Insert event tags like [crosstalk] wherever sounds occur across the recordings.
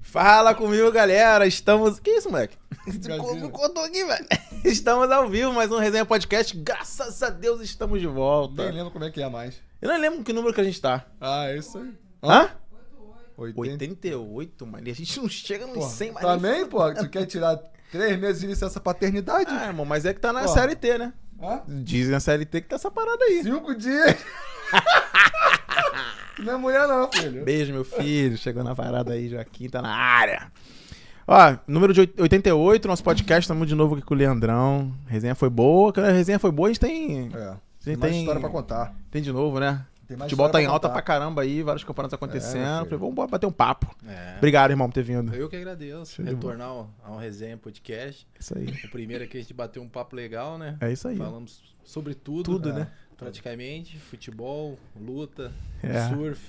Fala comigo, galera. Estamos. Que isso, moleque? Me contou aqui, velho. [laughs] Estamos ao vivo, mais um resenha podcast. Graças a Deus estamos de volta. Nem lembro como é que é mais. Eu não lembro que número que a gente tá. Ah, é isso aí. Hã? 88, mano. E a gente não chega nos 100 mais. Também, pô. Tu quer tirar 3 meses de licença paternidade? Ah, irmão, mas é que tá na porra. CLT, né? Hã? Dizem na CLT que tá essa parada aí. Cinco dias. [laughs] Não é mulher, não, filho. Beijo, meu filho. Chegou na varada aí, Joaquim, tá na área. Ó, número de 88, nosso podcast, estamos de novo aqui com o Leandrão. resenha foi boa. a resenha foi boa, a gente tem. É, a gente tem, tem história pra contar. Tem de novo, né? Te bota em alta pra caramba aí, vários campeonatos é, acontecendo. É, Falei, vamos bater um papo. É. Obrigado, irmão, por ter vindo. Eu que agradeço. Retornar a um resenha podcast. Isso aí. O primeiro aqui a gente bateu um papo legal, né? É isso aí. Falamos sobre tudo. Tudo, é. né? né? praticamente, futebol, luta, é. surf.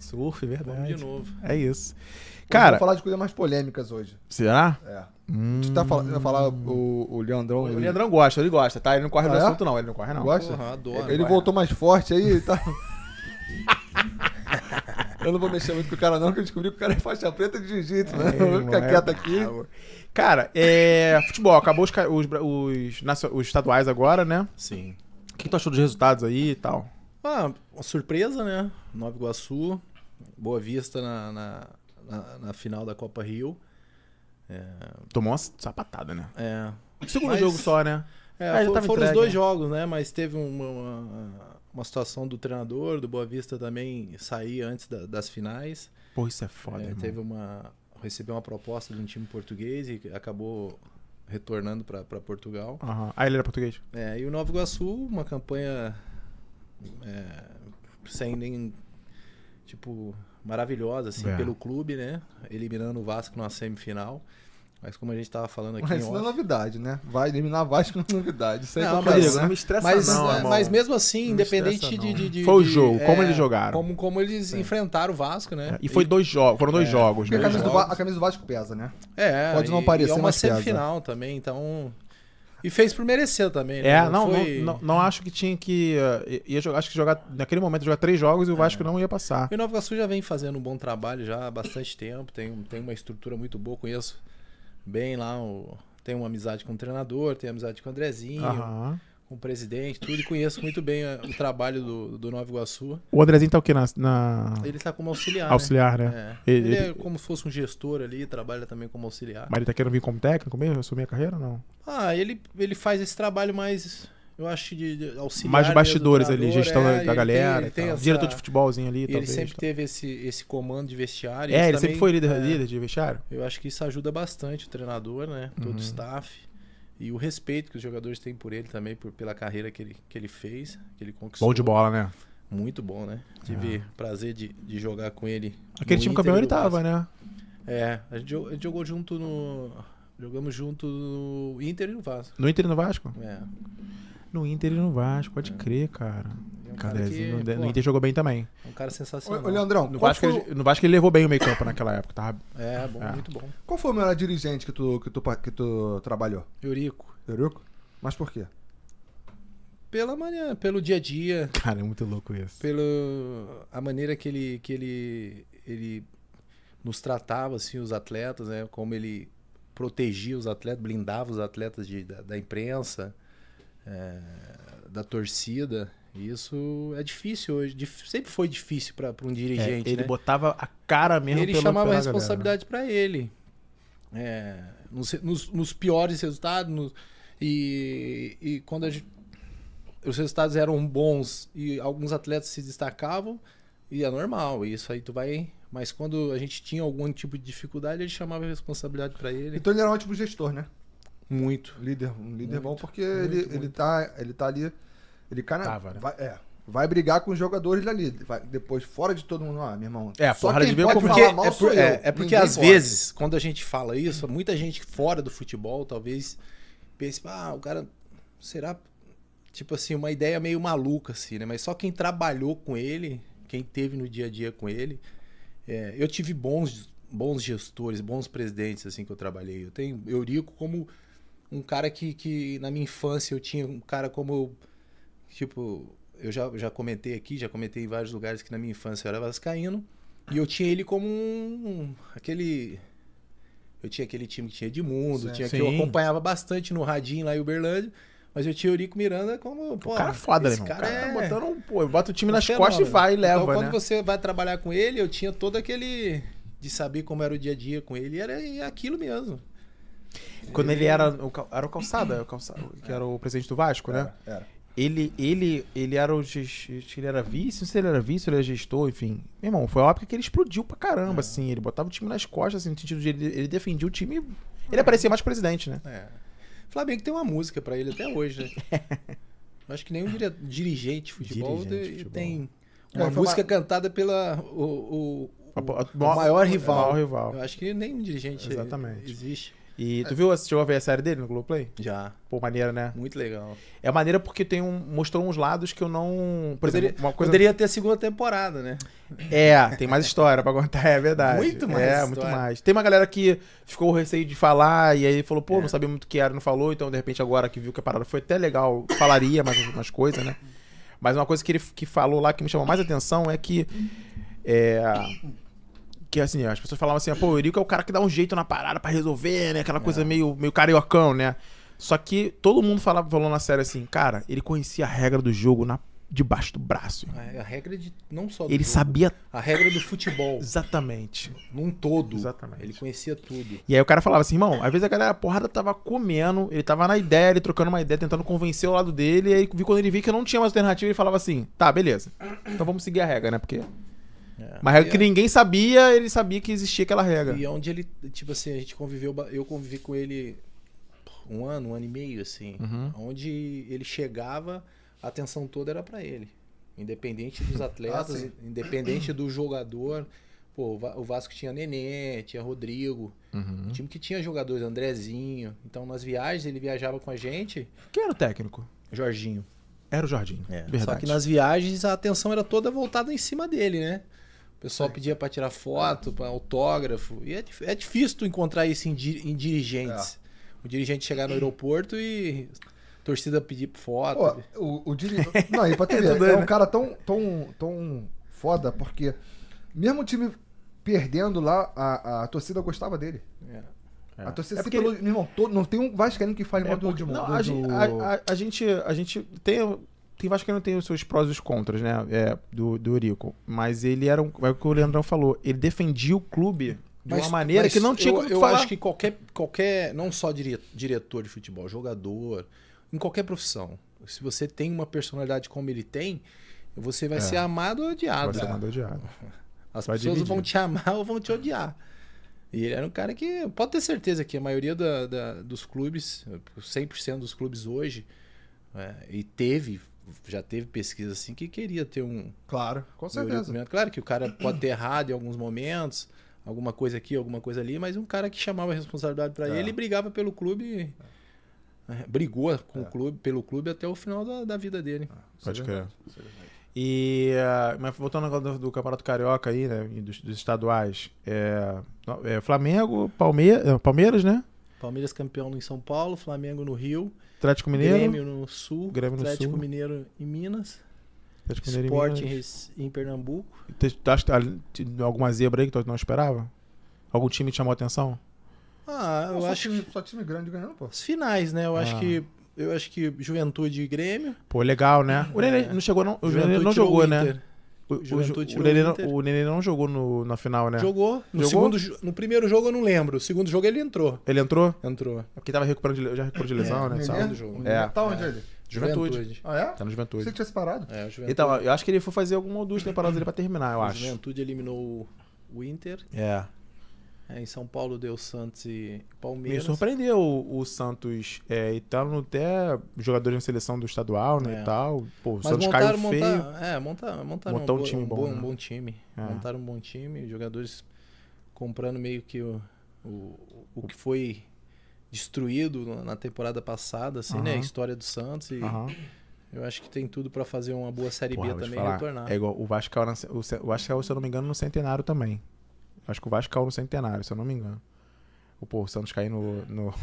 Surf, é verdade. Vamos de novo. É isso. Cara, vamos falar de coisas mais polêmicas hoje. Será? É. Hum... Tu tá falando, vai falar o, o Leandrão. O Leandrão gosta, ele gosta, tá? Ele não corre ah, é? assunto, não. Ele não corre, não. Gosta? Porra, adoro, ele voltou mais forte aí, tá? [laughs] Eu não vou mexer muito com o cara, não, que eu descobri que o cara é faixa preta de jiu-jitsu, né? É, vou ficar é, quieto aqui. Cara, é. Futebol, acabou os, os, os, os estaduais agora, né? Sim que tu achou dos resultados aí e tal? Ah, uma surpresa, né? Nova Iguaçu, Boa Vista na, na, na, na final da Copa Rio. É... Tomou uma sapatada, né? É. segundo Mas... jogo só, né? É, foram entregue, os dois né? jogos, né? Mas teve uma, uma, uma, situação do treinador, do Boa Vista também sair antes da, das finais. Pô, isso é foda, é, Teve uma recebeu uma proposta de um time português e acabou retornando para Portugal. Uhum. Ah, ele era português? É, e o Novo Iguaçu, uma campanha é, sem nem, tipo, maravilhosa, assim, é. pelo clube, né? Eliminando o Vasco na semifinal. Mas como a gente tava falando aqui. Mas isso não é novidade, né? Vai eliminar Vasco é novidade. Isso aí não, mas, né? não me estressa, mas, não, é, irmão. Mas mesmo assim, não independente de, de, de, Foi o jogo, de, como é, eles jogaram. Como, como eles Sim. enfrentaram o Vasco, né? e foi dois jogos, foram dois é, jogos, né? A camisa, do, a camisa, do, Vasco pesa, né? É. Pode não e, parecer. E é uma semifinal pesa. também, então. E fez por merecer também, né? É, não, foi... não, não, não, acho que tinha que. Eh, ia jogar, acho que jogar, naquele momento jogar três jogos e o é. Vasco é. não ia passar. E o Nova Iguaçu já vem fazendo um bom trabalho já há bastante tempo, tem, tem uma estrutura muito boa, conheço bem lá. O... Tem uma amizade com o treinador, tem amizade com o Andrezinho. com o presidente, tudo, e conheço muito bem eh, o trabalho do, do Nova Iguaçu. O Andrezinho tá o quê? Na, na... Ele tá como auxiliar. Né? Auxiliar, né? né? É. Ele, ele, é como se fosse um gestor ali, trabalha também como auxiliar. Mas ele tá querendo vir como técnico mesmo, assumir a carreira ou não? Ah, ele, ele faz esse trabalho mais eu acho, de auxiliar. Mais bastidores ali, gestão é, da, galera. Tem, tem essa... Diretor de futebolzinho ali. Talvez, ele sempre teve esse, esse comando de vestiário. É, ele também, sempre foi líder, é, líder de vestiário. Eu acho que isso ajuda bastante o treinador, né? Todo uhum. o staff. E o respeito que os jogadores têm por ele também, por, pela carreira que ele, que ele fez, que ele conquistou. Bom de bola, né? Muito bom, né? Tive é. prazer de, de jogar com ele. Aquele time campeão ele tava, né? É, a gente, a gente jogou junto no. Jogamos junto no Inter e no Vasco. No Inter e no Vasco? É. No Inter e no Vasco, pode é. crer, cara. É cara que, no, pô, no, Inter jogou bem também. É um cara sensacional. Leandrão, no Vasco, foi... ele, no Vasco ele levou bem o meio campo naquela época, tava... Tá? É, bom, é. muito bom. Qual foi o melhor dirigente que tu, que tu, que tu trabalhou? Eurico. Eurico? Mas por quê? Pela manhã, pelo dia a dia. Cara, é muito louco isso. Pelo a maneira que ele que ele ele nos tratava assim os atletas, né? Como ele protegia os atletas, blindava os atletas de, da, da imprensa. É, da torcida. Isso é difícil hoje. Dif sempre foi difícil para um dirigente. É, ele né? botava a cara mesmo. Ele chamava a responsabilidade para né? ele. É, nos, nos, nos, piores resultados. e, e quando gente, os resultados eram bons e alguns atletas se destacavam, e é normal. Isso aí tu vai. Mas quando a gente tinha algum tipo de dificuldade, ele chamava a responsabilidade para ele. Então ele era um ótimo gestor, né? Muito. Líder, um líder muito, bom, porque muito, ele, muito. ele, tá, ele tá ali. Ele cai na, Tava, tá, né? vai, é, vai brigar com os jogadores dali. Vai, depois, fora de todo mundo. Ah, meu irmão. É, só porra de ver, pode porque, é mal é, por, é, porque às pode. vezes, quando a gente fala isso, muita gente fora do futebol talvez pense, ah, o cara. Será. Tipo assim, uma ideia meio maluca, assim, né? Mas só quem trabalhou com ele, quem teve no dia a dia com ele. É, eu tive bons, bons gestores, bons presidentes, assim, que eu trabalhei. Eu tenho Eurico como um cara que, que na minha infância eu tinha um cara como. Tipo, eu já, já comentei aqui, já comentei em vários lugares que na minha infância eu era vascaíno. E eu tinha ele como um. um aquele. Eu tinha aquele time que tinha Edmundo, mundo tinha que eu acompanhava bastante no Radinho lá em Uberlândia. Mas eu tinha o Eurico Miranda como. Pô, o cara é foda, né, Cara o cara é... tá botando. Pô, bota o time nas costas e vai e leva leva. Então, quando né? você vai trabalhar com ele, eu tinha todo aquele. de saber como era o dia a dia com ele. E era é aquilo mesmo. Quando ele era o, era o Calçada, o calçada que era o presidente do Vasco, né? Era, Ele, ele, ele era o ele era vice, não sei se ele era vice, ele era gestor, enfim. Meu irmão, foi a época que ele explodiu pra caramba, é. assim. Ele botava o time nas costas, assim, no sentido de ele, ele defendia o time. Ele é. aparecia mais presidente, né? É. Flamengo tem uma música para ele até hoje, né? [laughs] Acho que nenhum dire... dirigente de futebol, dirigente de futebol. tem uma é, música uma... cantada pela o, o, o, o maior rival. maior rival. Eu acho que nenhum dirigente Exatamente. existe. E tu viu, assistiu a ver a série dele no Globoplay? Já. Pô, maneira, né? Muito legal. É maneira porque tem um, mostrou uns lados que eu não... poderia, exemplo, coisa... poderia ter segunda temporada, né? É, tem mais história pra contar, é verdade. Muito mais É, história. muito mais. Tem uma galera que ficou receio de falar e aí falou, pô, é. não sabia muito o que era, não falou. Então, de repente, agora que viu que a parada foi até legal, falaria mais umas coisas, né? Mas uma coisa que ele que falou lá que me chamou mais atenção é que... É, porque, assim, as pessoas falavam assim, ah, pô, o Eurico é o cara que dá um jeito na parada para resolver, né? Aquela coisa é. meio, meio cariocão, né? Só que todo mundo falava, falou na série assim, cara, ele conhecia a regra do jogo na debaixo do braço. A, a regra de não só do Ele jogo, sabia a regra do futebol. Exatamente. Num todo. Exatamente. Ele conhecia tudo. E aí o cara falava assim, irmão, às vezes a galera a porrada tava comendo, ele tava na ideia, ele trocando uma ideia, tentando convencer o lado dele, e aí quando ele viu que não tinha mais alternativa, ele falava assim: "Tá, beleza. Então vamos seguir a regra, né? Porque é. é que é- ninguém sabia, ele sabia que existia aquela regra. E é onde ele, tipo assim, a gente conviveu, eu convivi com ele um ano, um ano e meio, assim. Uhum. Onde ele chegava, a atenção toda era para ele. Independente dos [laughs] ah, atletas, ah, independente do jogador. Pô, o Vasco tinha Nenê, tinha Rodrigo. Uhum. Um time que tinha jogadores, Andrezinho. Então, nas viagens, ele viajava com a gente. Quem era o técnico? Jorginho. Era o Jorginho. É. Verdade. Só que nas viagens a atenção era toda voltada em cima dele, né? O pessoal pedia para tirar foto, para autógrafo. E é, é, difícil tu encontrar isso em, em dirigentes. É. O dirigente chegar no aeroporto e torcida pedir foto. o, o dirigente. Não, e pra [laughs] ter é, é um né? cara tão, tão, tão foda, porque mesmo o time perdendo lá, a, a torcida gostava dele. É. A torcida é porque... pelo, ele... irmão, todo, não tem um Vascaíno que fale mal é do Edmundo. A, a, a, gente, a gente tem tem Vasco que não tem os seus prós e os contras, né? É, do, do Eurico. Mas ele era um. É o que o Leandrão falou. Ele defendia o clube de mas, uma maneira que não tinha eu, como Eu falar. acho que qualquer, qualquer não só dire, diretor de futebol, jogador, em qualquer profissão, se você tem uma personalidade como ele tem, você vai é. ser amado ou odiado. Vai ser amado ou odiado. As vai pessoas dividir. vão te amar ou vão te odiar. E ele era um cara que, pode ter certeza que a maioria da, da, dos clubes, 100% dos clubes hoje, é, e teve já teve pesquisa assim que queria ter um. Claro, com certeza. Claro que o cara pode ter errado em alguns momentos, alguma coisa aqui, alguma coisa ali, mas um cara que chamava a responsabilidade para é. ele brigava pelo clube. É. Brigou com é. o clube, pelo clube até o final da, da vida dele. É, é pode crer. É e, ah, mas voltando ao do, do Campeonato Carioca aí, né? Dos, dos estaduais. É, Flamengo, Palmeira, Palmeiras, né? Palmeiras campeão em São Paulo, Flamengo no Rio. Atlético Mineiro. Grêmio no Sul. Grêmio no Atlético Sul. Mineiro em Minas. Atlético Mineiro Sport em, Minas. em Pernambuco. Acho que tá alguma zebra aí que tu não esperava? Algum time te chamou a atenção? Ah, eu não, acho só time, que... só time grande ganhando, pô. As finais, né? Eu ah. acho que eu acho que Juventude e Grêmio. Pô, legal, né? Hum. O Nenê não chegou não, o Juventude Nenê não jogou, né? O, o, o, Nenê, não, o Nenê não jogou no, na final, né? Jogou. No, jogou? Segundo, no primeiro jogo eu não lembro. No segundo jogo ele entrou. Ele entrou? Entrou. É porque tava recuperando de, já recuperou de é, lesão, é, né? Segundo jogo. É. Tá onde é. ele? Juventude. Juventude. Ah, é? Tá no Juventude. Você tinha separado? É, Juventude. Então, eu acho que ele foi fazer alguma ou duas temporadas ali pra terminar, eu acho. Juventude eliminou o Inter. É. É, em São Paulo deu Santos e Palmeiras. Me surpreendeu o, o Santos é, e tal, até jogadores na seleção do estadual, né, é. e tal. Pô, o Mas Santos montaram, caiu montaram, feio. É, montaram, montaram montaram um, um, time um bom, bom né? um bom time. É. Montaram um bom time, jogadores comprando meio que o, o, o que foi destruído na temporada passada, assim, uhum. né, a história do Santos e... Uhum. Eu acho que tem tudo para fazer uma boa Série Porra, B também e retornar. É igual o Vasco, o, o Vasco, se eu não me engano, no Centenário também. Acho que o Vasco caiu no centenário, se eu não me engano. O, pô, o Santos caiu no. no... [laughs]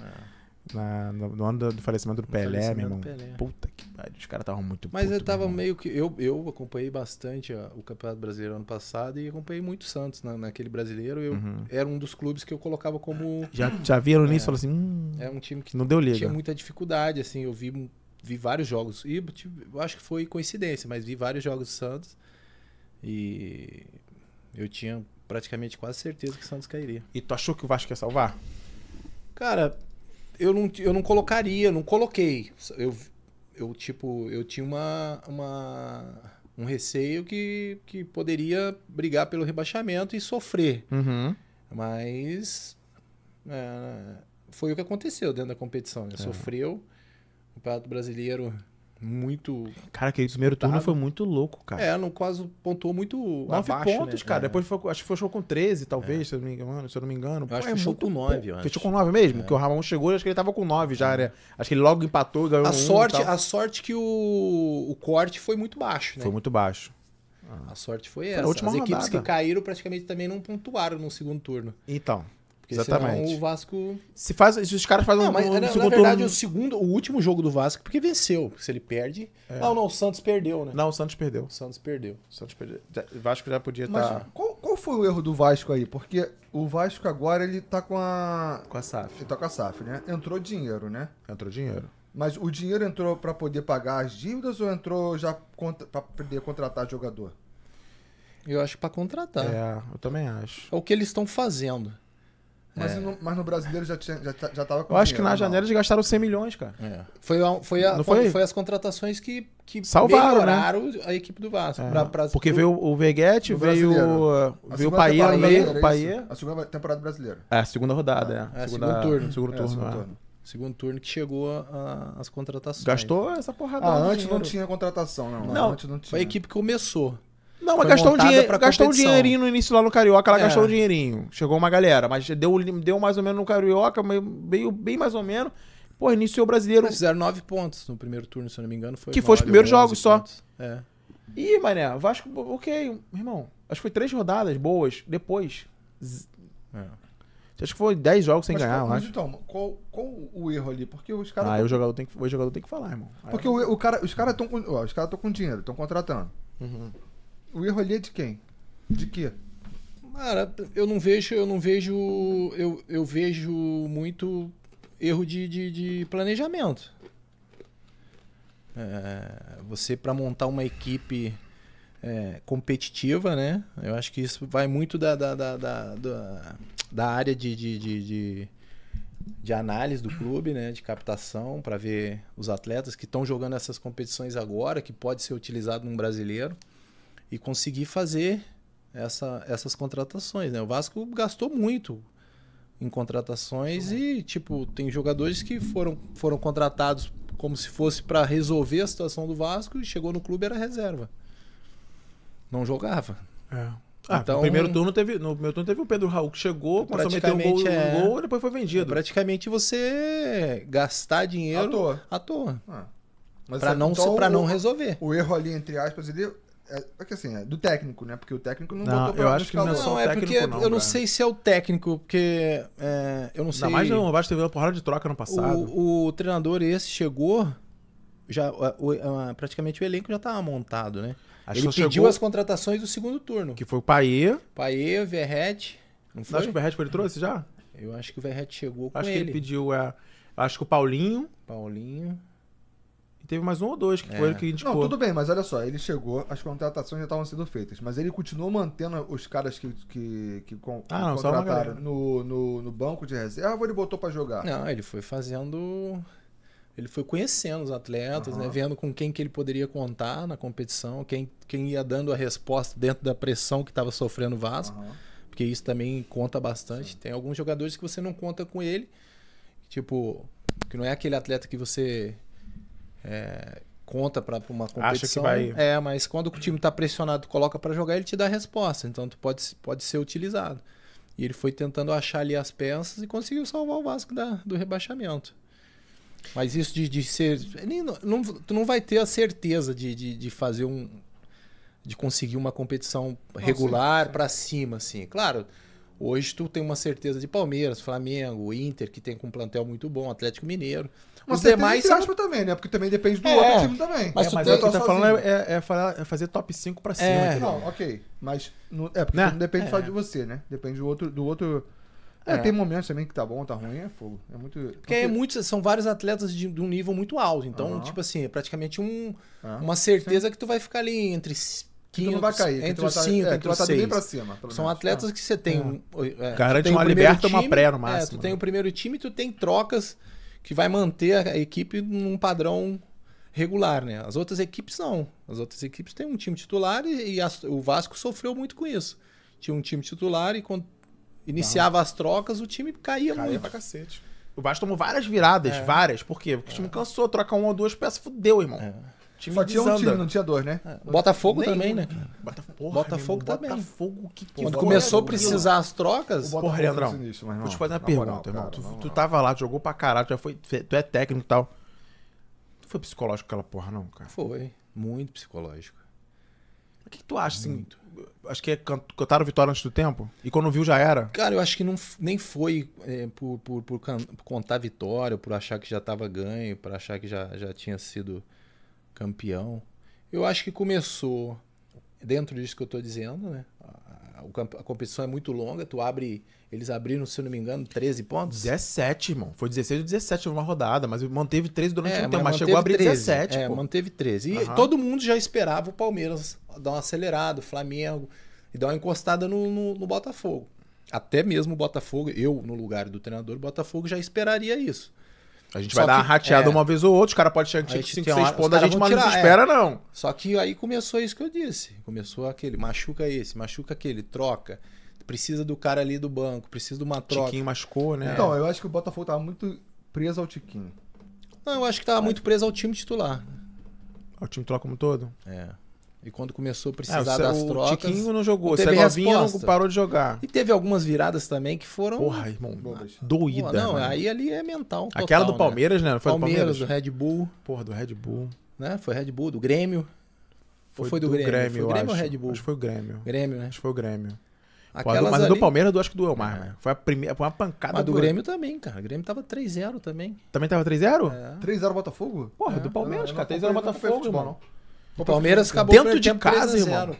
É. [laughs] Na, no, no, ano do, falecimento do no Pelé, meu irmão. Pelé. Puta que pariu, os caras estavam muito Mas puto, eu tava meio que. Eu, eu acompanhei bastante ó, ah, o Campeonato Brasileiro ano passado e acompanhei muito o Santos na, naquele brasileiro. Eu, uhum. Era um dos clubes que eu colocava como. Já, já viram é. nisso é, assim. Hum, é um time que não deu liga. tinha muita dificuldade, assim. Eu vi, vi vários jogos. E tipo, acho que foi coincidência, mas vi vários jogos do Santos. E eu tinha praticamente quase certeza que o Santos cairia. E tu achou que o Vasco ia salvar? Cara, eu não, eu não colocaria, não coloquei. Eu, eu tipo, eu tinha uma, uma um receio que, que poderia brigar pelo rebaixamento e sofrer. Uhum. Mas é, foi o que aconteceu dentro da competição. Né? É. Sofreu. O Campeonato Brasileiro muito. Cara, aquele primeiro turno foi muito louco, cara. É, não quase pontuou muito. Nove abaixo, né, pontos, né? cara. É. Depois foi, acho que fechou com 13, talvez, é. se, eu não me engano, se eu não me engano. Pô, acho que é fechou muito, com 9, pô, Fechou com 9 mesmo? É. Porque o Ramon chegou, acho que ele tava com 9 já, é. né? Acho que ele logo empatou ganhou. A um sorte, a sorte que o, o corte foi muito baixo, né? Foi muito baixo. A sorte foi, foi essa. As rodada. equipes que caíram praticamente também não pontuaram no segundo turno. Então. Porque Exatamente. senão o Vasco. Se faz, se os caras fazem não, um, mas, um na, segundo na verdade, turno... o segundo, o último jogo do Vasco, porque venceu. Se ele perde. É. Não, ah, não, o Santos perdeu, né? Não, o Santos perdeu. O Santos perdeu. O Santos perdeu. O Vasco já podia estar. Tá... Qual, qual, foi o erro do Vasco aí? Porque o Vasco agora ele tá com a. Com a SAF. Ele tá com a SAF, né? Entrou dinheiro, né? Entrou dinheiro. Mas o dinheiro entrou para poder pagar as dívidas ou entrou já para poder contratar jogador? Eu acho para contratar. É, eu também acho. É o que eles estão fazendo. Mas, é. no, mas, no, brasileiro já, tinha, já, tá, já tava com. Eu acho que na né, janela eles gastaram 100 milhões, cara. É. Foi, a, foi, a, foi? foi? as contratações que, que Salvaram, né? melhoraram né? a equipe do Vasco. É. Pra, pra... Porque veio o Veguete, veio, veio, veio o Paia meio. Paia. A segunda temporada brasileira. É, a segunda rodada, é. é. Segunda, segundo turno. Segundo é, turno. Segundo é. turno. Segundo turno que chegou a, a, as contratações. Gastou essa porrada. Ah, antes dinheiro. não tinha contratação, não. Não, antes não tinha. Foi a equipe que começou. Não, mas gastou um, gastou um dinheirinho no início lá no Carioca, ela é. gastou um dinheirinho. Chegou uma galera, mas deu, deu mais ou menos no Carioca, meio, bem mais ou menos. Pô, iniciou o brasileiro. Eles fizeram nove pontos no primeiro turno, se eu não me engano. Foi que foi os primeiros jogos só. É. Ih, mané, Vasco, ok, irmão. Acho que foi três rodadas boas depois. É. Acho que foi 10 jogos sem mas, ganhar, mas, acho. Então, qual, qual o erro ali? Porque os caras. Ah, tão... o, jogador tem que, o jogador tem que falar, irmão. Porque o, o cara, os caras estão com, os cara com dinheiro, estão contratando. Uhum. O erro ali é de quem? De quê? Cara, eu não vejo, eu não vejo, eu, eu vejo muito erro de, de, de planejamento. É, você para montar uma equipe é, competitiva, né? Eu acho que isso vai muito da, da, da, da, da área de, de, de, de, de análise do clube, né? De captação para ver os atletas que estão jogando essas competições agora, que pode ser utilizado num brasileiro e conseguir fazer essa, essas contratações. Né? O Vasco gastou muito em contratações e, tipo, tem jogadores que foram, foram contratados como se fosse para resolver a situação do Vasco e chegou no clube era reserva. Não jogava. É. Ah, então, no primeiro turno teve, no primeiro turno teve o Pedro Raul que chegou, é, começou a meter um gol, é, um gol e depois foi vendido. É praticamente você gastar dinheiro à toa. À toa. Ah. Para não, então, pra não resolver. O erro ali, entre aspas, ele é, é que assim, é do técnico, né? Porque o técnico não, não botou eu acho que não é só não, é porque não, eu cara. não sei se é o técnico, porque é, eu não sei. Ainda mais não, abaixo teve uma porrada de troca no passado. O, o treinador esse chegou, já o, o, praticamente o elenco já estava tá montado, né? Acho Ele pediu as contratações do segundo turno. Que foi o Paê. Paê, Verrete, Não foi? Acho que o Verrete foi ele trouxe já? Eu acho que o Verrete chegou com acho ele. Acho que ele pediu, é, acho que o Paulinho. Paulinho teve mais um ou dois que é. foi que indicou. Não, tudo bem, mas olha só, ele chegou, as contratações já estavam sendo feitas, mas ele continuou mantendo os caras que, que, que con ah, não, contrataram no, no, no, banco de reserva ou ele botou para jogar? Não, ele foi fazendo. Ele foi conhecendo os atletas, uhum. né, vendo com quem que ele poderia contar na competição, quem, quem ia dando a resposta dentro da pressão que estava sofrendo o Vasco, uhum. porque isso também conta bastante. Sim. Tem alguns jogadores que você não conta com ele, tipo, que não é aquele atleta que você é, conta para uma competição. Vai... É, mas quando o time está pressionado, coloca para jogar, ele te dá a resposta. Então tu pode, pode ser utilizado. E ele foi tentando achar ali as peças e conseguiu salvar o Vasco da, do rebaixamento. Mas isso de, de ser. não, tu não vai ter a certeza de, de, de fazer um. de conseguir uma competição regular para cima, assim. Claro Hoje tu tem uma certeza de Palmeiras, Flamengo, Inter, que tem com um plantel muito bom, Atlético Mineiro. Mas os demais são... Acha... também, né? Porque também depende do é, outro time também. Mas, é, mas tem... tô falando é, é, é, fazer top 5 pra cima. É. Não, ok. Mas não, é porque não, né? não depende só é. de você, né? Depende do outro... Do outro... É, é, tem momentos também que tá bom, tá ruim, é fogo. É muito. Porque é muito, são vários atletas de, de um nível muito alto. Então, tipo assim, é praticamente um, ah, uma certeza Sim. que tu vai ficar ali entre que tu não vai cair. Entre os 5, é, entre os tá cima, São menos. atletas que você tem. É. Um, é, Garante tem uma liberta time, uma pré no máximo. É, tu tem o né? primeiro time tu tem trocas que vai manter a equipe num padrão regular, né? As outras equipes não. As outras equipes têm um time titular e, e o Vasco sofreu muito com isso. Tinha um time titular e quando iniciava não. as trocas, o time caía, caía muito. pra cacete. O Vasco tomou várias viradas, é. várias. Por quê? Porque o time é. cansou, troca uma ou duas peças, fudeu, irmão. É. Time Só tinha um time, não tinha dois, né? É, Botafogo Nem, também, né? Bota, porra, Botafogo irmão, também. Botafogo, que Quando começou a é precisar as trocas. Porra, é Leandrão. vou te fazer uma pergunta, irmão. Cara, tu, não, tu não. tava lá, jogou pra caralho, já foi, tu é técnico e tal. Tu foi psicológico aquela porra, não, cara? Foi. Muito psicológico. O que, que, tu acha, assim? Muito. Acho que é cantaram vitória antes do tempo? E quando viu já era? Cara, eu acho que não, nem foi é, por, por, por, por, contar vitória, por achar que já tava ganho, por achar que já, já tinha sido campeão. Eu acho que começou dentro disso que eu estou dizendo, né? A, competição é muito longa, tu abre. Eles abriram, se eu não me engano, 13 pontos? 17, irmão. Foi 16 ou 17 uma rodada, mas manteve 13 durante é, um tempo, mas chegou a abrir 13, 17. É, pô. manteve 13. E uhum. todo mundo já esperava o Palmeiras dar uma acelerada, o Flamengo, e dar uma encostada no, no, no Botafogo. Até mesmo o Botafogo, eu no lugar do treinador, o Botafogo já esperaria isso. A gente Só vai dar uma rateada é. uma vez ou outra, os caras podem chegar em 5, 6 pontos, a gente não espera é. não. Só que aí começou isso que eu disse. Começou aquele, machuca esse, machuca aquele, troca. Precisa do cara ali do banco, precisa de uma troca. Tiquinho machucou, né? Então, eu acho que o Botafogo tava muito preso ao Tiquinho. Não, eu acho que tava muito preso ao time titular. Ao time troca como todo? É. E quando começou a ah, precisar ah, das trocas. O Tiquinho não jogou, o é teve não parou de jogar. E teve algumas viradas também que foram. Porra, irmão, doída. Porra, não, né? aí ali é mental. Total, Aquela do né? Palmeiras, né? né? Foi Palmeiras, do Palmeiras, do Red Bull. Porra, do Red Bull. Né? Foi Red Bull, do Grêmio. Foi, foi do, do, Grêmio? Grêmio foi o Grêmio ou Red Bull? Acho que foi o Grêmio. Grêmio, né? Acho que foi o Grêmio. Aquelas Pô, mas ali... do Palmeiras, do, acho que do Elmar, é. né? Foi, a primeira, foi uma pancada. Mas do, do Grêmio também, cara. O Grêmio tava 3-0 também. Também tava 3-0? É. 3-0 Botafogo? Porra, é. do Palmeiras, é, cara. 3-0 Botafogo, irmão. O Palmeiras acabou dentro de casa, irmão.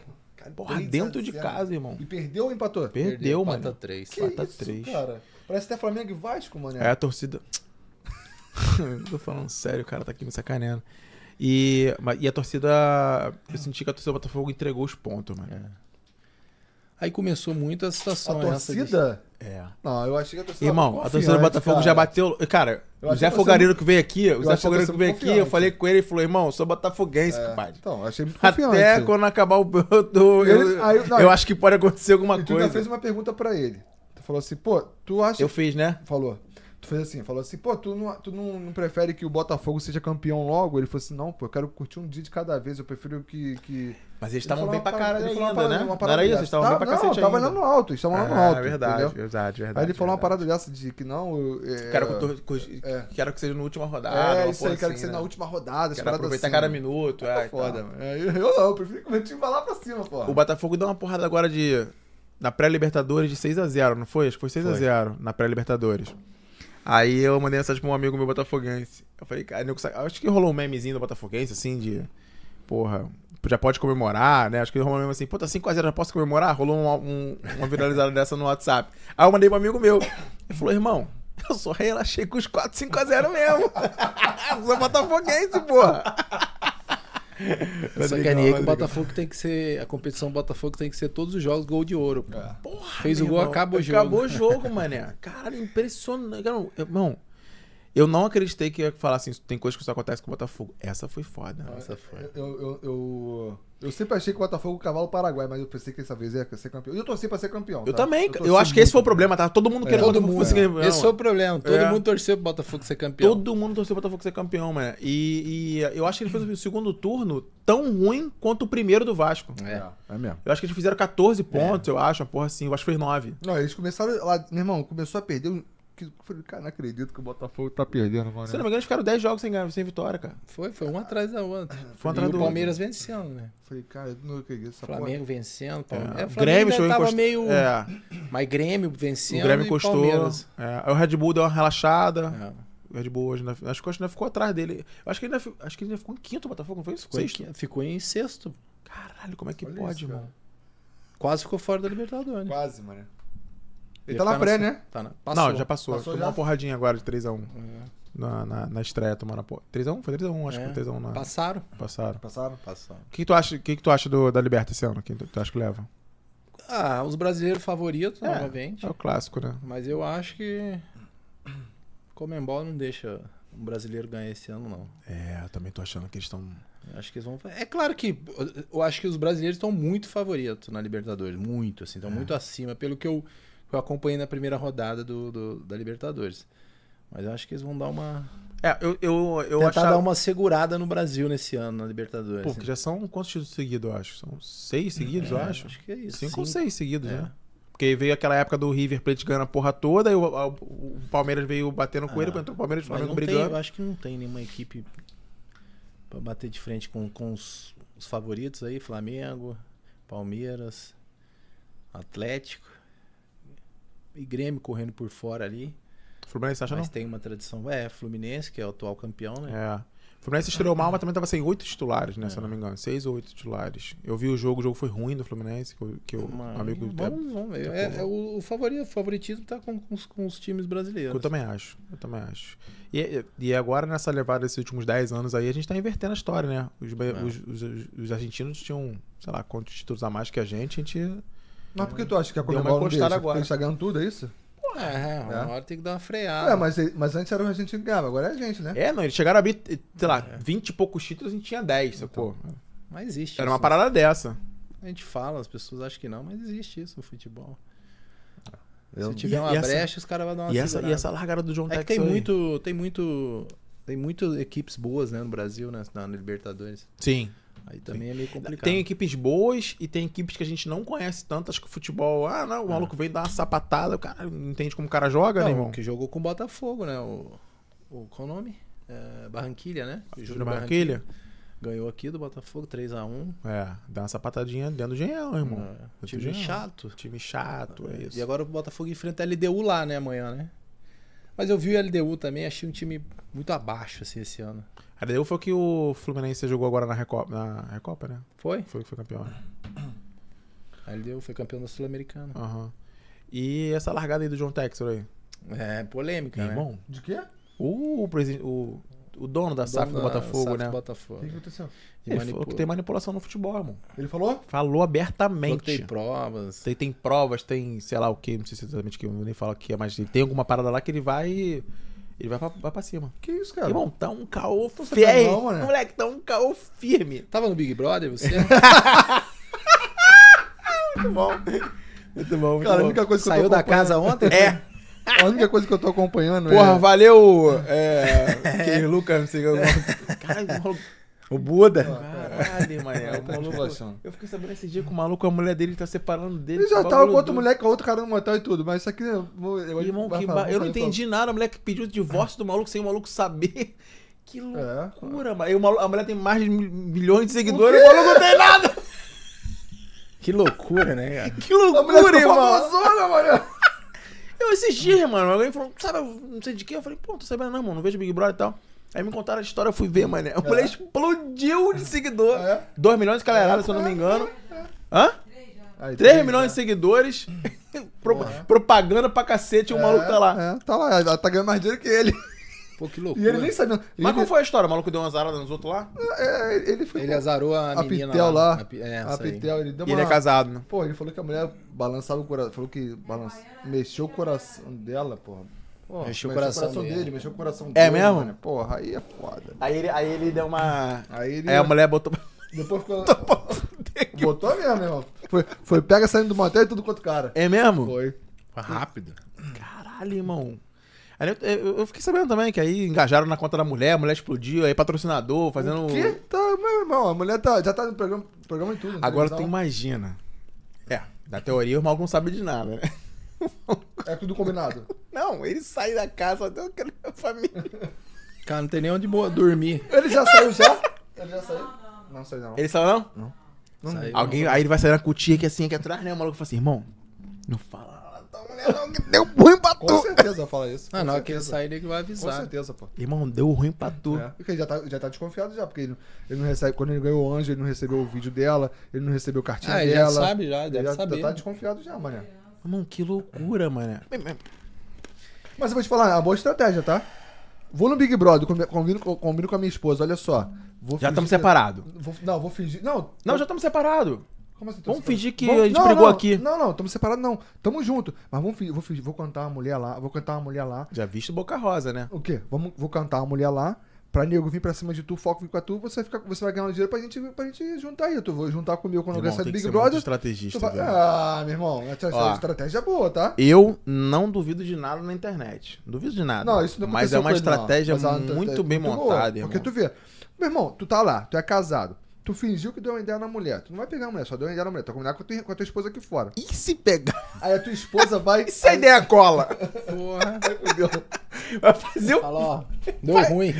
Porra, dentro de casa, irmão. E perdeu ou empatou? Perdeu, perdeu mano. Empata 3. empata 3. cara? Parece até Flamengo e Vasco, mano. É, a torcida... [laughs] tô falando sério, o cara tá aqui me sacaneando. E, e a torcida... Eu senti que a torcida do Botafogo entregou os pontos, mano. É. Aí começou muito a situação. A torcida? De... É. Não, eu achei que a torcida. Irmão, a torcida do Botafogo cara. já bateu. Cara, o Zé Fogareiro que veio aqui, o Zé Fogareiro que veio aqui, eu falei com ele e falou, irmão, sou botafoguense, é, compadre. Então, achei muito confiante. Até quando acabar o. [laughs] Do, ele, eu, aí, não, eu acho que pode acontecer alguma coisa. Tu ainda fez uma pergunta pra ele. Tu falou assim, pô, tu acha. Eu fiz, né? Falou. Tu fez assim, falou assim, pô, tu, não, tu não, não prefere que o Botafogo seja campeão logo? Ele falou assim, não, pô, eu quero curtir um dia de cada vez, eu prefiro que. que... Mas eles estavam bem pra caralho ainda, né? parada, né? Não era isso, eles estavam tá, bem pra caralho. Não, estavam olhando alto, eles estavam olhando ah, alto. É verdade, entendeu? verdade, verdade. Aí ele falou verdade. uma parada dessa de que não. Eu, é, quero, que tu, é, quero que seja na última rodada. É, isso aí, assim, quero que assim, seja né? na última rodada. Quero aproveitar assim. cada minuto. Tá é, foda, mano. É, eu não, eu prefiro que o time vá lá pra cima, pô. O Botafogo deu uma porrada agora de. Na pré-Libertadores de 6x0, não foi? Acho que foi 6x0 na pré-Libertadores. Aí eu mandei mensagem pra um amigo meu botafoguense. Eu falei, cara, eu acho que rolou um memezinho do botafoguense, assim, de... Porra, já pode comemorar, né? Acho que rolou mesmo assim, puta, tá 5x0, já posso comemorar? Rolou uma, um, uma viralizada [laughs] dessa no WhatsApp. Aí eu mandei pra um amigo meu. Ele falou, irmão, eu só relaxei com os 4, 5x0 mesmo. [laughs] eu botafoguense, porra. Sacaneei que o Botafogo tem que ser. A competição Botafogo tem que ser todos os jogos gol de ouro. É. Porra, Fez o gol, irmão, o jogo. Acabou o jogo, mané. Cara, impressionante. Não, irmão, eu não acreditei que ia falar assim, tem coisas que só acontecem com o Botafogo. Essa foi foda. Né? Essa foi. Eu, eu, eu, eu sempre achei que o Botafogo é o cavalo paraguai, mas eu pensei que dessa vez ia ser campeão. E eu torci pra ser campeão. Eu tá? também. Eu, eu acho que esse foi o problema, tá? Todo mundo é. querendo todo mundo, é. ser campeão. Esse foi o problema. Todo é. mundo torceu pro Botafogo ser campeão. Todo mundo torceu pro Botafogo ser campeão, mano. É. E, e, eu acho que ele fez o segundo turno tão ruim quanto o primeiro do Vasco. É, é, é mesmo. Eu acho que eles fizeram 14 pontos, eu acho, porra assim. Eu acho que fez 9. Não, eles começaram lá. Meu irmão, começou a perder que, falei, cara, não acredito que o Botafogo tá perdendo, mano. Se não me engano, ficaram 10 jogos sem, sem vitória, cara. Foi, foi um atrás da outra. Ah, foi um atrás e do o Palmeiras outro. vencendo, né? Falei, cara, eu não acredito. Essa Flamengo porra. vencendo, é, Palmeiras. É. É, o Grêmio tava encost... meio... É. Mas Grêmio vencendo O Grêmio encostou. É. Aí o Red Bull deu uma relaxada. É. O Red Bull hoje, acho que o ainda ficou atrás dele. Acho que ele ainda, acho que ele ainda ficou em quinto, o Botafogo, não foi isso? Ficou Em, ficou em sexto. Caralho, como é que Olha pode, isso, mano? Quase ficou fora da Libertadores. Quase, mano. Ele tá na pré, assim. né? Tá na... Passou. Não, já passou. passou Tomou já? uma porradinha agora de 3x1. É. Na, na, na, estreia tomou na porra. 3x1? Foi 3x1, acho é. que foi 3x1. É. Na... Passaram. Passaram. Passaram? Passaram. O que, que tu acha, que, que tu acha do, da Liberta esse ano? Quem tu, tu acha que leva? Ah, os brasileiros favoritos, é, novamente. É o clássico, né? Mas eu acho que. Comembol não deixa um brasileiro ganhar esse ano, não. É, eu também tô achando que eles estão. Acho que eles vão. É claro que. Eu acho que os brasileiros estão muito favoritos na Libertadores. Muito, assim. Estão é. muito acima. Pelo que eu eu acompanhei na primeira rodada do, do da Libertadores. Mas eu acho que eles vão dar uma. É, eu, eu, eu Tentar dar uma segurada no Brasil nesse ano, na Libertadores. Pô, que já são quantos títulos seguidos, eu acho? São seis seguidos, é, eu acho? Acho que é isso. Cinco, cinco. ou seis seguidos, é. né? Porque veio aquela época do River Plate ganhando a porra toda, e o, o Palmeiras veio batendo com ah, ele, entrou o Palmeiras e o Flamengo brigando. Tem, eu acho que não tem nenhuma equipe pra bater de frente com, com os, os favoritos aí, Flamengo, Palmeiras, Atlético e Grêmio correndo por fora ali. Fluminense acha mas não? tem uma tradição. É, Fluminense, que é o atual campeão, né? É. Fluminense estreou mal, mas também tava sem oito titulares, né? É. Se eu não é. me engano. Seis ou oito titulares. Eu vi o jogo, o jogo foi ruim do Fluminense, que, o amigo Vamos, vamos ver. É, é, o, favorito, o favoritismo tá com, com, os, com, os, times brasileiros. Eu também acho, eu também acho. E, e agora, nessa levada desses últimos dez anos aí, a gente tá invertendo a história, né? Os, é. os, os, argentinos tinham, sei lá, quantos títulos a mais que a gente, a gente mas por que tu acha que a Comebol não deixa? Agora. Porque eles tá tudo, é isso? É, é, uma é? hora tem que dar uma freada. É, mas, mas antes era o gente que ganhava, agora é a gente, né? É, não, eles chegaram a abrir, sei lá, é. 20 e poucos títulos a gente tinha 10, então. sacou? mas existe Era isso. uma parada dessa. A gente fala, as pessoas acham que não, mas existe isso no futebol. Eu... Se tiver e, uma e brecha, essa... os caras vão dar uma e essa, e essa largada do John é Tex tem muito, tem muito, tem muito equipes boas, né, no Brasil, né, na Libertadores. Sim. Aí também é meio complicado. Tem equipes boas e tem equipes que a gente não conhece tantas que o futebol. Ah, não, o é. maluco veio dar uma sapatada, o cara não entende como o cara joga, não, né, irmão? Que jogou com o Botafogo, né? O, o, qual o nome? É, Barranquilha, né? Júlio Barranquilha. Barranquilha. Ganhou aqui do Botafogo 3x1. É, dá uma sapatadinha dentro do genial irmão. É, time chato. Time chato, é, é isso. E agora o Botafogo enfrenta a LDU lá, né, amanhã, né? Mas eu vi o LDU também, achei um time muito abaixo, assim, esse ano. A LDU foi que o Fluminense jogou agora na Recopa, na Recopa né? Foi? Foi que foi campeão, né? [coughs] A LDU foi campeão da Sul-Americana. Aham. Uhum. E essa largada aí do John Texer aí? É, polêmica, né? de quê? O, o, o dono da SAF do Botafogo, né? Do Botafogo. O que aconteceu? Ele manipula. falou que tem manipulação no futebol, irmão. Ele falou? Falou abertamente. Falou tem provas. Tem, tem provas, tem sei lá o que, não sei exatamente o que, eu nem falo mas tem alguma parada lá que ele vai e ele vai pra, vai pra cima. Que isso, cara? Irmão, tá um caô firme. Tá bom, né? Moleque, tá um caô firme. Tava no Big Brother, você? [laughs] muito bom. Muito bom, muito cara, bom. a única coisa que Saiu eu tô da casa ontem? É. [laughs] A única coisa que eu tô acompanhando Porra, é... valeu, é... Que [laughs] é. Lucas, não sei o que. É. Cara, o Buda. Ah, caralho, mané. O maluco, eu fiquei sabendo esse dia que o maluco, a mulher dele tá separando dele. Ele já tava tá com outra mulher, com outro cara no motel e tudo, mas isso aqui. Eu, vou, eu, Irmão, que falar, ba... eu não então. entendi nada. A mulher que pediu o divórcio do maluco sem o maluco saber. [laughs] Que é. loucura, é. mano. Maluco, a mulher tem mais de milhões de seguidores e o maluco não tem nada. Que loucura, né, cara? Que loucura, irmão. Famosona, mano. Eu esses dias, mano, alguém falou, sabe, não sei de quê. Eu falei, pô, não tô sabendo não, mano. Não vejo Big Brother e tal. Aí me contaram a história, eu fui ver, mané. O mulher explodiu de seguidor. 2 é? milhões de calharadas se eu não me engano. É, é, Hã? 3 milhões de seguidores, [laughs] pro, propaganda pra cacete, o é, maluco tá lá. É, tá lá, ela tá ganhando mais dinheiro que ele. Pô, que louco. E ele nem sabia. Mas ele... qual foi a história? O maluco deu uma azarada nos outros lá? É, ele foi. Ele azarou a, a menina Pitel lá. lá. A, é, a Pitel, ele deu uma... ele é casado, né? Pô, ele falou que a mulher balançava o coração. Falou que balança... Né? mexeu o coração dela, porra. Pô, mexeu, o coração, coração dele. dele. Mexeu o coração é dele. É mesmo? Mano. Porra, aí é foda. Aí ele, aí ele deu uma. Aí, ele... aí a mulher botou. Depois ficou. [laughs] botou mesmo, irmão. Foi, foi pega saindo do motel e tudo quanto cara. É mesmo? Foi. Foi rápido. Caralho, irmão. Aí eu, eu, fiquei sabendo também que aí engajaram na conta da mulher, a mulher explodiu, aí patrocinador, fazendo. O quê? Tá, meu irmão, a mulher tá, já tá no programa, programa em tudo. Né? Agora tá tu imagina. É, na teoria o mal não sabe de nada, né? É tudo combinado? [laughs] Não, ele sai da casa, deu quero minha família. Cara, não tem nem onde dormir. Ele já saiu já? Ele já saiu? Não saiu não. Ele saiu não? Não. não saiu, Alguém, não. Aí ele vai sair na cutia aqui é assim, aqui é atrás, né? O maluco fala assim, irmão, não fala nada mulher não, que deu ruim pra tu. Com certeza fala isso. Ah, não, aquele sair ele vai avisar. Com certeza, pô. Irmão, deu ruim pra tu. É, porque ele já tá, já tá desconfiado já, porque ele, ele não recebe, quando ele ganhou o anjo, ele não recebeu o vídeo dela, ele não recebeu cartinha ah, dela. Ah, ele já sabe já, deve ele já, saber. Já tá né? desconfiado já, mané. Mano, que loucura, mano. É Mas eu vou te falar, é uma boa estratégia, tá? Vou no Big Brother, combino, combino com a minha esposa, olha só. Vou já estamos separados. Não, vou fingir. Não, não já estamos separados. Como assim, vamos fingir que vamos, a gente brigou aqui. Não, não, estamos separados, não. Tamo junto. Mas vamos fingir, vou, fingir, vou cantar uma mulher lá, vou cantar uma mulher lá. Já visto Boca Rosa, né? O quê? Vamos, vou cantar uma mulher lá pra nego vir pra cima de tu, foco vir com a tu, você, fica, você vai ganhar um dinheiro pra gente, pra gente juntar aí. Tu vou juntar comigo quando ganhar essa do Big Brother. estrategista. Vai... Ah, meu irmão, essa Ó, estratégia é boa, tá? Eu não duvido de nada na internet. Duvido de nada. Não, isso não Mas é, é uma estratégia não, muito, muito bem muito montada, boa, irmão. Porque tu vê, meu irmão, tu tá lá, tu é casado. Tu fingiu que deu uma ideia na mulher. Tu não vai pegar a mulher, só deu uma ideia na mulher. Tu vai combinar com a tua, com a tua esposa aqui fora. E se pegar? Aí a tua esposa [laughs] vai. e se a ideia cola? [laughs] Porra. Vai fazer um. Falou, deu vai. ruim.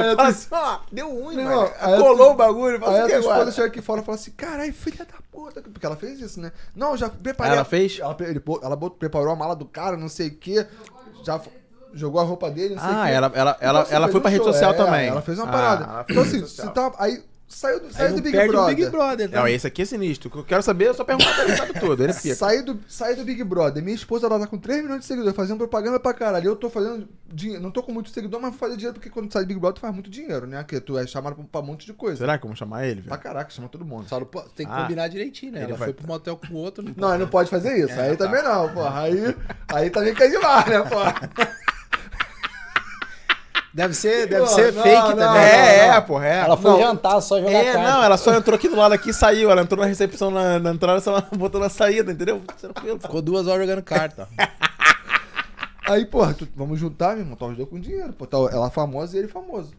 Aí fala assim, ó, deu ruim, não, mano. Aí Colou o bagulho. Aí a tua esposa chega aqui fora e fala assim, caralho, filha da puta. Porque ela fez isso, né? Não, já preparei. Ela a... fez? Ela, ele, ela botou, preparou a mala do cara, não sei o quê. Já jogou a roupa dele, não sei ah, o ah, quê. Ah, ela, ela, então, assim, ela foi pra rede social é, também. Ela fez uma ah, parada. Então assim, você tava. Tá, aí Saiu do, saiu do Big, Brother. Do Big Brother Não, esse aqui é sinistro. Eu quero saber, eu só pergunto o todo. Ele é saiu, do, sai do Big Brother. Minha esposa ela tá com 3 milhões de seguidores, fazendo propaganda pra caralho. Eu tô fazendo dinheiro. Não tô com muito seguidor, mas vou fazer dinheiro, porque quando sai do Big Brother tu faz muito dinheiro, né? Porque tu é chamado pra, pra um monte de coisa. Será que vamos chamar ele? Velho? Pra caraca, chama todo mundo. Só tem que ah, combinar direitinho, né? Ele ela vai... foi pro motel com o outro. Não, não ele não pode fazer isso. É, aí tá. também não, porra. Aí, aí também cai de mar, né, porra? [laughs] Deve ser, deve pô, ser não, fake não, também. Não, é, é, porra. É. Ela foi jantar, só jogar É, não, ela só entrou aqui do lado aqui e saiu. Ela entrou na recepção na, na entrada, só [laughs] botou na saída, entendeu? Ficou duas horas jogando carta. [laughs] Aí, porra, tu, vamos juntar, meu irmão, tá os dois com dinheiro. Pô, tá, ela famosa e ele famoso.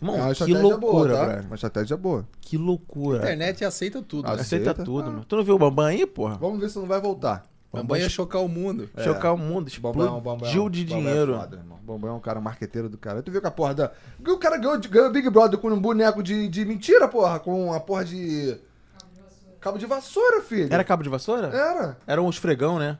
Irmão, é uma que loucura, boa, tá? Velho. Uma estratégia boa. Que loucura. A internet aceita tudo. Né? Aceita, aceita tudo, ah. mano. Tu não viu o Bambam aí, porra? Vamos ver se não vai voltar. Bambam ia chocar o mundo. É. Chocar o mundo, é é explodiu Gil é de dinheiro. Bambam é, foda, é um cara, marqueteiro do cara. Tu viu que a porra da... O cara ganhou, ganhou Big Brother com um boneco de, de mentira, porra. Com a porra de... Cabo de vassoura, filho. Era cabo de vassoura? Era. Era um esfregão, né?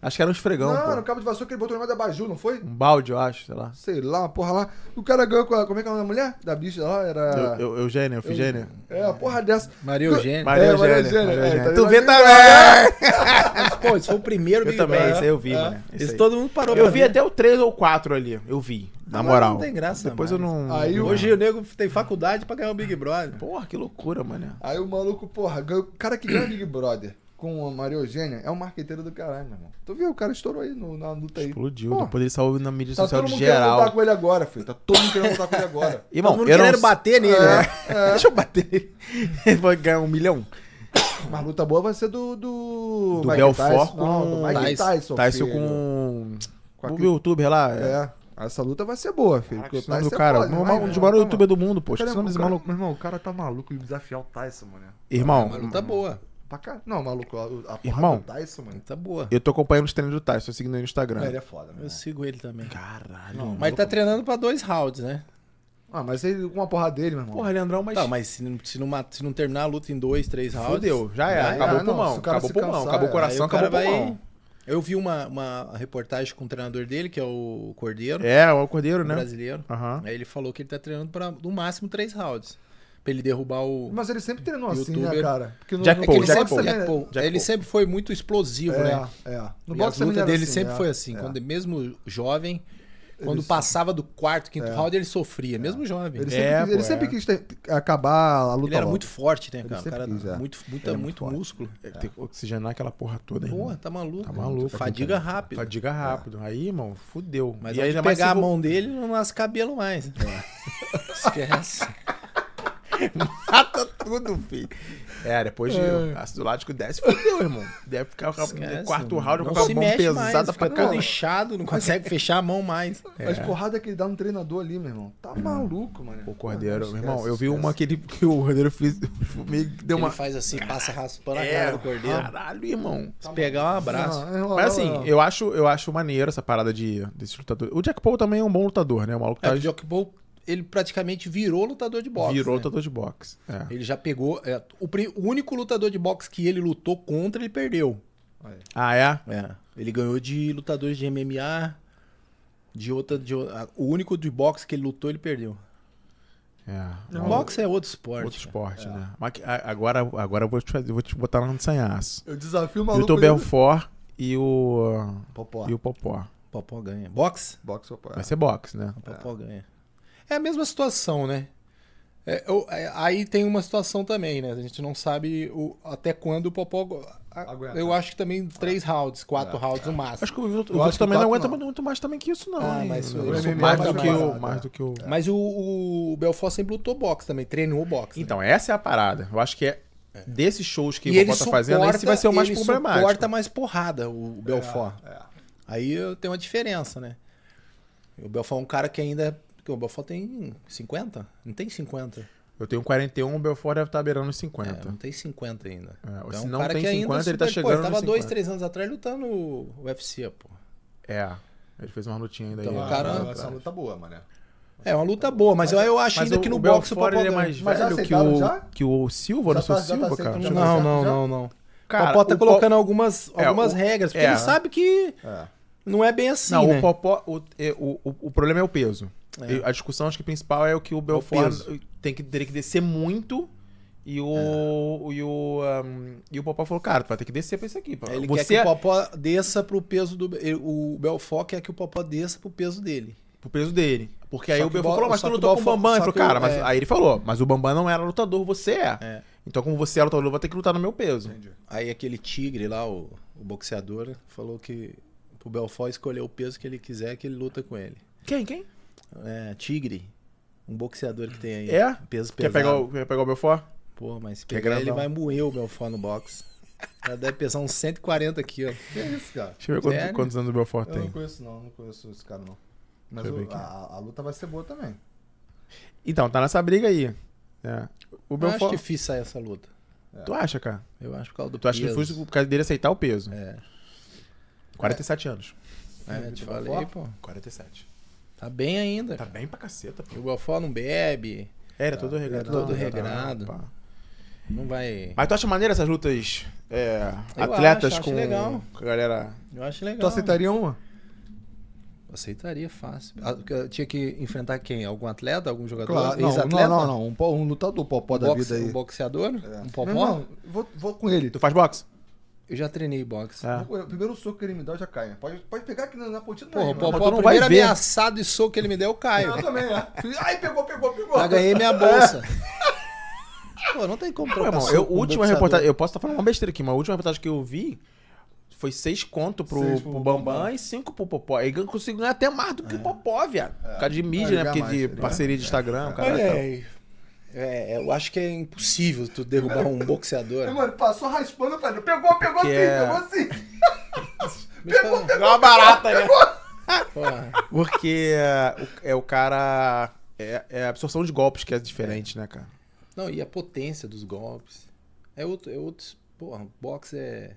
Acho que era um esfregão. Não, pô. no cabo de vassoura que ele botou no meio da Baju, não foi? Um balde, eu acho, sei lá. Sei lá, uma porra lá. O cara ganhou com a. Como é que é a mulher? Da bicha lá? Era. Eu, eu, Eugênia, Eugênia. É, a porra dessa. Maria Eugênia. Maria Eugênia. É, Eugênia. Maria Eugênia. É, tá tu vê também! Tá... [laughs] pô, esse foi o primeiro Eu também, esse isso aí eu vi, é. mano. Isso, todo mundo parou. Eu vi ver. até o 3 ou 4 ali. Eu vi. Na moral. Não tem graça, Depois eu não. Aí, Hoje o... nego tem faculdade pra ganhar o Big Brother. Porra, que loucura, mano. Aí o maluco, porra, ganhou... o cara que ganha o Big Brother com a Maria Eugênia é um marqueteiro do caralho, meu irmão. Tu viu? O cara estourou aí no, na luta aí. Explodiu. Pô, Depois ele saiu na mídia tá social de geral. Tá todo mundo querendo lutar com ele agora, filho. Tá todo mundo querendo lutar com ele agora. [laughs] Irmão, todo mundo querendo não... bater nele, é, né? É. [laughs] Deixa eu bater [laughs] Ele vai ganhar um milhão. uma [coughs] luta boa vai ser do... Do, do Belfort com... Não, do Mike Tyson, Tyson com... com aquele... O youtuber lá. é. é. Essa luta vai ser boa, filho. Caraca, o do cara. Pode, um dos maiores youtubers do mundo, pô. Cara, é, cara, maluco. Meu irmão, o cara tá maluco de desafiar o Tyson, mano. Irmão. É uma luta boa. Pra cá. Não, maluco, a, a Irmão, do Tyson, mano. Tá boa. Eu tô acompanhando os treinos do Tyson, eu sigo ele no Instagram. Ele é foda, né? Eu sigo ele também. Caralho. Não, mas ele tá treinando pra dois rounds, né? Ah, mas ele com uma porra dele, meu irmão. Porra, Leandrão, é mas. Tá, mas se, não- se não, se não terminar a luta em dois, três rounds. Fudeu, já é. acabou o pulmão, acabou o pulmão, é. acabou o coração, acabou o pulmão. Eu vi uma, uma reportagem com o treinador dele, que é o Cordeiro, É, o Cordeiro, né? brasileiro. Aham. Aí ele falou que ele tá treinando pra no máximo três rounds pra ele derrubar o. Mas ele sempre treinou YouTuber. assim, né, cara? Porque no, Jack no, Paul, Jack Paul, Jack Paul. Jack ele Paul. sempre foi muito explosivo, é, né? É. é. No e boxe a luta dele assim, sempre é, foi assim. É. Quando mesmo jovem, quando ele... passava do quarto, quinto é. round, ele sofria, é. mesmo jovem. Ele é, sempre, é, quis, ele quis acabar a luta. Ele era muito forte, né, cara? O cara quis, é. muito, muito, muito músculo. Tem que oxigenar aquela porra toda, Porra, né? tá maluco. Tá né? maluco. Né, Fadiga rápido. Fadiga rápido. Aí, irmão, fudeu. Mas aí, pegar a mão dele, não nasce cabelo mais. [laughs] Esquece. [laughs] Mata tudo, filho. É, depois de é. ácido lático desce, fodeu, irmão. Deve ficar Esquece, o quarto round com a mão pesada pra caramba. inchado, não consegue [laughs] fechar a mão mais. É. Mas porrada que ele dá um treinador ali, meu irmão. Tá maluco, mano. O Cordeiro, meu irmão, eu vi esquece. uma que, ele, que o Cordeiro fez, meio que deu uma... Ele faz assim, passa raspando é, a cara do Cordeiro. Caralho, irmão. Se pegar um abraço. Não, não, Mas assim, eu acho, eu acho maneiro essa parada de, desse lutador. O Jack Paul também é um bom lutador, né? O maluco é, tá... É, o Jack Paul ele praticamente virou lutador de boxe. Virou né? lutador de boxe. É. Ele já pegou. É, o, o, único lutador de boxe que ele lutou contra, ele perdeu. É. Ah, é? É. Ele ganhou de lutadores de MMA, de outra. De, a, o único de boxe que ele lutou, ele perdeu. É. Não, boxe é outro esporte. Outro esporte, é. né? Mas, agora, agora eu vou te, fazer, vou te botar no sanhaço. Eu desafio o maluco. Belfort e o. Popó. E o Popó. Popó ganha. Boxe? Boxe, Popó. É. Vai ser boxe, né? Popó é. ganha. É a mesma situação, né? É, eu, é, aí tem uma situação também, né? A gente não sabe o, até quando o Popó. eu acho que também três rounds, quatro rounds no é. máximo. Acho que o Vitor, o Vitor também não aguenta não. muito mais também que isso, não. Ah, mas mais, do que o, mais do que o. Mas o, o Belfort sempre lutou boxe também, treinou boxe. Né? Então, também. essa é a parada. Eu acho que é desses shows que e o Popó tá fazendo, esse vai ser o mais ele problemático. suporta mais porrada o Belfort. É, é. Aí tem uma diferença, né? O Belfort é um cara que ainda porque o Belfort tem 50? Não tem 50. Eu tenho 41, o Belfort deve estar tá beirando os 50. É, não tem 50 ainda. É, então, se não um tem 50, é ele está chegando. Ele estava 2, 3 anos atrás lutando o UFC, pô. É. Ele fez uma lutinha ainda então, aí. Né? Cara, cara, essa luta boa, mané. É uma luta boa, mas, mas eu acho ainda o, que no boxe o Popó é mais mas velho que o, já? que o Silva, não sou tá-, tá, Silva, tá cara. Não, não, não, não. Cara, o Popó tá colocando algumas, é, algumas regras, porque ele é. sabe que não é bem assim, Não, o né? Popó... O, o, o problema é o peso. É. A discussão, acho que principal é o que o Belfort o tem que, teria que descer muito. E o, é. e, o, um, e o Popó falou, cara, tu vai ter que descer pra isso aqui. Ele Você... quer que o é Popó desça pro peso do... O Belfort quer que o Popó desça pro peso dele. Pro peso dele. Porque só aí o Belfort falou, mas tu lutou com o Bambam. Ele falou, cara, mas é. aí ele falou, mas o Bambam não era lutador, você é. é. Então como você é lutador, eu vou ter que lutar no meu peso. Entendi. Aí aquele tigre lá, o, o boxeador, falou que pro Belfort escolher o peso que ele quiser, que ele luta com ele. Quem, quem? É, Tigre. Um boxeador que tem aí. É? Peso pesado. Quer pegar o, quer pegar o Belfort? Pô, mas se pegar ele vai moer o Belfort no box. Ela deve pesar uns 140 aqui, ó. Que isso, cara? Deixa eu ver quantos, quantos anos o Belfort tem. Eu não conheço, não. Não conheço esse cara, não. Mas o, a, a, luta vai ser boa também. Então, tá nessa briga aí. É. O Belfort... Eu acho difícil sair essa luta. É. Tu acha, cara? Eu acho por causa do tu peso. Tu acha difícil por causa dele aceitar o peso. É. 47 é. anos. É, te falei, pô. 47. Tá bem ainda. Tá bem pra caceta. Pô. o Golfó não bebe. É, Era é tá, é todo regrado. Era todo regrado. Tá, não vai. Mas tu acha maneiro essas lutas é, atletas acho, com, acho legal. com a galera? Eu acho legal. Tu aceitaria uma? Aceitaria fácil. Ah, eu tinha que enfrentar quem? Algum atleta? Algum jogador? Claro, não, não, não, não. Um, um lutador popó um da vida aí. Um boxeador? É. Um popó? Não, não. Vou, vou com ele. Tu faz boxe? Eu já treinei boxe. É. O primeiro soco que ele me dá, eu já caio. Pode, pode pegar aqui na, na pontinha do Porra, pô, o primeiro ameaçado e soco que ele me deu eu caio. Eu também, é. Ai, pegou, pegou, pegou. Já ganhei minha bolsa. É. [laughs] Pô, não tem como trocar. irmão, eu, última reportagem, eu posso estar tá falando uma besteira aqui, mas a última reportagem que eu vi foi seis conto pro, seis pro, pro Bambam, Bambam e cinco pro Popó. Ele conseguiu ganhar até mais do que o é. Popó, viado. É. Por causa de mídia, né? Porque mais, de né? parceria de Instagram, o é. cara. Olha aí. É, é, eu acho que é impossível tu derrubar um boxeador. Meu, mano, passou raspando a pedra. Pegou, pegou assim, é... pegou assim. pegou, pegou, uma barata, né? pegou, né? [laughs] Porra. Porque é, é, o cara. É, é, a absorção de golpes que é diferente, né, cara? Não, e a potência dos golpes. É outro. É outro porra, boxe é.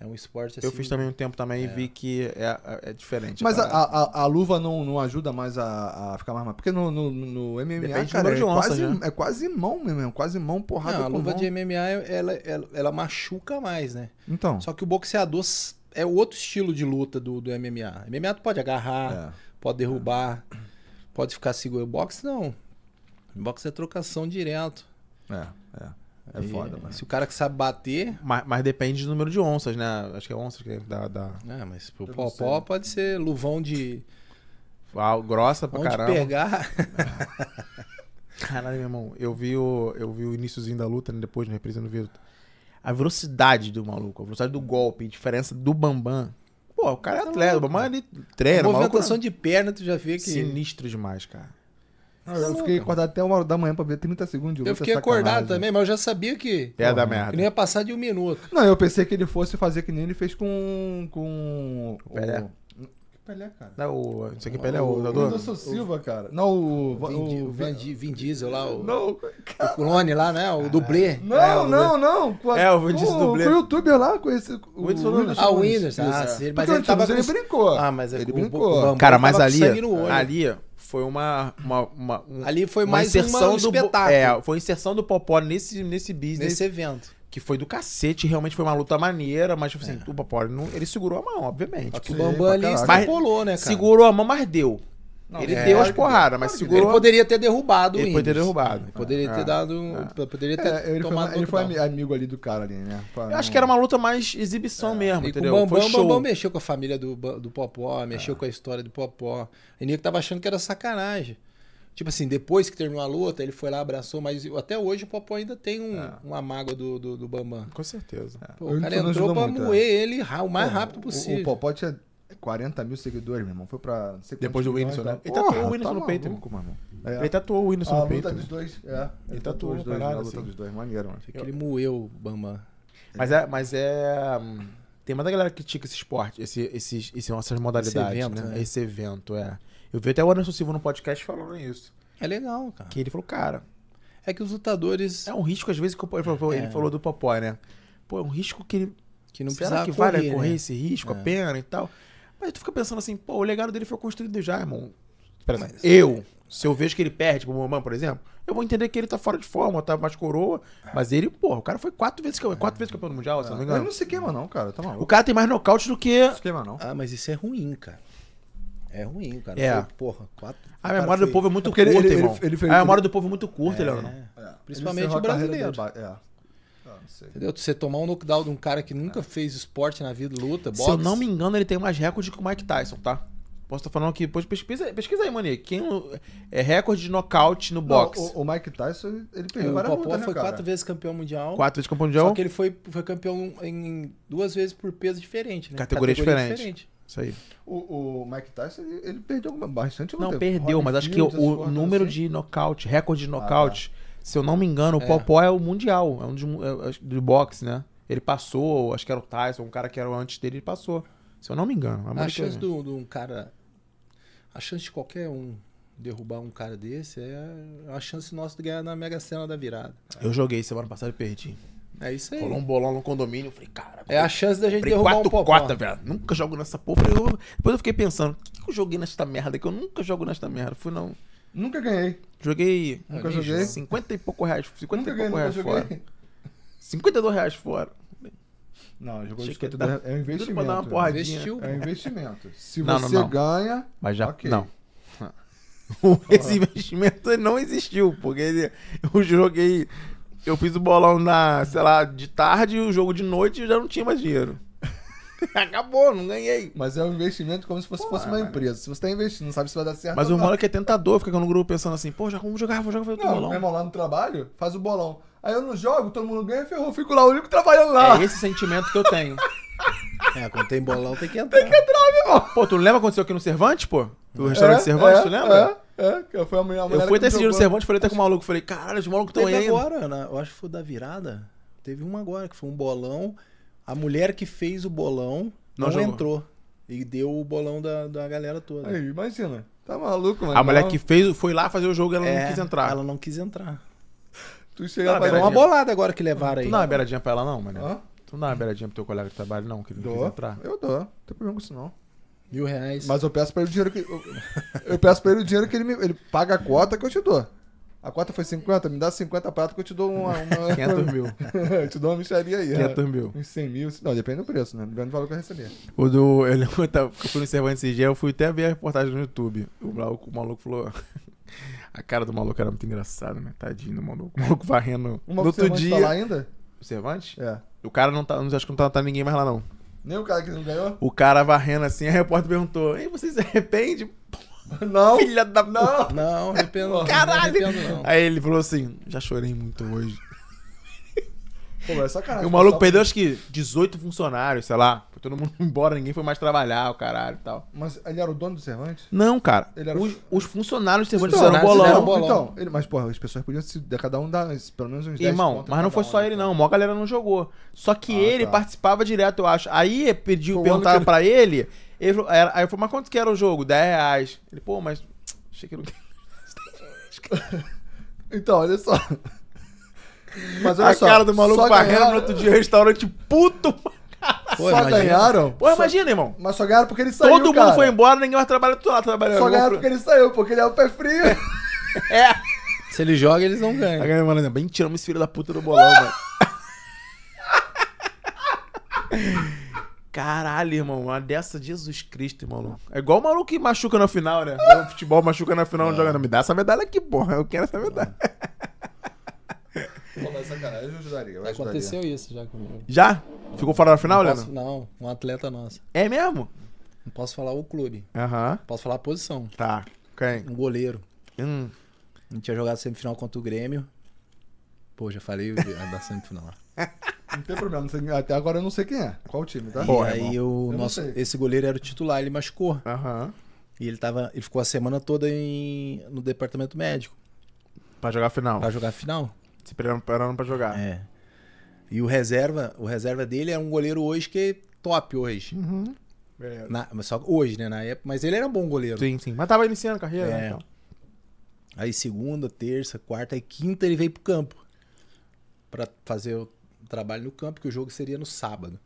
É um esporte assim. Eu fiz assim, também um tempo também é. e vi que é, é, é diferente. Mas a, a, a, luva não, não ajuda mais a, a ficar mais. Porque no, no, no MMA, Depende é de é, onça, quase, é quase mão mesmo, quase mão porrada. Não, a luva mão. de MMA, ela, ela, ela, machuca mais, né? Então. Só que o boxeador é outro estilo de luta do, do MMA. MMA tu pode agarrar, é. pode derrubar, pode ficar seguro. Boxe não. Boxe é trocação direto. É, é. É foda, mano. Se o cara que sabe bater. Mas, mas, depende do número de onças, né? Acho que é onças que dá. É dá... É, mas pro pó pode ser luvão de. Ah, grossa pra Onde caramba. pegar. [laughs] Caralho, meu irmão. Eu vi o, eu vi o iníciozinho da luta, né? Depois, na reprise, eu não vi. A velocidade do maluco, a velocidade do golpe, a diferença do Bambam. Pô, o cara é tá atleta, o Bambam ele é treina. movimentação maluco, é de perna, tu já vê que. Sinistro demais, cara. Eu fiquei acordado até uma hora da manhã pra ver 30 segundos de luta. Eu fiquei acordado também, mas eu já sabia que. É da merda. Que não ia passar de um minuto. Não, eu pensei que ele fosse fazer que nem ele fez com. com. O Pelé. O... Que Pelé, cara? Não, o... Não sei que Pelé é o. O Anderson Silva, cara. Não, o. Vin, o Vin, Vin Diesel lá, o. Não, o clone lá, né? O dublê. Não, é, não, não. a... É, o Vin Diesel dublê. Foi o youtuber lá, conheci. O Whindersson Ah, o Whindersson. Ah, ah. mas ele tava. Ele brincou. Ah, mas ele brincou. Cara, mas ali. Ali, foi uma. uma, uma um, Ali foi uma mais inserção um espetáculo. é, foi inserção do Popó nesse, nesse business. Nesse evento. Que foi do cacete, realmente foi uma luta maneira, mas tipo assim, é. o Popó, ele segurou a mão, obviamente. O Bambam ali extrapolou, né, cara? Segurou a mão, mas deu. Não, ele é, deu as porradas, mas segurou. Ele poderia ter derrubado ele o Ele poderia ter derrubado. Ele poderia ter dado. É. Poderia ter ele tomado. Foi, ele foi amigo ali do cara ali, né? Eu acho que era uma luta mais exibição é. mesmo, entendeu? O Bambam, foi Bambam mexeu com a família do, do Popó, mexeu é. com a história do Popó. E nego tava achando que era sacanagem. Tipo assim, depois que terminou a luta, ele foi lá, abraçou, mas até hoje o Popó ainda tem um, é. uma mágoa do, do, do Bambam. Com certeza. Pô, o cara entrou pra muito, moer é. ele o mais Pô, rápido possível. O, o Popó tinha 40 é mil seguidores, meu irmão. Foi pra. Depois do Whindersson, tá? né? Ele tatuou o Whindersson tá no peito. Maluco, mano. É. Ele tatuou o Whindersson ah, no peito. A luta dos né? dois. É. Ele, ele tatuou, tatuou os dois. Parada, né? a luta assim. dos dois. Maneiro, mano. Eu... Ele moeu o Bambam. Mas é. Mas é... Hum, tem muita galera que critica esse esporte, esse, esses, esse, essas modalidades, esse evento, né? né? Esse evento, é. Eu vi até o Anderson Silva no podcast falando isso. É legal, cara. Que ele falou, cara. É que os lutadores. É um risco, às vezes, que ele falou, é. ele falou do Popó, né? Pô, é um risco que ele. Que não Será que correr, vale né? correr esse risco é. a pena e tal? Mas tu fica pensando assim, pô, o legado dele foi construído já, irmão. Mas, eu, se eu vejo que ele perde pro Moman, por exemplo, eu vou entender que ele tá fora de forma, tá mais coroa. É. Mas ele, pô, o cara foi quatro vezes, campeão, quatro vezes campeão mundial, é. se não me é. engano. Ele não se queima, não, cara. Tá O cara tem mais nocaute do que. Não se queima, não. Ah, mas isso é ruim, cara. É ruim, cara. É. Foi, porra, quatro. A memória do povo é muito é curta, ele, irmão. a memória do povo é muito curta, é, Leandro. É. Principalmente o brasileiro. É. Entendeu? Você tomar um knockdown de um cara que nunca é. fez esporte na vida, luta, boxe. Se eu não me engano, ele tem mais recorde que o Mike Tyson, tá? Posso estar tá falando aqui, depois pesquisa, pesquisa aí, Mani. Quem é, é recorde de nocaute no boxe? Não, o, o, Mike Tyson, ele perdeu é, várias lutas, né, foi cara? quatro vezes campeão mundial. Quatro vezes campeão mundial? Só que ele foi, foi campeão em duas vezes por peso diferente, né? Categoria, Categoria diferente. diferente. Isso aí. O, o, Mike Tyson, ele perdeu bastante Não, perdeu, mas acho Fields, que o, número assim. de nocaute, recorde de ah, tá. nocaute... Ah, se eu não me engano, o é. Popó é o mundial, é um de, é, de boxe, né? Ele passou, acho que era o Tyson, um cara que era antes dele, ele passou. Se eu não me engano. A, a chance de um cara. A chance de qualquer um derrubar um cara desse é a chance nossa de ganhar na Mega Sena da virada. Eu joguei semana passada e perdi. É isso aí. Rolou um bolão no condomínio, eu falei, cara... É a chance da gente derrubar quatro, um popó. Quatro, velho. Nunca jogo nessa porra. Eu... Depois eu fiquei pensando, o que, que eu joguei nesta merda? Que eu nunca jogo nesta merda. Fui não... Nunca ganhei. Joguei. Nunca ali, joguei. 50 e pouco reais. 50 nunca e pouco ganhei, reais fora. 52 reais fora. Não, jogou Achei 52 reais. É um investimento. Dar uma porradinha. Investiu. É um investimento. Se não, você não, não. ganha. Mas já. Okay. Não. [laughs] [laughs] Esse investimento não existiu, porque eu joguei. Eu fiz o bolão na, sei lá, de tarde, e o jogo de noite e já não tinha mais dinheiro. [laughs] Acabou, não ganhei. Mas é um investimento como se fosse, pô, fosse uma empresa. Se você tá investindo, não sabe se vai dar certo. Mas o irmão é que é tentador, fica no grupo pensando assim, pô, já vamos jogar, vamos jogar, vou jogar. Não, meu irmão lá no trabalho, faz o bolão. Aí eu não jogo, todo mundo ganha, ferrou, fico lá, o único trabalhando lá. É esse sentimento que eu tenho. [laughs] é, quando tem bolão tem que entrar. Tem que entrar, meu irmão. Pô, tu lembra aconteceu aqui no Cervantes, pô? Do restaurante é, Cervantes, é, tu lembra? É. É, que foi a mulher, eu fui até esse dia no Cervantes, falei até com o maluco, falei, caralho, os malucos estão aí. agora, né? eu acho que foi da virada. Teve uma agora, que foi um bolão a mulher que fez o bolão não, não entrou. E deu o bolão da, da galera toda. Aí, imagina. Tá maluco, mano. A mulher que fez, foi lá fazer o jogo ela é, não quis entrar. Ela não quis entrar. Tu chega pra... É uma bolada agora que levaram aí. Tu dá uma beiradinha pra ela não, mano? Ah? Tu não dá uma beiradinha pro teu colega de trabalho não, que ele não quis entrar? Eu dou. Não tem problema com isso não. Mil reais. Mas eu peço pra ele o dinheiro que... Eu, eu peço pra ele o dinheiro que ele me... Ele paga a cota que eu te dou. A cota foi 50? Me dá 50 pratos que eu te dou uma. uma... 500 [laughs] mil. eu [laughs] te dou uma micharia aí. 500 é. mil. Uns 100 mil. Não, depende do preço, né? Depende do valor que eu receber. O do. Eu lembro que eu fui no Cervantes esse dia, eu fui até ver a reportagem no YouTube. O maluco, o maluco falou. [laughs] a cara do maluco era muito engraçada, né? Tadinho do maluco. O maluco varrendo. Uma no outro tá dia. Tá lá ainda? O Cervantes? É. O cara não tá. Acho que não tá, tá ninguém mais lá, não. Nem o cara que não ganhou? O cara varrendo assim, a repórter perguntou: Ei, você se arrepende? Pum. [laughs] Não. Filha da. Não. Não, arrependo Caralho. Não arrependo, não. Aí ele falou assim: já chorei muito hoje. [laughs] Pô, é sacanagem. E o maluco perdeu acho que 18 funcionários, sei lá. Foi todo mundo [laughs] embora, ninguém foi mais trabalhar, o caralho e tal. Mas ele era o dono do Cervantes? Não, cara. Ele era... os, os funcionários do Cervantes então, fizeram bolão. Então, bolão. Então, ele, mas, porra, as pessoas podiam se. Cada um dar pelo menos uns 10 Irmão, mas não foi só né, ele, então. não. A maior galera não jogou. Só que ah, ele tá. participava direto, eu acho. Aí pediu, perguntaram que... pra ele ele falou, era, aí eu falei, mas quanto que era o jogo? 10 reais. Ele, pô, mas. Achei que não. [laughs] então, olha só. Mas olha a só, cara do maluco barrendo no outro dia, restaurante puto pra caralho. Pô, só imagina. ganharam? Pô, imagina, irmão. Mas só ganharam porque ele saiu, Todo mundo cara. foi embora, ninguém mais trabalha, tu lá trabalhando. Só ganharam porque ele saiu, porque ele é o pé frio. [laughs] é. Se ele joga, eles não ganham. Aí ganha falando, bem tiramos esse filho da puta do bolão, velho. [laughs] Caralho, irmão, uma dessa, Jesus Cristo, irmão. É igual o maluco que machuca na final, né? O futebol machuca na final, não é. joga. Não me dá essa medalha aqui, porra. Eu quero essa medalha. Pô, sacanagem, eu ajudaria. Eu Aconteceu ajudaria. isso já comigo. Já? Ficou fora da final, leandro? Não, um atleta nosso. É mesmo? Não posso falar o clube. Aham. Uhum. Posso falar a posição. Tá. Quem? Um goleiro. Hum. A gente tinha jogado semifinal contra o Grêmio. Pô, já falei da semifinal não tem problema, sei, até agora eu não sei quem é, qual time, tá? E aí o eu nosso, esse goleiro era o titular, ele machucou. Aham. E ele tava, ele ficou a semana toda em, no departamento médico. Pra jogar final. Pra jogar final. Se preparando pra jogar. É. E o reserva, o reserva dele é um goleiro hoje que é top hoje. Uhum. Na, só hoje, né? Na época, mas ele era um bom goleiro. Sim, sim. Mas tava iniciando a carreira, né, é. né? Então. Aí segunda, terça, quarta e quinta ele veio pro campo. para fazer o trabalho no campo, que o jogo seria no sábado.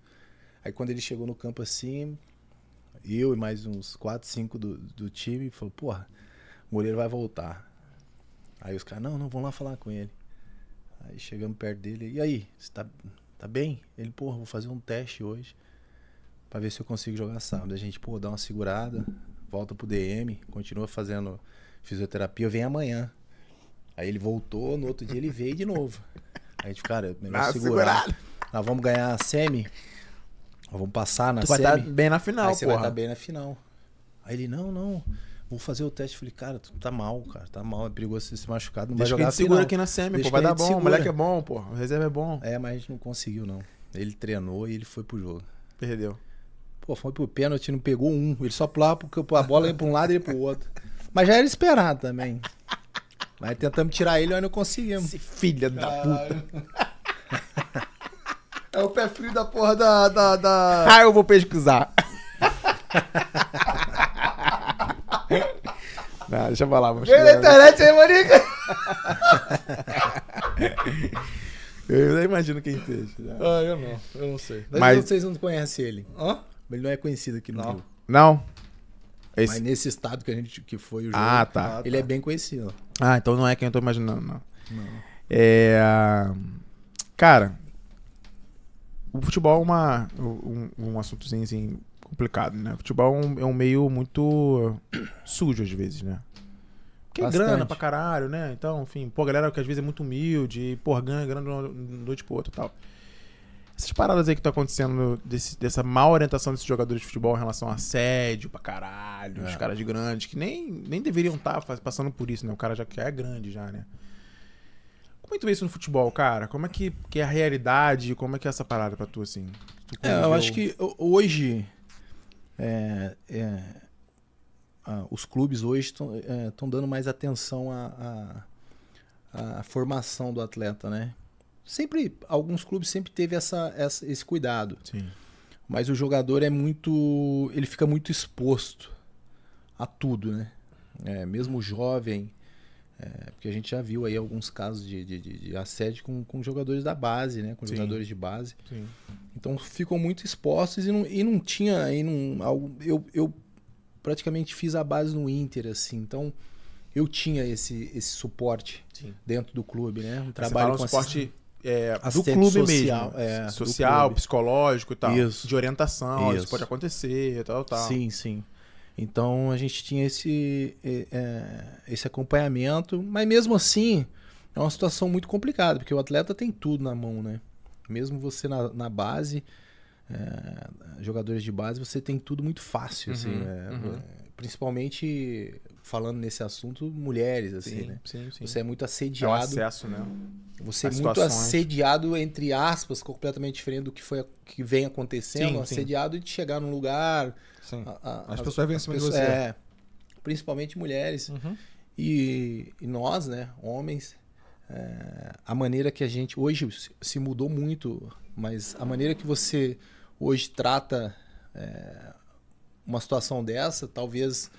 Aí quando ele chegou no campo assim, eu e mais uns 4, 5 do, do time, falou, porra, o goleiro vai voltar. Aí os caras, não, não, vamos lá falar com ele. Aí chegamos perto dele, e aí, você tá, tá bem? Ele, porra, vou fazer um teste hoje pra ver se eu consigo jogar sábado. A gente, pô, dá uma segurada, volta pro DM, continua fazendo fisioterapia, vem amanhã. Aí ele voltou, no outro dia ele veio de novo. A gente, tipo, cara, melhor é ah, segurar. Segurado. Nós vamos ganhar a semi. Nós vamos passar na tu semi. Tu tá vai dar bem na final, pô. Você vai estar tá bem na final. Aí ele, não, não. Vou fazer o teste. Eu falei, cara, tu tá mal, cara. Tá mal. É perigoso você se machucar. Não Deixa vai jogar a gente segura aqui na semi, Deixa pô. Vai dar bom. Segura. O moleque é bom, pô. O reserva é bom. É, mas a gente não conseguiu, não. Ele treinou e ele foi pro jogo. Perdeu. Pô, foi pro pênalti, não pegou um. Ele só pulava porque a bola ia pra um lado e ele pro outro. Mas já era esperado também. Mas tentamos tirar ele, mas não conseguimos. Esse filha da puta. É o pé frio da porra da. da, da... [laughs] Ah, eu vou pesquisar. [laughs] não, deixa eu falar. Vem na internet aí, Monica! [laughs] eu já imagino quem fez. Né? Ah, eu não. Eu não sei. Mas, Mas... vocês não conhecem ele. Hã? Ele não é conhecido aqui no não. Rio. Não? Esse... Mas nesse estado que a gente que foi o jogo, ah tá. ah, tá. ele é bem conhecido. Ah, então não é quem eu tô imaginando, não. Não. É, cara, o futebol é uma, um, um assuntozinho assim, complicado, né? O futebol é um, é um meio muito sujo às vezes, né? Porque é grana pra caralho, né? Então, enfim, pô, a galera que às vezes é muito humilde, pô, ganha grana de uma noite pro outro e tal. Essas paradas aí que tá acontecendo desse, dessa má orientação desses jogadores de futebol em relação a assédio pra caralho, é. os caras de grande, que nem, nem deveriam estar tá passando por isso, né? O cara já que é grande já, né? Como é que tu vê isso no futebol, cara? Como é que, que é a realidade? Como é que é essa parada pra tu, assim? Tu é, eu acho que hoje é, é, ah, os clubes hoje estão é, dando mais atenção à, à, à formação do atleta, né? sempre alguns clubes sempre teve essa, essa esse cuidado. Sim. Mas o jogador é muito, ele fica muito exposto a tudo, né? É, mesmo jovem, é, porque a gente já viu aí alguns casos de, de, de assédio com, com, jogadores da base, né? Com Sim. jogadores de base. Sim. Então ficam muito expostos e não, e não tinha. aí não, eu, eu praticamente fiz a base no Inter, assim. Então eu tinha esse, esse suporte Sim. dentro do clube, né? Um trabalho Você fala com um suporte é, do clube social, mesmo. É, social, clube. psicológico e tal. Isso. De orientação, isso. isso pode acontecer e tal, tal. Sim, sim. Então a gente tinha esse, é, esse acompanhamento, mas mesmo assim é uma situação muito complicada, porque o atleta tem tudo na mão, né? Mesmo você na, na base, é, jogadores de base, você tem tudo muito fácil, assim, uhum, assim, é, uhum. principalmente falando nesse assunto, mulheres, assim, sim, né? Sim, sim. Você é muito assediado. É um acesso, né? Você é muito situações. assediado, entre aspas, completamente diferente do que, foi, que vem acontecendo. Sim, assediado sim. de chegar num lugar. A, a, as pessoas vêm em cima de você. É, principalmente mulheres. Uhum. E, e, nós, né, homens, é, a maneira que a gente. Hoje se mudou muito, mas a maneira que você hoje trata é, uma situação dessa, talvez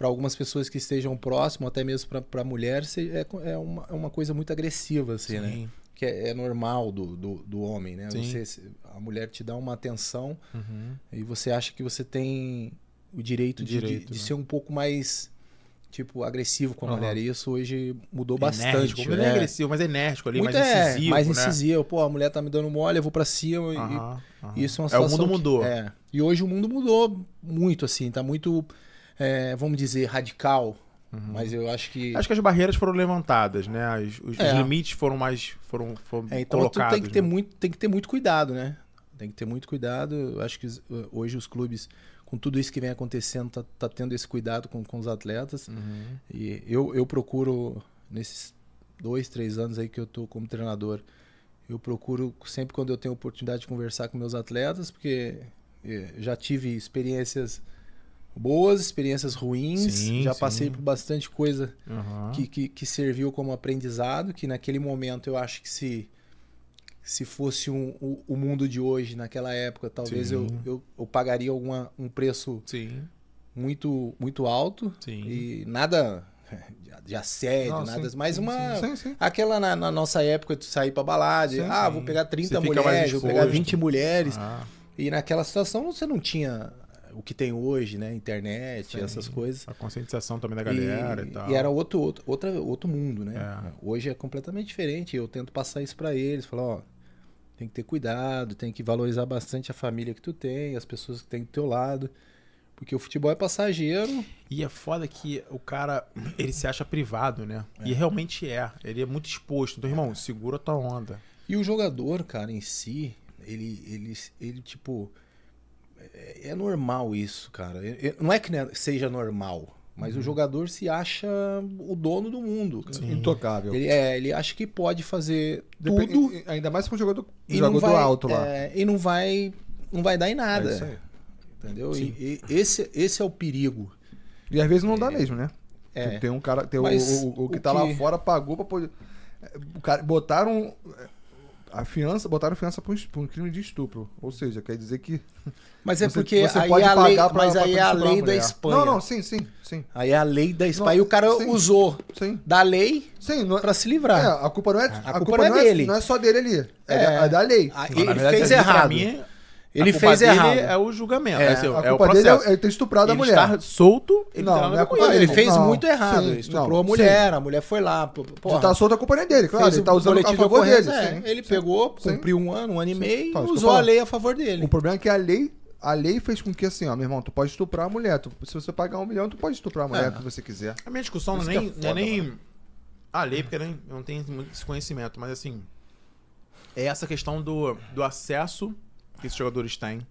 para algumas pessoas que estejam próximo, até mesmo para mulher, é, é, uma, é uma coisa muito agressiva, assim, né? Sim. né? Que é, é normal do, do, do, homem, né? Você, a mulher te dá uma atenção uhum. e você acha que você tem o direito, o de, direito, de, de né? ser um pouco mais tipo, agressivo com a uhum. mulher. E isso hoje mudou bastante. Enérgico, né? Não é né? agressivo, mas é enérgico ali, Muito mais é, incisivo. Mais né? incisivo. Pô, a mulher tá me dando mole, eu vou para cima. Uhum, e, uhum. Isso é uma situação. É, o mundo que, mudou. É. E hoje o mundo mudou muito, assim, tá muito é, vamos dizer, radical. Uhum. Mas eu acho que. Acho que as barreiras foram levantadas, né? As, os, é. os, limites foram mais. Foram, foram é, então colocados, tem que, ter né? muito, tem que ter muito cuidado, né? Tem que ter muito cuidado. Eu acho que hoje os clubes, com tudo isso que vem acontecendo, tá, tá tendo esse cuidado com, com os atletas. Uhum. E eu, eu procuro, nesses dois, três anos aí que eu tô como treinador, eu procuro sempre quando eu tenho oportunidade de conversar com meus atletas, porque eh, já tive experiências boas, experiências ruins. Sim, já sim. passei por bastante coisa uhum. que, que, que, serviu como aprendizado, que naquele momento eu acho que se, se fosse um, o, o mundo de hoje, naquela época, talvez eu, eu, eu, pagaria alguma, um preço sim. muito muito alto. E nada [laughs] de assédio, Não, nada, sim, mas uma sim, sim, aquela na, na, nossa época de sair para balada, ah, vou pegar 30 mulheres, vou pegar 20 mulheres. Ah. E naquela situação você não tinha o que tem hoje, né? Internet, Sim, essas coisas. A conscientização também da galera e, e tal. E era outro, outro, outro outro mundo, né? É. Hoje é completamente diferente. Eu tento passar isso para eles, falar, ó, tem que ter cuidado, tem que valorizar bastante a família que tu tem, as pessoas que tem do teu lado. Porque o futebol é passageiro. E é foda que o cara, ele se acha privado, né? É. E realmente é. Ele é muito exposto. Então, irmão, é. segura tua onda. E o jogador, cara, em si, ele, ele, ele tipo é, é normal isso, cara. Não é que né, seja normal, mas uhum. o jogador se acha o dono do mundo. Sim. Intocável. Ele, é, ele acha que pode fazer tudo. E, ainda mais com o jogador, e jogador vai, alto lá. É, e não vai, não vai dar em nada. É isso aí. Entendeu? E, e, esse, esse é o perigo. E às vezes não é, dá mesmo, né? É. Tem um cara. Tem o, o, o, que tá o tá que... lá fora pagou pra poder. É, o cara, botaram a fiança, botaram fiança por, um crime de estupro. Ou seja, quer dizer que. [laughs] Mas é você, porque você aí a lei, pra, mas pra aí é a lei da Espanha. Não, não, sim, sim, sim. Aí é a lei da Espanha. Não, e o cara sim, usou sim. da lei sim, não, é- pra se livrar. É, a culpa não é, a culpa, culpa não, é, não é dele. Não é só dele ali. É, é da, é da lei. Ah, a, ele fez errado. Mim, é ele fez errado. é o julgamento. É, assim, a é o é processo. É, ele ter estuprado ele a mulher. Estar solto, ele não, não é culpa dele. Ele fez não, muito errado. Sim, estuprou não, a mulher, sim. a mulher foi lá. Tá porra. tá solto a culpa não é dele, claro. Fez ele tá usando a favor dele. É, sim, ele pegou, cumpriu um ano, um ano e meio, tá, usou a lei a favor dele. O problema é que a lei a lei fez com que assim, ó, meu irmão, tu pode estuprar a mulher. Tu, se você pagar um milhão, tu pode estuprar a mulher é. que você quiser. A minha discussão não, é nem, é foda, não é nem mano. a lei, porque nem, eu não tenho muito esse conhecimento, mas assim, é essa questão do, do acesso que esses jogadores têm.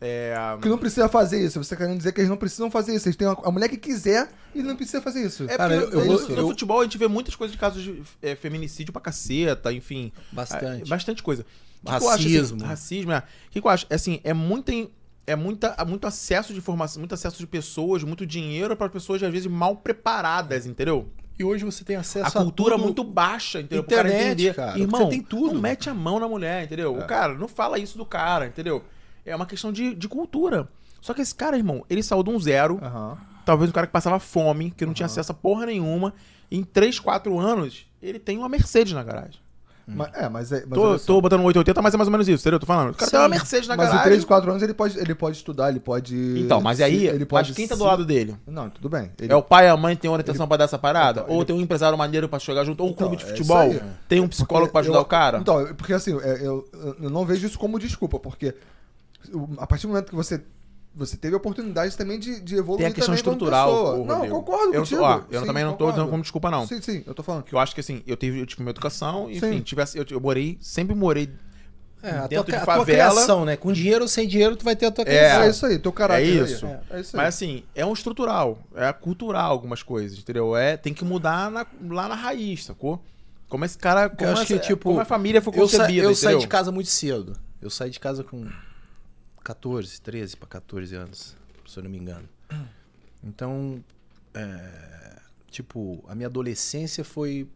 É... Que não precisa fazer isso. Você tá querendo dizer que eles não precisam fazer isso. Eles têm uma, a mulher que quiser e não precisa fazer isso. É, Cara, eu, eu, eu, no, no futebol a gente vê muitas coisas de casos de é, feminicídio pra caceta, enfim. Bastante. É, bastante coisa. Que racismo. assim, racismo, O que, que eu acho? Assim, é. é assim, é muito, É muita, muito acesso de informação, muito acesso de pessoas, muito dinheiro para pessoas, às vezes, mal preparadas, entendeu? E hoje você tem acesso a, a cultura muito baixa, entendeu? Internet, cara, cara, Irmão, você tem tudo. Não mete a mão na mulher, entendeu? É. O cara, não fala isso do cara, entendeu? É uma questão de, de cultura. Só que esse cara, irmão, ele saiu de um zero. Uhum. Talvez um cara que passava fome, que não uhum. tinha acesso a porra nenhuma. Em 3, 4 anos, ele tem uma Mercedes na garagem. Hum. Mas, é, mas é. Mas tô, tô botando 880, mas é mais ou menos isso, entendeu? Eu tô falando. O cara tem uma Mercedes na mas garagem. Mas em 3, 4 anos ele pode, ele pode estudar, ele pode. Então, mas aí. Ele pode mas quem tá do lado dele? Não, tudo bem. Ele... É o pai e a mãe que tem orientação ele... pra dar essa parada? Então, ou ele... tem um empresário maneiro pra chegar junto? Ou um então, clube de é futebol? É tem um psicólogo porque pra ajudar eu... o cara? Então, porque assim, eu, é, eu, eu não vejo isso como desculpa, porque a partir do momento que você você teve oportunidade também de, de evoluir Tem a questão estrutural. não, concordo eu contigo. Tô, ó, eu sim, também não estou dando como desculpa, não. Sim, sim, eu tô falando. Que eu acho que assim, eu tive, eu tive minha educação, enfim, tivesse eu, eu morei, sempre morei é, a tua, de favela. A tua criação, né? Com dinheiro ou sem dinheiro, tu vai ter a tua é. criação. É, é isso aí, teu caráter. É isso. É, é isso Mas assim, é um estrutural, é cultural algumas coisas, entendeu? É, tem que mudar na, lá na raiz, sacou? Como esse cara, como, essa, que, tipo, como a família foi concebida, Eu, sa eu saí de casa muito cedo. Eu saí de casa com 14, 13 para 14 anos, se eu não me engano. Então, é, tipo, a minha adolescência foi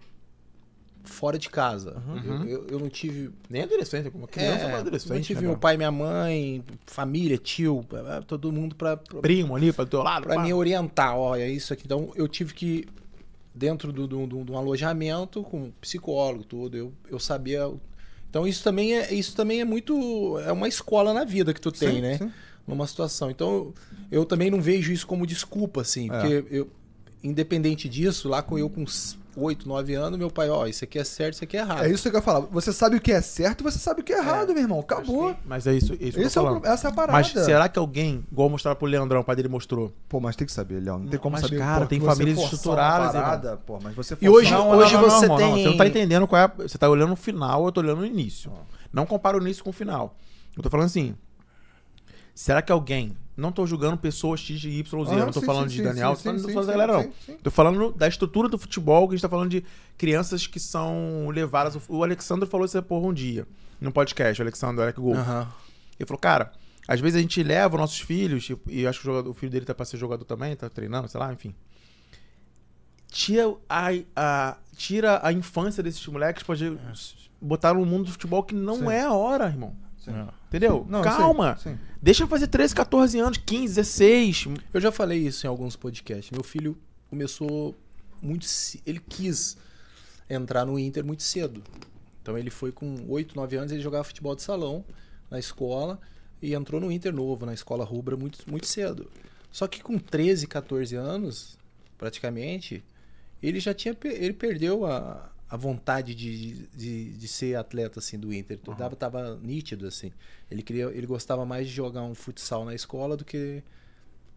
fora de casa. Uhum. Eu, uhum. eu, eu, não tive. Nem adolescente, como criança, é, adolescente. Eu tive né, meu pai, minha mãe, família, tio, todo mundo pra. Primo ali, pra teu lado. Pra, me orientar, olha, é isso aqui. Então eu tive que. Dentro de do, do, do, um alojamento, com psicólogo, tudo, eu, eu sabia o então isso também é, isso também é muito. É uma escola na vida que tu tem, sim, né? Sim. Numa situação. Então eu também não vejo isso como desculpa, assim. É. Porque eu, independente disso, lá com eu com 8, 9 anos, meu pai, ó, isso aqui é certo, isso aqui é errado. É isso que eu falar. Você sabe o que é certo e você sabe o que é errado, é, meu irmão. Acabou. Que... É, mas é isso. É isso é o... essa é a parada. Mas será que alguém, igual mostrar pro Leandrão, o pai dele mostrou? Pô, mas tem que saber, leão Não tem como mas, saber. Cara, pô, tem famílias estruturadas. Parada, pô, mas você e hoje, não, hoje não, não, você tem. você não tá entendendo qual é. Você tá olhando o final, eu tô olhando o início. Ah. Não comparo o início com o final. Eu tô falando assim. Será que alguém não tô julgando pessoas X, Y, Z. Ah, eu não ah, tô falando sim, de Daniel, sim, não tô falando da galera, não. Tô falando da estrutura do futebol, que a gente tá falando de crianças que são levadas. O Alexandre falou isso porra um dia, no podcast, o Alexandre, Eric Alec Gol. Uhum. Ele falou, cara, às vezes a gente leva nossos filhos, e acho que o, jogador, o filho dele tá pra ser jogador também, tá treinando, sei lá, enfim tira a, a, tira a infância desses moleques pra é, botar no mundo do futebol que não Sim. é a hora, irmão. É. Entendeu? Não, Calma. sim. Deixa eu fazer 13, 14 anos, 15, 16. Eu já falei isso em alguns podcasts. Meu filho começou muito. Ele quis entrar no Inter muito cedo. Então ele foi com 8, 9 anos, ele jogava futebol de salão na escola e entrou no Inter novo, na escola rubra, muito, muito cedo. Só que com 13, 14 anos, praticamente, ele já tinha. Ele perdeu a, a vontade de, de, de, ser atleta assim do Inter. Tudo dava, tava nítido assim. Ele queria, ele gostava mais de jogar um futsal na escola do que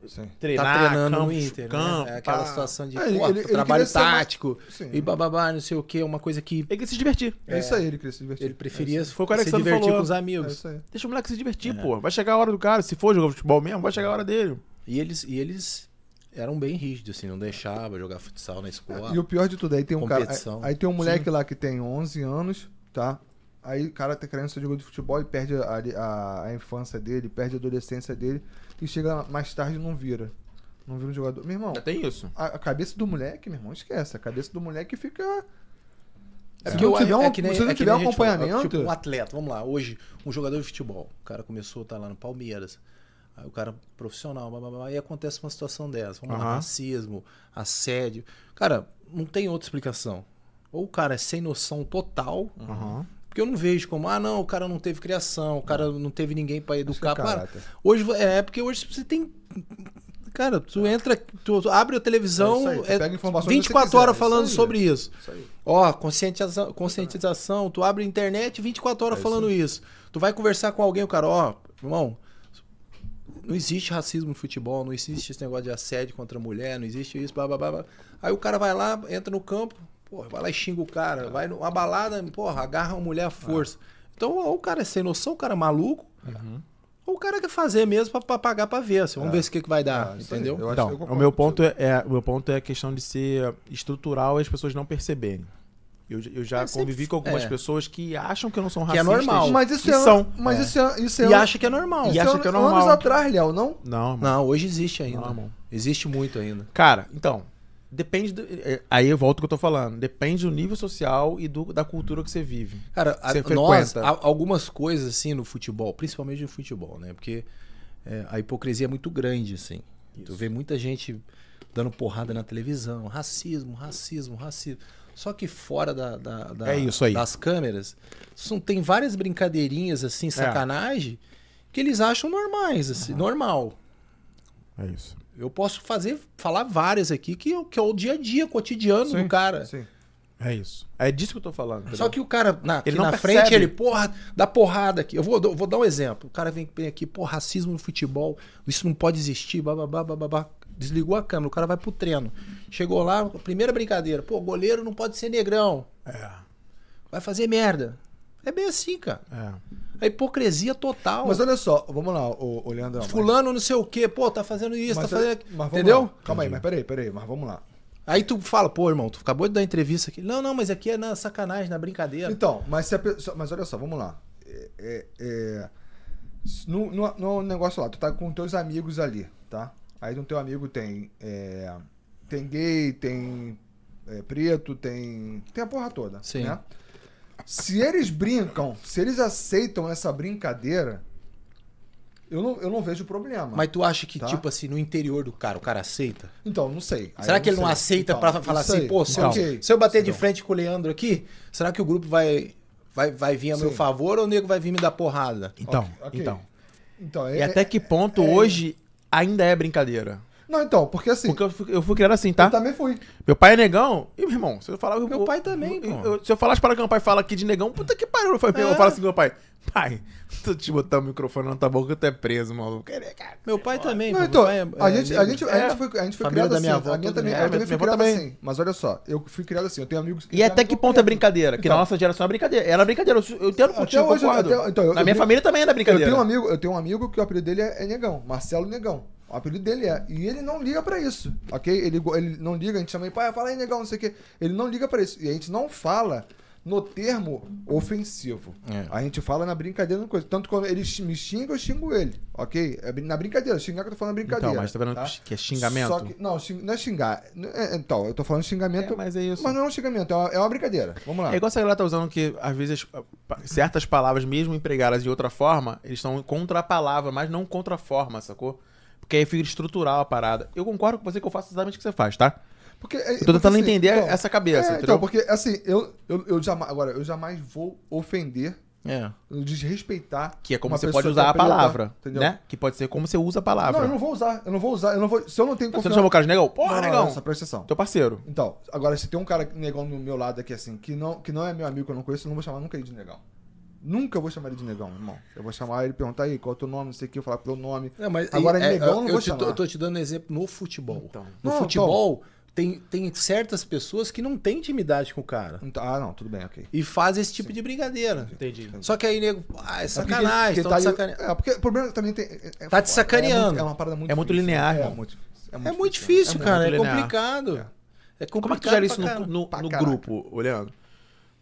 Sim. Treinar, tá treinando campo, no Inter, né? campo, né? É aquela tá... situação de é, ele, pô, ele, trabalho ele tático mais... e bababá, não sei o que, uma coisa que. Ele queria se divertir. É, é, isso aí, ele queria se divertir. Ele é preferia é Foi o cara se divertir falou. com os amigos. É Deixa o moleque se divertir, é. pô. Vai chegar a hora do cara, se for jogar futebol mesmo, vai chegar a hora dele. E eles, e eles eram bem rígidos, assim, não deixava jogar futsal na escola. E o pior de tudo, aí tem um competição. cara. Aí, aí, tem um moleque Sim. lá que tem 11 anos, tá? Aí o cara tá querendo ser jogador de futebol e perde a, a, a, infância dele, perde a adolescência dele e chega mais tarde e não vira. Não vira um jogador. Meu irmão. Tem isso. A, a, cabeça do moleque, meu irmão, esquece. A cabeça do moleque fica. É se não tiver, um, é que nem, se não é tiver um é tipo acompanhamento. tipo, um atleta, vamos lá. Hoje, um jogador de futebol. O cara começou a tá estar lá no Palmeiras Aí o cara profissional, blá, blá, blá, e acontece uma situação dessa. Vamos uhum. lá, racismo, assédio. Cara, não tem outra explicação. Ou o cara é sem noção total, uhum. porque eu não vejo como, ah, não, o cara não teve criação, o cara não teve ninguém é para educar. Cara, hoje é porque hoje você tem Cara, tu entra, tu abre a televisão, é, aí, é 24 quiser, horas falando isso aí, sobre isso. isso Ó, conscientização, conscientização, tu abre a internet 24 horas é falando isso, isso. Tu vai conversar com alguém, o cara, ó, irmão, não existe racismo no futebol, não existe esse negócio de assédio contra a mulher, não existe isso, blá, blá, blá, blá. Aí o cara vai lá, entra no campo, porra, vai lá e xinga o cara, é. vai numa balada, porra, agarra a mulher à é. força. Então, ou o cara é sem noção, o cara é maluco, uhum. ou o cara quer fazer mesmo para pagar para ver. Assim, vamos é. ver o que, que vai dar, é, entendeu? então, o meu ponto é, é, o meu ponto é a questão de ser estrutural e as pessoas não perceberem. Eu, eu já eu convivi sempre... com algumas é. pessoas que acham que eu não sou racista Que é normal. Mas isso é. São. Mas é. isso é. Isso é e acha que é normal. E é acha que é normal. Anos atrás, Léo, não? Não. Mano. Não, hoje existe ainda. Não, existe muito ainda. Cara, então. Depende. Do, é, aí eu volto ao que eu tô falando. Depende do nível social e do, da cultura que você vive. Cara, você a, nós, algumas coisas assim no futebol, principalmente no futebol, né? Porque é, a hipocrisia é muito grande, assim. Isso. Tu vê muita gente dando porrada na televisão, racismo, racismo, racismo. Só que fora da, da, da, é das câmeras, são, tem várias brincadeirinhas assim, é. sacanagem, é. que eles acham normais, assim, uhum. normal. É isso. Eu posso fazer, falar várias aqui, que, que é o dia a dia, cotidiano sim, do cara. Sim. É isso. É disso que eu tô falando. Entendeu? Só que o cara na, ele na frente, ele, porra, dá porrada aqui. Eu vou, vou dar um exemplo. O cara vem, vem aqui, porra, racismo no futebol, isso não pode existir, bababá, desligou a câmera, o cara vai pro treino. Chegou lá, primeira brincadeira, pô, goleiro não pode ser negrão. É. Vai fazer merda. É bem assim, cara. É. A hipocrisia total. Mas olha só, vamos lá, ô, Leandrão. Fulano mas... não sei o quê, pô, tá fazendo isso, mas tá fazendo é, aquilo. Entendeu? Lá. Calma Entendi. aí, mas peraí, peraí, mas vamos lá. Aí tu fala, pô, irmão, tu acabou de dar entrevista aqui. Não, não, mas aqui é na sacanagem, na brincadeira. Então, mas, se pessoa... mas olha só, vamos lá. É, é, é... No, no, no negócio lá, tu tá com teus amigos ali, tá? Aí no teu amigo tem. É, tem gay, tem é, preto, tem. Tem a porra toda. Sim. Né? Se eles brincam, se eles aceitam essa brincadeira, eu não, eu não vejo problema. Mas tu acha que, tá? tipo assim, no interior do cara, o cara aceita? Então, não sei. Aí será que ele não, não aceita então, pra falar assim, pô, se, okay. eu, se eu bater de frente com o Leandro aqui, será que o grupo vai, vai, vai vir a Sim. meu favor ou o nego vai vir me dar porrada? Então, okay. então. então é, e até que ponto é, hoje ainda é brincadeira. Não, então, porque assim. Porque eu fui, eu fui criado assim, tá? Eu também fui. Meu pai é negão. E, meu irmão, se eu falar. Meu eu, pai também, eu, se eu falar as paradas que meu pai fala aqui de negão, puta que pariu. Eu falo, é. eu falo assim com meu pai. Pai, tu te botar o microfone na tua boca, tu é preso, maluco. Meu pai também. Não, então, pai é é- a, gente, a, gente, a, gente, é. foi, a gente foi criado da assim, minha assim. Avó, a minha também, a eu também fui criado também. assim. Mas olha só, eu fui criado assim. Eu tenho amigos que E até que ponto é brincadeira? Que então, na nossa geração é brincadeira. Era brincadeira. Eu tenho contigo, eu concordo. Até, então, na minha família também era brincadeira. Eu tenho um amigo, eu tenho um amigo que o apelido dele é Negão, Marcelo Negão. O apelido dele é. E ele não liga para isso, ok? Ele, ele não liga, a gente chama ele, pai, fala aí, negão, não sei o quê. Ele não liga para isso. E a gente não fala no termo ofensivo. É. A gente fala na brincadeira, no coisa. Tanto quando ele me xinga, eu xingo ele, ok? É na brincadeira, xingar que eu tô falando brincadeira. Então, mas tá falando tá? que é xingamento? Que, não, xing, não é xingar. É, então, eu tô falando xingamento. É, mas é isso. Mas não é um xingamento, é uma, é uma brincadeira. Vamos lá. É igual essa galera tá usando que, às vezes, certas palavras, mesmo empregadas de outra forma, eles estão contra a palavra, mas não contra a forma, sacou? Porque aí fica estrutural a parada. Eu concordo com você que eu faço exatamente o que você faz, tá? Porque, eu tô é, tentando porque, assim, entender então, essa cabeça, é, Então, porque assim, eu, eu, eu jamais, agora, eu jamais vou ofender é. Desrespeitar. Que é como você pode usar a é palavra. Entendeu? Né? Que pode ser como você usa a palavra. Não, eu não vou usar. Eu não vou usar. Eu não vou, se eu não tenho confiança. Você não chamou o cara de negão? Porra, não, negão. Nossa, presta atenção. Teu parceiro. Então, agora, se tem um cara negão do meu lado aqui assim, que não, que não é meu amigo, que eu não conheço, eu não vou chamar nunca ele de negão. Nunca vou chamar ele de negão, irmão. Eu vou chamar ele perguntar aí qual é o teu nome, não sei o que, eu falar pelo nome. Não, mas, Agora, é, negão, eu não vou chamar. Eu tô te dando exemplo no futebol. Então. No não, futebol, então. tem, tem certas pessoas que não têm intimidade com o cara. Então, ah, não, tudo bem, ok. E faz esse tipo Sim. de brincadeira. Entendi. Só que aí, nego, ah, é sacanagem, é porque, tá de sacane... É, porque o problema é também tem. É, é tá te é sacaneando. Muito, é, uma parada muito. É muito difícil, linear, né? É muito, é muito, difícil, cara. É complicado. É complicado. Como é que tu gera isso no, no, no grupo, olhando?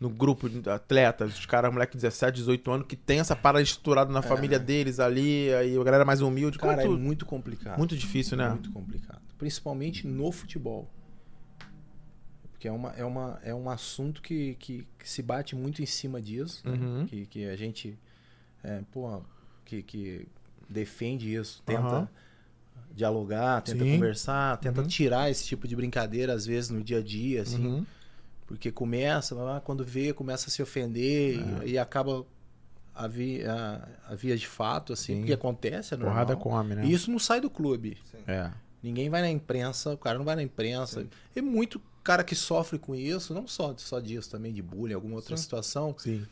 no grupo de atletas, os caras, moleque de 17, 18 anos, que tem essa parada estruturada na é. família né? deles ali, aí a galera é mais humilde. Cara, é muito complicado. Muito difícil, né? Muito complicado. Principalmente no futebol. Porque é, uma, é, uma, é um assunto que, que, que se bate muito em cima disso, né? uhum. que, que a gente, é, pô, que, que defende isso, tenta... Uhum. Dialogar, tenta Sim. conversar, tenta uhum. tirar esse tipo de brincadeira, às vezes, no dia a dia, assim. Uhum. Porque começa, quando vê, começa a se ofender e, é. e, acaba a via, a via de fato, assim, o que acontece, é normal. Porrada come, né? E isso não sai do clube. É. Ninguém vai na imprensa, o cara não vai na imprensa. Sim. E muito cara que sofre com isso, não só, só disso, também de bullying, alguma outra Sim. situação, Sim.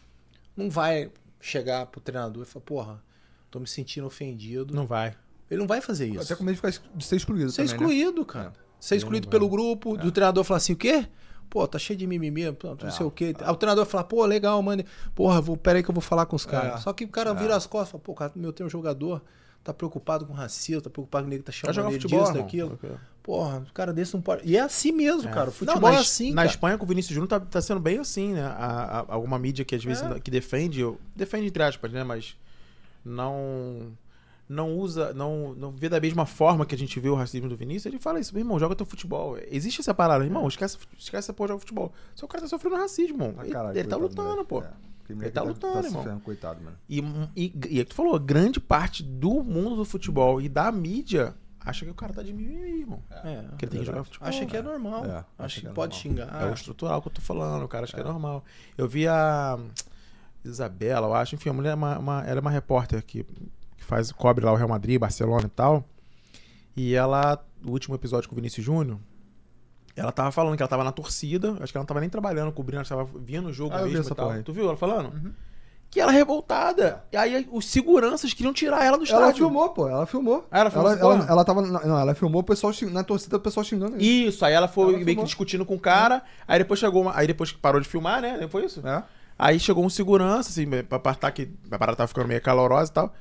não vai chegar pro treinador e falar, porra, tô me sentindo ofendido. Não vai. Ele não vai fazer isso. Até com medo de, ficar, de ser excluído. Ser também, né? excluído, né? cara. É. Ser excluído pelo grupo, é. do treinador falar assim, o quê? pô, tá cheio de mimimi, não, é, sei o quê. É. O treinador fala, pô, legal, mano. Porra, vou, peraí que eu vou falar com os é, caras. É, Só que o cara é. vira as costas e fala, pô, cara, meu, tem um jogador, tá preocupado com racismo, tá preocupado com ele tá chamando ele futebol, disso, daquilo. Okay. Porra, o cara desse não pode. E é assim mesmo, é. cara. O futebol não, na, é assim. Na cara. Espanha, com o Vinícius Júnior, tá, tá sendo bem assim, né? A, alguma mídia que às vezes que defende, eu, defende entre aspas, né? Mas não não usa, não, não vê da mesma forma que a gente vê o racismo do Vinícius, ele fala isso, meu irmão, joga teu futebol. Existe essa parada, irmão, é. esquece, esquece essa porra, joga futebol. seu cara tá sofrendo racismo, irmão. Ah, caralho, ele, ele tá lutando, pô. É. Ele tá, tá lutando, tá irmão. Ferrando, coitado, mano. E, hum, e, e é que tu falou, grande parte do mundo do futebol e da mídia acha que o cara tá de mim irmão. É. é, que ele tem que jogar futebol. Acha que é normal. É, acha que, que é pode xingar. É o estrutural que eu tô falando, o cara acha que é normal. Eu vi a Isabela, eu acho, enfim, a mulher é uma, uma, ela é uma repórter que faz, cobre lá o Real Madrid, Barcelona e tal. E ela, no último episódio com o Vinícius Júnior, ela tava falando que ela tava na torcida, acho que ela não tava nem trabalhando, cobrindo, ela tava vendo o jogo ah, mesmo e tal. Porra. Tu viu ela falando? Uhum. Que ela é revoltada. E aí os seguranças queriam tirar ela do estádio. Ela filmou, pô. Ela filmou. Ah, ela filmou. Ela, ela, ela, tava. Não, ela filmou o pessoal na torcida, o pessoal xingando. Ele. Isso, aí ela foi ela meio que discutindo com o cara. Aí depois chegou uma, Aí depois que parou de filmar, né? Foi isso? É. Aí chegou um segurança, assim, pra apartar tá que. A parada tava ficando meio calorosa e tal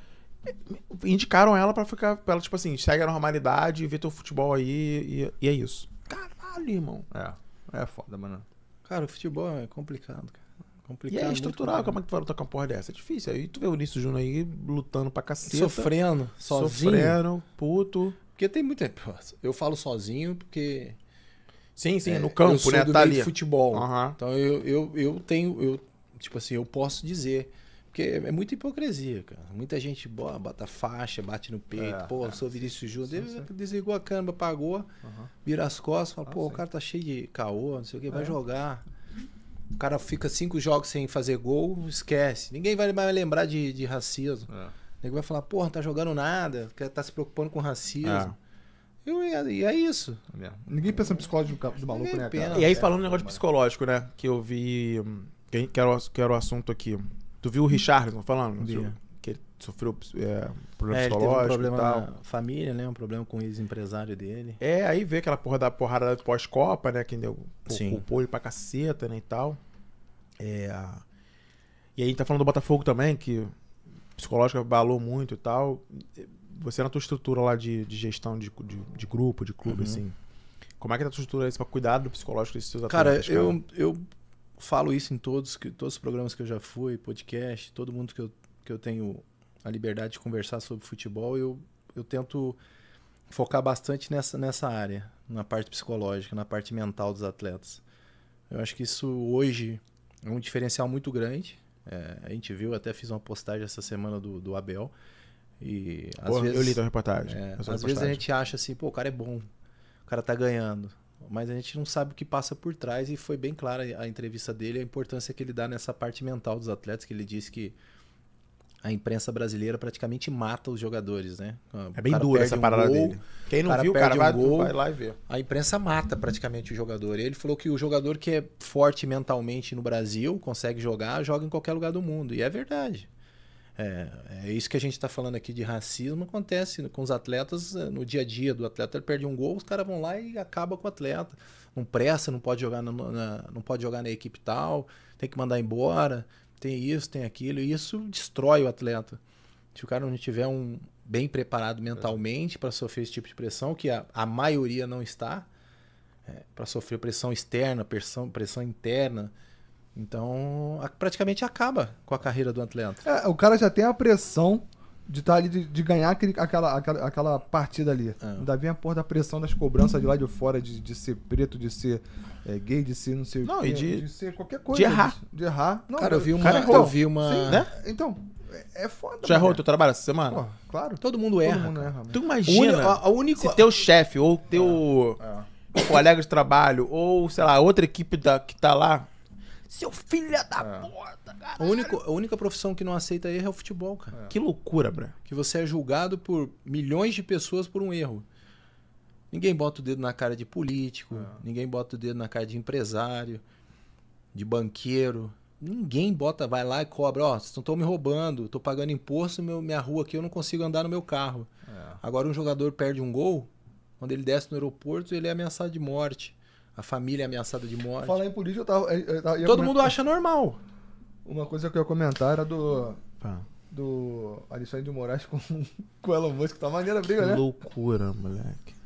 indicaram ela para ficar. Pra ela, tipo assim, segue a normalidade, vê teu futebol aí e, e é isso. Caralho, irmão. É, é foda, mano. Cara, o futebol é complicado, cara. Complicado, e é estrutural, como é que tu vai lutar com uma porra dessa? É difícil. Aí tu vê o Vinícius Júnior aí lutando pra cacete. Sofrendo, sozinho. Sofrendo, puto. Porque tem muita. Eu falo sozinho porque. Sim, sim, é, no campo, eu né? sou né? Do tá meio ali. futebol. Uhum. Então eu, eu, eu tenho. Eu, tipo assim, eu posso dizer porque é muita hipocrisia, cara. Muita gente boa, bota faixa, bate no peito, é, pô, é, sou Vinícius Júnior. Desligou a câmera, pagou, uhum. vira as costas, fala, ah, pô, sim. o cara tá cheio de caô, não sei o que, é. vai jogar. O cara fica cinco jogos sem fazer gol, esquece. Ninguém vai mais lembrar de, de racismo. É. O vai falar, porra, não tá jogando nada, tá se preocupando com racismo. É. Eu, e é isso. É Ninguém pensa no psicológico do, maluco, Ninguém né? Pena, e aí, é. falando um negócio psicológico, né? Que eu vi. Hum, que era o assunto aqui. Tu viu o hum. Richardson falando? Viu. Que ele sofreu é, problema é, ele teve um problema e tal. na família, né? Um problema com o ex-empresário dele. É, aí vê aquela porra da porrada pós-copa, né? Que deu o culpou ele pra caceta, né? E tal. É... E aí tá falando do Botafogo também, que psicológico abalou muito e tal. Você na tua estrutura lá de, de gestão de, de, de, grupo, de clube, uhum. assim... Como é que tá a tua estrutura aí pra cuidar do psicológico desses seus cara, atletas? Cara, eu, eu falo isso em todos, que, todos os programas que eu já fui, podcast, todo mundo que eu, que eu tenho a liberdade de conversar sobre futebol, eu, eu tento focar bastante nessa, nessa área, na parte psicológica, na parte mental dos atletas. Eu acho que isso hoje é um diferencial muito grande. É, a gente viu, até fiz uma postagem essa semana do, do Abel. E às vezes, eu li a reportagem. É, às reportagem. vezes a gente acha assim, pô, o cara é bom, o cara tá ganhando mas a gente não sabe o que passa por trás e foi bem clara a entrevista dele, a importância que ele dá nessa parte mental dos atletas, que ele disse que a imprensa brasileira praticamente mata os jogadores, né? é bem dura essa um parada gol, dele. Quem não cara viu, o cara vai, gol, vai, lá e vê. A imprensa mata praticamente o jogador. ele falou que o jogador que é forte mentalmente no Brasil, consegue jogar, joga em qualquer lugar do mundo. E é verdade. É, é isso que a gente está falando aqui de racismo acontece com os atletas é, no dia a dia do atleta ele perde um gol os caras vão lá e acaba com o atleta não pressa não pode jogar na, na, não pode jogar na equipe tal tem que mandar embora tem isso tem aquilo e isso destrói o atleta se o cara não tiver um bem preparado mentalmente para sofrer esse tipo de pressão que a, a maioria não está é, para sofrer pressão externa pressão pressão interna então, praticamente acaba com a carreira do atleta. É, o cara já tem a pressão de estar tá ali, de, de ganhar aquele, aquela, aquela, aquela partida ali. É. Ainda vem a porra da pressão das cobranças de lá de fora, de, de ser preto, de ser é, gay, de ser não sei não, o que. De, de, ser qualquer coisa. De errar. De, de errar. Não, cara, eu vi uma. Cara, eu vi uma... Sim, né? Então, é, é foda. Já errou teu trabalho essa semana? Pô, claro. Todo mundo erra. Todo mundo erra tu imagina a, a única... se teu chefe ou teu é, é, colega de trabalho ou, sei lá, outra equipe da, que tá lá seu filho é da é. puta, caralho. A única, a única profissão que não aceita erro é o futebol, cara. É. Que loucura, bro. Que você é julgado por milhões de pessoas por um erro. Ninguém bota o dedo na cara de político, é. ninguém bota o dedo na cara de empresário, de banqueiro. Ninguém bota, vai lá e cobra, ó, oh, vocês estão me roubando, tô pagando imposto, meu, minha rua aqui eu não consigo andar no meu carro. É. Agora um jogador perde um gol, quando ele desce no aeroporto, ele é ameaçado de morte a família ameaçada de morte. Falar em política, eu tava. Eu tava Todo comentar... mundo acha normal. Uma coisa que eu ia comentar era do. Pá. Tá. Do Alexandre de Moraes com, [laughs] com o Elon Musk. Tá maneira a briga, que né? Loucura, moleque.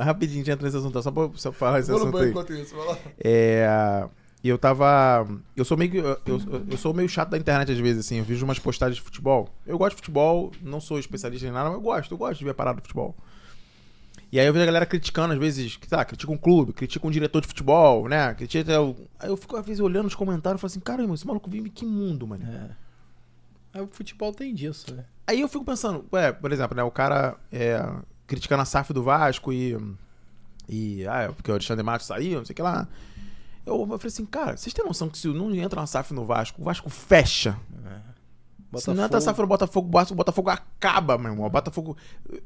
Rapidinho, já entra nesse assunto, tá? só pra, só pra falar esse assunto. Aí. Enquanto isso, vai lá. É. E eu tava. Eu sou meio. Eu, eu, sou meio chato da internet às vezes, assim. Eu vejo umas postagens de futebol. Eu gosto de futebol, não sou especialista em nada, mas eu gosto, eu gosto de ver a parada de futebol. E aí eu vejo a galera criticando, às vezes, tá, critica um clube, critica um diretor de futebol, né? Critica. É aí eu fico, às vezes, olhando os comentários e falo assim, irmão, esse maluco vive que mundo, mano. É. Aí é, o futebol tem disso, né? Aí eu fico pensando, ué, por exemplo, né? O cara é, criticando a SAF do Vasco e. E. Ah, é porque o Alexandre Matos saiu, não sei o que lá. Eu, eu falei assim, cara, vocês têm noção que se não entra na SAF no Vasco, o Vasco fecha. É. É Botafogo. Se Nata no Botafogo, o Botafogo acaba, meu irmão. O Botafogo.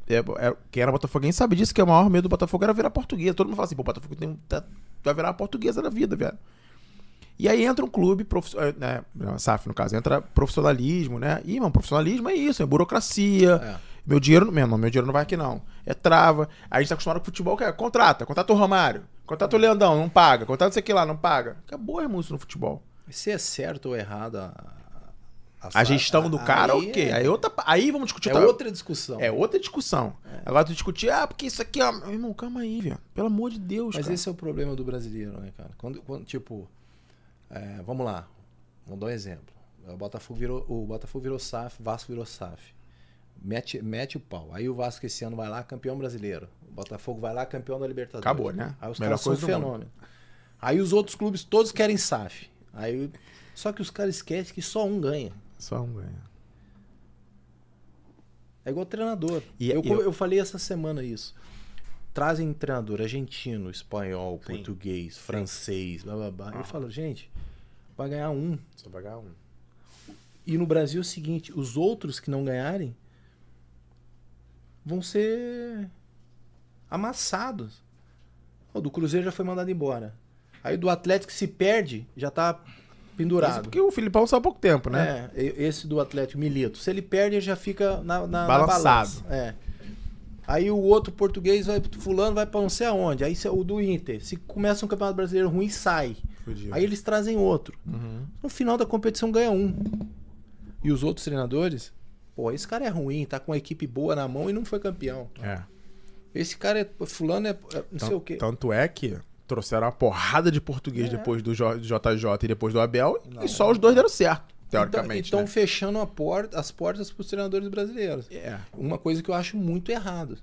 É, é, quem era Botafoguense sabe disso, que é o maior medo do Botafogo era virar portuguesa. Todo mundo fala assim, pô, o Botafogo tem, tá, vai virar portuguesa na vida, velho. E aí entra um clube, prof... É, né, SAF no caso, entra profissionalismo, né? Ih, mano, profissionalismo é isso, é burocracia. É. Meu dinheiro, meu, irmão, meu dinheiro não vai aqui não. É trava. Aí a gente tá acostumado com futebol, que é contrata, contrata o Romário, contrata o Leandão, não paga, contrata você aqui lá, não paga. Acabou, irmão, isso no futebol. Se é certo ou errado a a, gente gestão tá do cara, aí, ok. quê? É- aí, outra, aí vamos discutir. É outra, outra discussão. É outra discussão. É. Agora tu discutir, ah, porque isso aqui, ó. Irmão, calma aí, velho. Pelo amor de Deus. Mas cara. esse é o problema do brasileiro, né, cara? Quando, quando tipo, é, vamos lá. vou dar um exemplo. O Botafogo virou, o Botafogo virou SAF, Vasco virou SAF. Mete, mete o pau. Aí o Vasco esse ano vai lá campeão brasileiro. O Botafogo vai lá campeão da Libertadores. Acabou, né? Aí os Melhor caras são um fenômeno. Aí os outros clubes todos querem SAF. Aí, só que os caras esquecem que só um ganha. Só um ganha. É igual treinador. E, é- eu, eu... eu falei essa semana isso. Trazem treinador argentino, espanhol, Sim. português, Sim. francês, blá blá blá. Ah. Eu falo, gente, vai ganhar um. Só vai ganhar um. E no Brasil é o seguinte: os outros que não ganharem vão ser amassados. O do Cruzeiro já foi mandado embora. Aí do Atlético se perde, já tá pendurado. Esse porque o Filipão só há pouco tempo, né? É, esse do Atlético Milito. Se ele perde, já fica na, na, Balançado. Na é. Aí o outro português vai, fulano vai para não sei aonde. Aí é o do Inter. Se começa um campeonato brasileiro ruim, sai. Fugiu. Aí eles trazem outro. Uhum. No final da competição ganha um. E os outros treinadores? Pô, esse cara é ruim, tá com uma equipe boa na mão e não foi campeão. É. Esse cara é. Fulano é. é não sei o quê. Tanto é que trouxeram uma porrada de português é. depois do JJ e depois do Abel, não, e só não. os dois deram certo. Teoricamente. Então, né? Estão fechando porta, as portas para os treinadores brasileiros. É. Uma coisa que eu acho muito errado.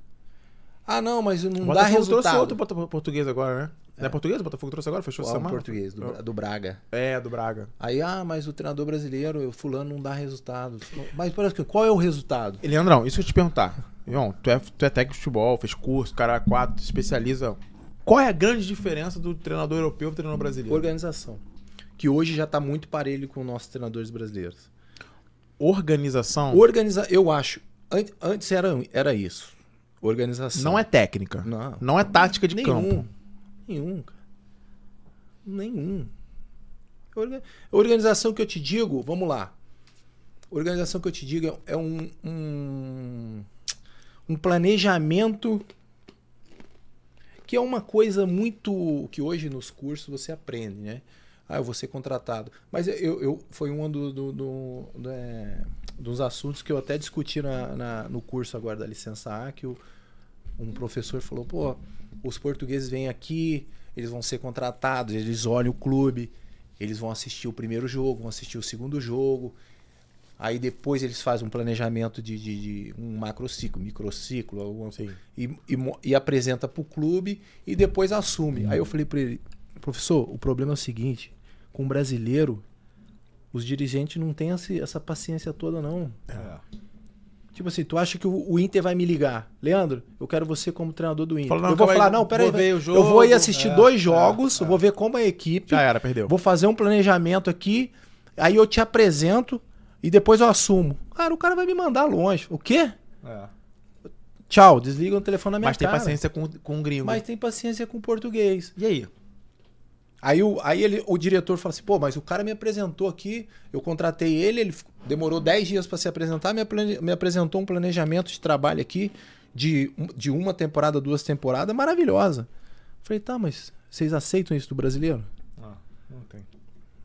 Ah, não, mas não dá resultado. trouxe outro português agora, né? É. Não é português? O Botafogo trouxe agora? Fechou Qual essa semana? português, do, do, Braga. É, do Braga. Aí, ah, mas o treinador brasileiro, o fulano não dá resultado. Mas parece que qual é o resultado? Leandrão, isso que eu te perguntar. Irmão, tu é, tu é técnico de futebol, fez curso, cara, quatro, especializa. Qual é a grande diferença do treinador europeu para o treinador brasileiro? Organização. Que hoje já está muito parelho com nossos treinadores brasileiros. Organização? Organiza... Eu acho. Antes era, era isso. Organização. Não é técnica. Não. Não é tática de Nenhum. campo. Nenhum. Nenhum. Orga... Organização que eu te digo, vamos lá. Organização que eu te digo é um, um, um planejamento que é uma coisa muito que hoje nos cursos você aprende, né? Ah, eu vou ser contratado. Mas eu, eu foi um do, do, do, do é, dos assuntos que eu até discuti na, na, no curso agora da licença A, que o, um professor falou, pô, os portugueses vêm aqui, eles vão ser contratados, eles olham o clube, eles vão assistir o primeiro jogo, vão assistir o segundo jogo, Aí depois eles fazem um planejamento de, de, de um macrociclo, microciclo, alguma, e, e, e apresenta para o clube e depois assume. Aí eu uhum. falei para ele, professor, o problema é o seguinte, com o brasileiro, os dirigentes não têm essa paciência toda não. É. Tipo assim, tu acha que o, Inter vai me ligar? Leandro, eu quero você como treinador do Inter. Fala, não, eu vou falar, não, peraí. Vou o jogo, eu vou ir assistir é, dois é, jogos, é, é. vou ver como é a equipe. Já era, perdeu. Vou fazer um planejamento aqui, aí eu te apresento, e depois eu assumo. Cara, o cara vai me mandar longe. O quê? É. Tchau, desliga o telefone na minha Mas cara. Mas tem paciência com, com gringo. Mas tem paciência com português. E aí? Aí, o, aí ele, o diretor fala assim: pô, mas o cara me apresentou aqui, eu contratei ele, ele demorou 10 dias para se apresentar, me, me, apresentou um planejamento de trabalho aqui de, de uma temporada, duas temporadas, maravilhosa. Falei, tá, mas vocês aceitam isso do brasileiro? Não, ah, não tem.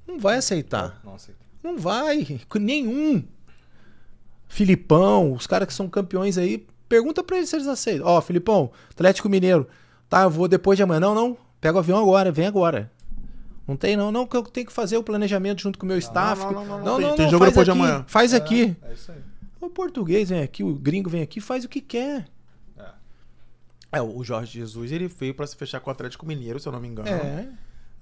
Não vai aceitar. Não, não aceita. Não vai, nenhum. Filipão, os caras que são campeões aí, pergunta pra eles se eles aceitam. Ó, oh, Filipão, Atlético Mineiro, tá, eu vou depois de amanhã. Não, não, pega o avião agora, vem agora. Não tem não, não, que eu tenho que fazer o planejamento junto com o meu não, staff. Não, não, não, não, tem, não, tem jogo depois de amanhã. Faz é, aqui. É isso aí. O português vem aqui, o gringo vem aqui, faz o que quer. É, é o Jorge Jesus, ele veio para se fechar com o Atlético Mineiro, se eu não me engano. É.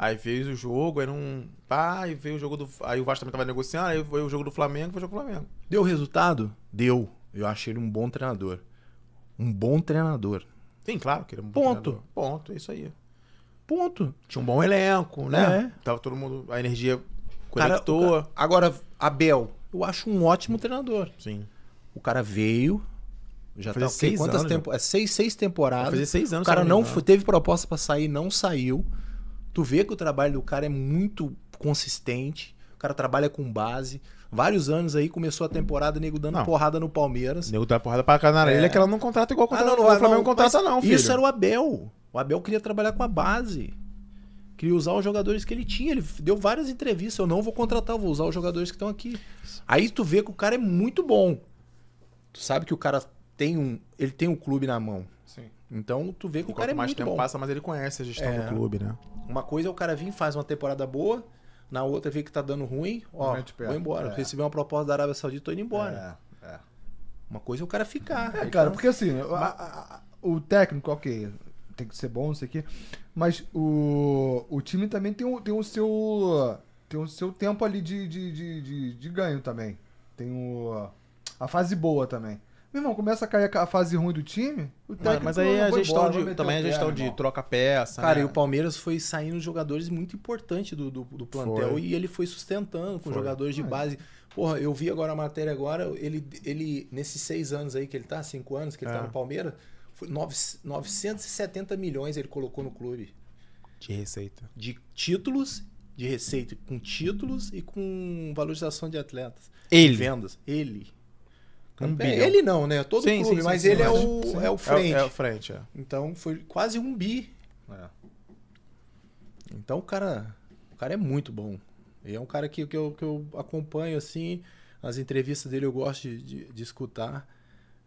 Aí fez o jogo, aí não. Pá, aí veio o jogo do. Aí o Vasco também tava negociando, aí veio o jogo do Flamengo, foi o jogo do Flamengo. Deu resultado? Deu. Eu achei ele um bom treinador. Um bom treinador. Sim, claro que ele é um bom Ponto. Treinador. Ponto, Ponto, é isso aí. Ponto. Tinha um bom elenco, né? É. Tava todo mundo. A energia conectou. Cara, cara, agora, Abel, eu acho um ótimo treinador. Sim. O cara veio. Já tá seis quantas temporadas? Né? É seis, seis temporadas. fazer seis anos. O cara não, não teve proposta para sair, não saiu. Tu vê que o trabalho do cara é muito consistente. O cara trabalha com base. Vários anos aí começou a temporada nego dando não. porrada no Palmeiras. Nego dando porrada pra Canarelha é. é. que ela não contrata igual contrata, ah, não, não, o Flamengo não, contrata não, filho. Isso era o Abel. O Abel queria trabalhar com a base. Queria usar os jogadores que ele tinha. Ele deu várias entrevistas. Eu não vou contratar, vou usar os jogadores que estão aqui. Aí tu vê que o cara é muito bom. Tu sabe que o cara tem um. Ele tem um clube na mão. Então tu vê que o cara é mais muito tempo bom. passa, mas ele conhece a gestão é. do clube, né? Uma coisa é o cara vir e faz uma temporada boa, na outra vê que tá dando ruim, ó, vou embora. É. Recebi uma proposta da Arábia Saudita, tô indo embora. É. é. Uma coisa é o cara ficar. É, cara, então... porque assim, a, a, a, o técnico, ok, tem que ser bom, não sei o quê, mas o, o time também tem o, tem o seu tem o seu tempo ali de, de, de, de, de ganho também. Tem o, a fase boa também. Meu irmão, começa a cair a fase ruim do time. Mas, mas aí é é a gestão embora, de, também a gestão pé, de irmão. troca peça. Cara, né? e o Palmeiras foi saindo jogadores muito importantes do, do, do plantel foi. e ele foi sustentando com foi. jogadores de é. base. Porra, eu vi agora a matéria agora, ele, ele nesses seis anos aí que ele tá, cinco anos que ele tá é. tá no Palmeiras, foi 9, 970 milhões ele colocou no clube. De receita. De títulos, de receita, com títulos e com valorização de atletas. Ele. De vendas. Ele. Um ele não, né? Todo sim, clube, sim, mas sim, ele é, é, é o, é o frente. É, o frente, é. Então foi quase um bi. É. Então o cara, o cara é muito bom. Ele é um cara que, que, eu, que eu acompanho, assim, as entrevistas dele eu gosto de, de, de escutar.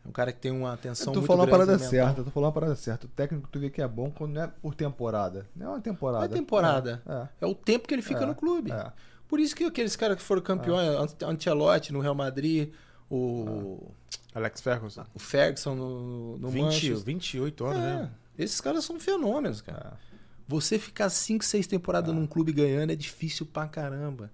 É um cara que tem uma atenção muito grande. Tu falou a parada mental. certa, tu falou uma parada certa. O técnico tu vê que é bom quando não é por temporada. Não é uma temporada. Não é temporada. É, é. é o tempo que ele fica é, no clube. Por isso que aqueles caras que foram campeões, é. no Real Madrid, o. Ah. Alex Ferguson. O Ferguson no, no 20, Manchester. 28 anos, é. né? Esses caras são fenômenos, cara. Ah. Você ficar 5, 6 temporadas ah. num clube ganhando é difícil pra caramba.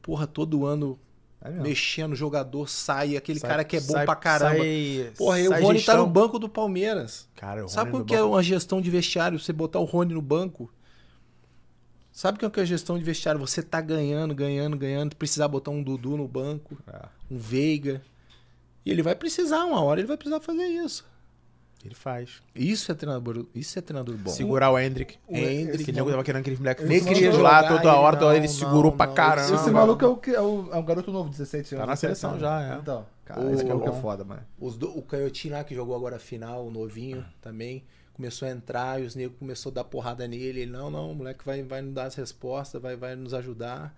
Porra, todo ano é mexendo, jogador sai, aquele sai, cara que é bom sai, pra caramba. Sai, Porra, sai o Rony gestão. tá no banco do Palmeiras. Cara, Sabe o que é banco... é uma gestão de vestiário? Você botar o Rony no banco Sabe é o que é gestão de vestiário? Você tá ganhando, ganhando, ganhando, precisar botar um Dudu no banco, ah. um Veiga. E ele vai precisar, uma hora ele vai precisar fazer isso. Ele faz. Isso é treinador, isso é treinador bom. Segurar o Hendrick. O Hendrick. Que é nego tava querendo aquele moleque fez lá toda hora, toda hora ele segurou não, pra não, caramba. Esse maluco é, o, é, o, é um garoto novo, 17 tá anos. Tá na seleção já, é. Então, cara, o, esse maluco é foda, mano. Os do, o Canhotinho lá que jogou agora a final, o novinho ah. também começou a entrar e os negros começou a dar porrada nele. Ele, não, não, o moleque vai, vai nos dar as respostas, vai, vai nos ajudar.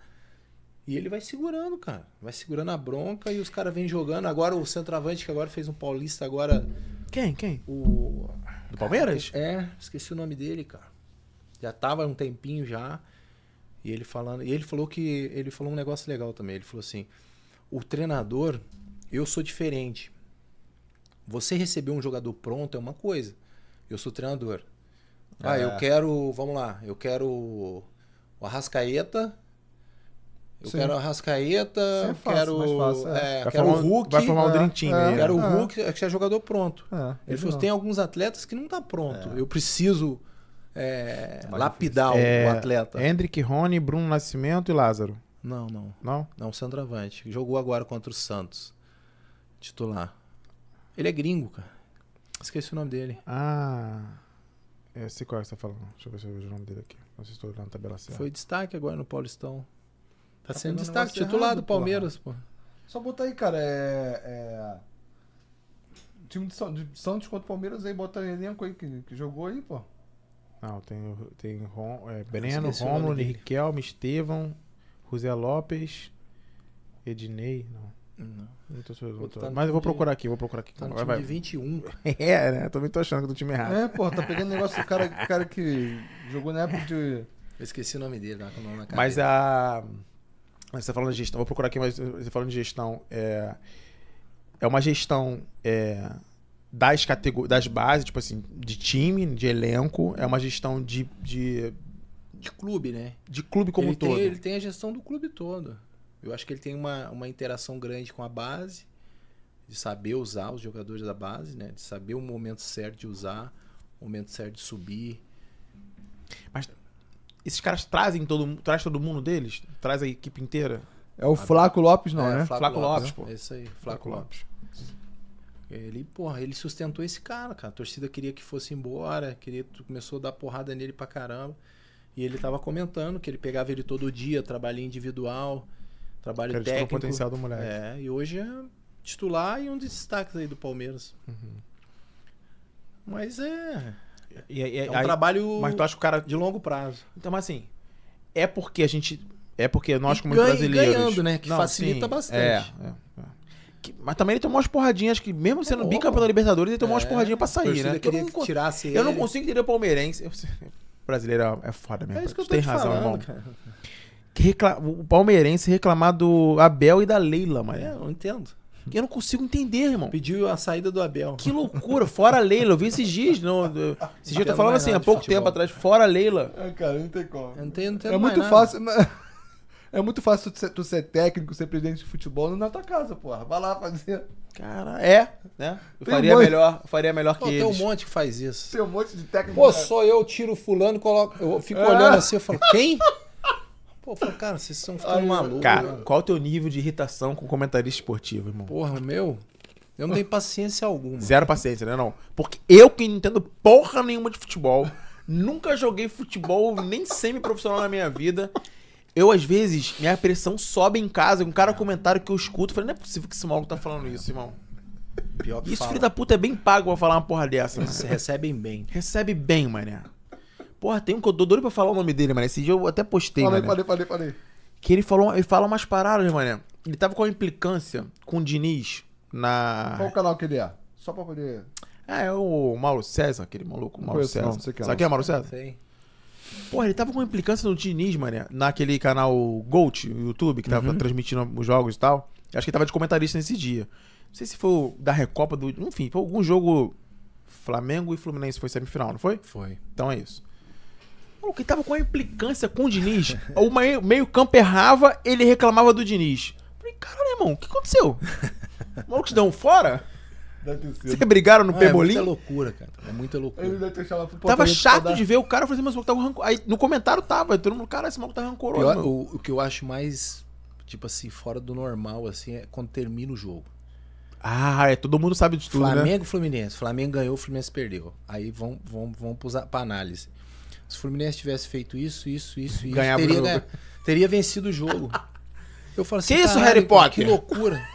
E ele vai segurando, cara. Vai segurando a bronca e os caras vêm jogando. Agora o centroavante que agora fez um paulista agora. Quem? Quem? O. Do Palmeiras? é, esqueci o nome dele, cara. Já tava um tempinho já. E ele falando. E ele falou que. Ele falou um negócio legal também. Ele falou assim: o treinador, eu sou diferente. Você receber um jogador pronto é uma coisa. Eu sou treinador. Ah, ah, eu quero, vamos lá, eu quero o Arrascaeta. Eu Sim. quero o Arrascaeta, é Eu quero, é. É, quero o Hulk. Vai formar o Dream Team. Né? quero o Hulk, é que é jogador pronto. Ele falou, tem alguns atletas que não tá pronto. Eu preciso tá lapidar o atleta. Hendrick, Rony, Bruno Nascimento e Lázaro. Não, não. Não? Não, centroavante. Jogou agora contra o Santos. Titular. Ele é gringo, cara. Esqueci o nome dele. Ah. Eu é, sei qual é que você tá falando. Deixa eu ver se eu vejo o nome dele aqui. Não sei se estou olhando a tabela certa. Foi destaque agora no Paulistão. Tá, tá sendo destaque, titular do Palmeiras, pô. Só botar aí, cara, é. é... Time de, São, de Santos contra o Palmeiras aí, bota o elenco aí que, que jogou aí, pô. Não, tem, tem é, Breno, Romulo, Riquelme, Estevão, José Lopes, Ednei. Não. Não, não tô, tô. Mas eu vou procurar aqui, vou procurar aqui. Tá no vai, time vai. de 21. [laughs] é, né? Também tô achando que do time errado. É, pô, tá pegando o negócio do cara, cara que jogou na época de. Eu esqueci o nome dele, tá com o nome na cara. Mas a. Mas você tá falando de gestão, vou procurar aqui, mas você tá falando de gestão. É, é uma gestão é, das categorias, das bases, tipo assim, de time, de elenco, é uma gestão de. de, de clube, né? De clube como ele todo. ele tem a gestão do clube todo. Eu acho que ele tem uma, uma interação grande com a base, de saber usar os jogadores da base, né? De saber o momento certo de usar, o momento certo de subir. Mas esses caras trazem todo, traz todo mundo deles? Traz a equipe inteira? É o Flaco Lopes, não, é, né? Flaco, Flaco Lopes, Lopes, né? pô. É isso aí, Flaco, Flaco Lopes. Lopes. Ele, porra, ele sustentou esse cara, cara. A torcida queria que fosse embora, queria, começou a dar porrada nele pra caramba. E ele tava comentando que ele pegava ele todo dia, trabalho individual. Trabalho Acreditou técnico. o potencial do moleque. É, e hoje é titular e um dos destaques aí do Palmeiras. Uhum. Mas é. E, e, é um aí, trabalho mas tu acha que o cara... de longo prazo. Então, mas assim, é porque a gente. É porque nós, e como ganha, brasileiros. ganhando, né? Que Não, facilita sim, bastante. É, é, é, Que, mas também ele tomou umas porradinhas que, mesmo sendo é bicampeão da Libertadores, ele tomou é, umas porradinhas pra sair, né? Que eu, não, que tirasse eu ele. não consigo entender o palmeirense. Eu, brasileiro é, é foda mesmo. É isso que eu tô tem razão, falando, irmão. Cara recla... o palmeirense reclamar do Abel e da Leila, mas. É, eu entendo. Eu não consigo entender, irmão. Pediu a saída do Abel. Que loucura, fora Leila. Eu vi esses dias. No, do... [laughs] esses dias eu tô falando é assim, há pouco futebol. tempo atrás, fora Leila. É, cara, não tem como. Não tem, não é muito nada. fácil. Né? [laughs] É muito fácil tu ser, tu ser, técnico, ser presidente de futebol na tua casa, porra. Vai lá fazer. Cara, é, né? Eu faria um melhor, faria melhor que tem eles. Tem um monte que faz isso. Tem um monte de técnico. Pô, né? só eu tiro fulano, coloco, eu fico é. olhando assim, e falo, quem? [laughs] Pô, falou, cara, vocês são ficando malucos. Cara, mano. qual é o teu nível de irritação com comentarista esportivo, irmão? Porra, meu? Eu não tenho paciência alguma. Zero paciência, né? Não. Porque eu que não entendo porra nenhuma de futebol, nunca joguei futebol, nem semi-profissional na minha vida. Eu, às vezes, minha pressão sobe em casa, um cara comentário que eu escuto, eu falei, não é possível que esse maluco tá falando isso, irmão. Pior que Isso, fala. filho da puta, é bem pago pra falar uma porra dessa. Eles recebem bem. Recebe bem, mané. Porra, tem um que eu dou doido pra falar o nome dele, mano. Esse dia eu até postei, mano. Falei, falei, falei. Que ele falou, ele fala umas paradas, mano. Ele tava com a implicância com o Diniz na. Qual o canal que ele é? Só pra poder. Ah, é o Mauro César, aquele maluco, o Mauro César. Não, não sei que é, Sabe quem é Mauro César? Sei. Porra, ele tava com a implicância do Diniz, mané, naquele canal Gold, YouTube, que tava uhum. transmitindo os jogos e tal. Acho que ele tava de comentarista nesse dia. Não sei se foi o da Recopa do. Enfim, foi algum jogo Flamengo e Fluminense foi semifinal, não foi? Foi. Então é isso. O que tava com uma implicância com o Diniz. o meio, campo errava, ele reclamava do Diniz. Falei, caralho, irmão, o que aconteceu? O [laughs] maluco te deu um fora? Vocês brigaram no ah, Pebolim? É muita loucura, cara. É muita loucura. tava chato dar... de ver o cara fazer, mas o maluco tava rancor. Aí no comentário tava, todo mundo, cara, esse maluco tá rancoroso. Pior, o, o, que eu acho mais, tipo assim, fora do normal, assim, é quando termina o jogo. Ah, é, todo mundo sabe de tudo. Né? Flamengo né? Fluminense. Flamengo ganhou, o Fluminense perdeu. Aí vão, vão, vão pra análise se o Fluminense tivesse feito isso, isso, isso, isso, Ganhar teria, né, teria vencido o jogo. Eu falo assim, que isso, Harry Potter? Que loucura.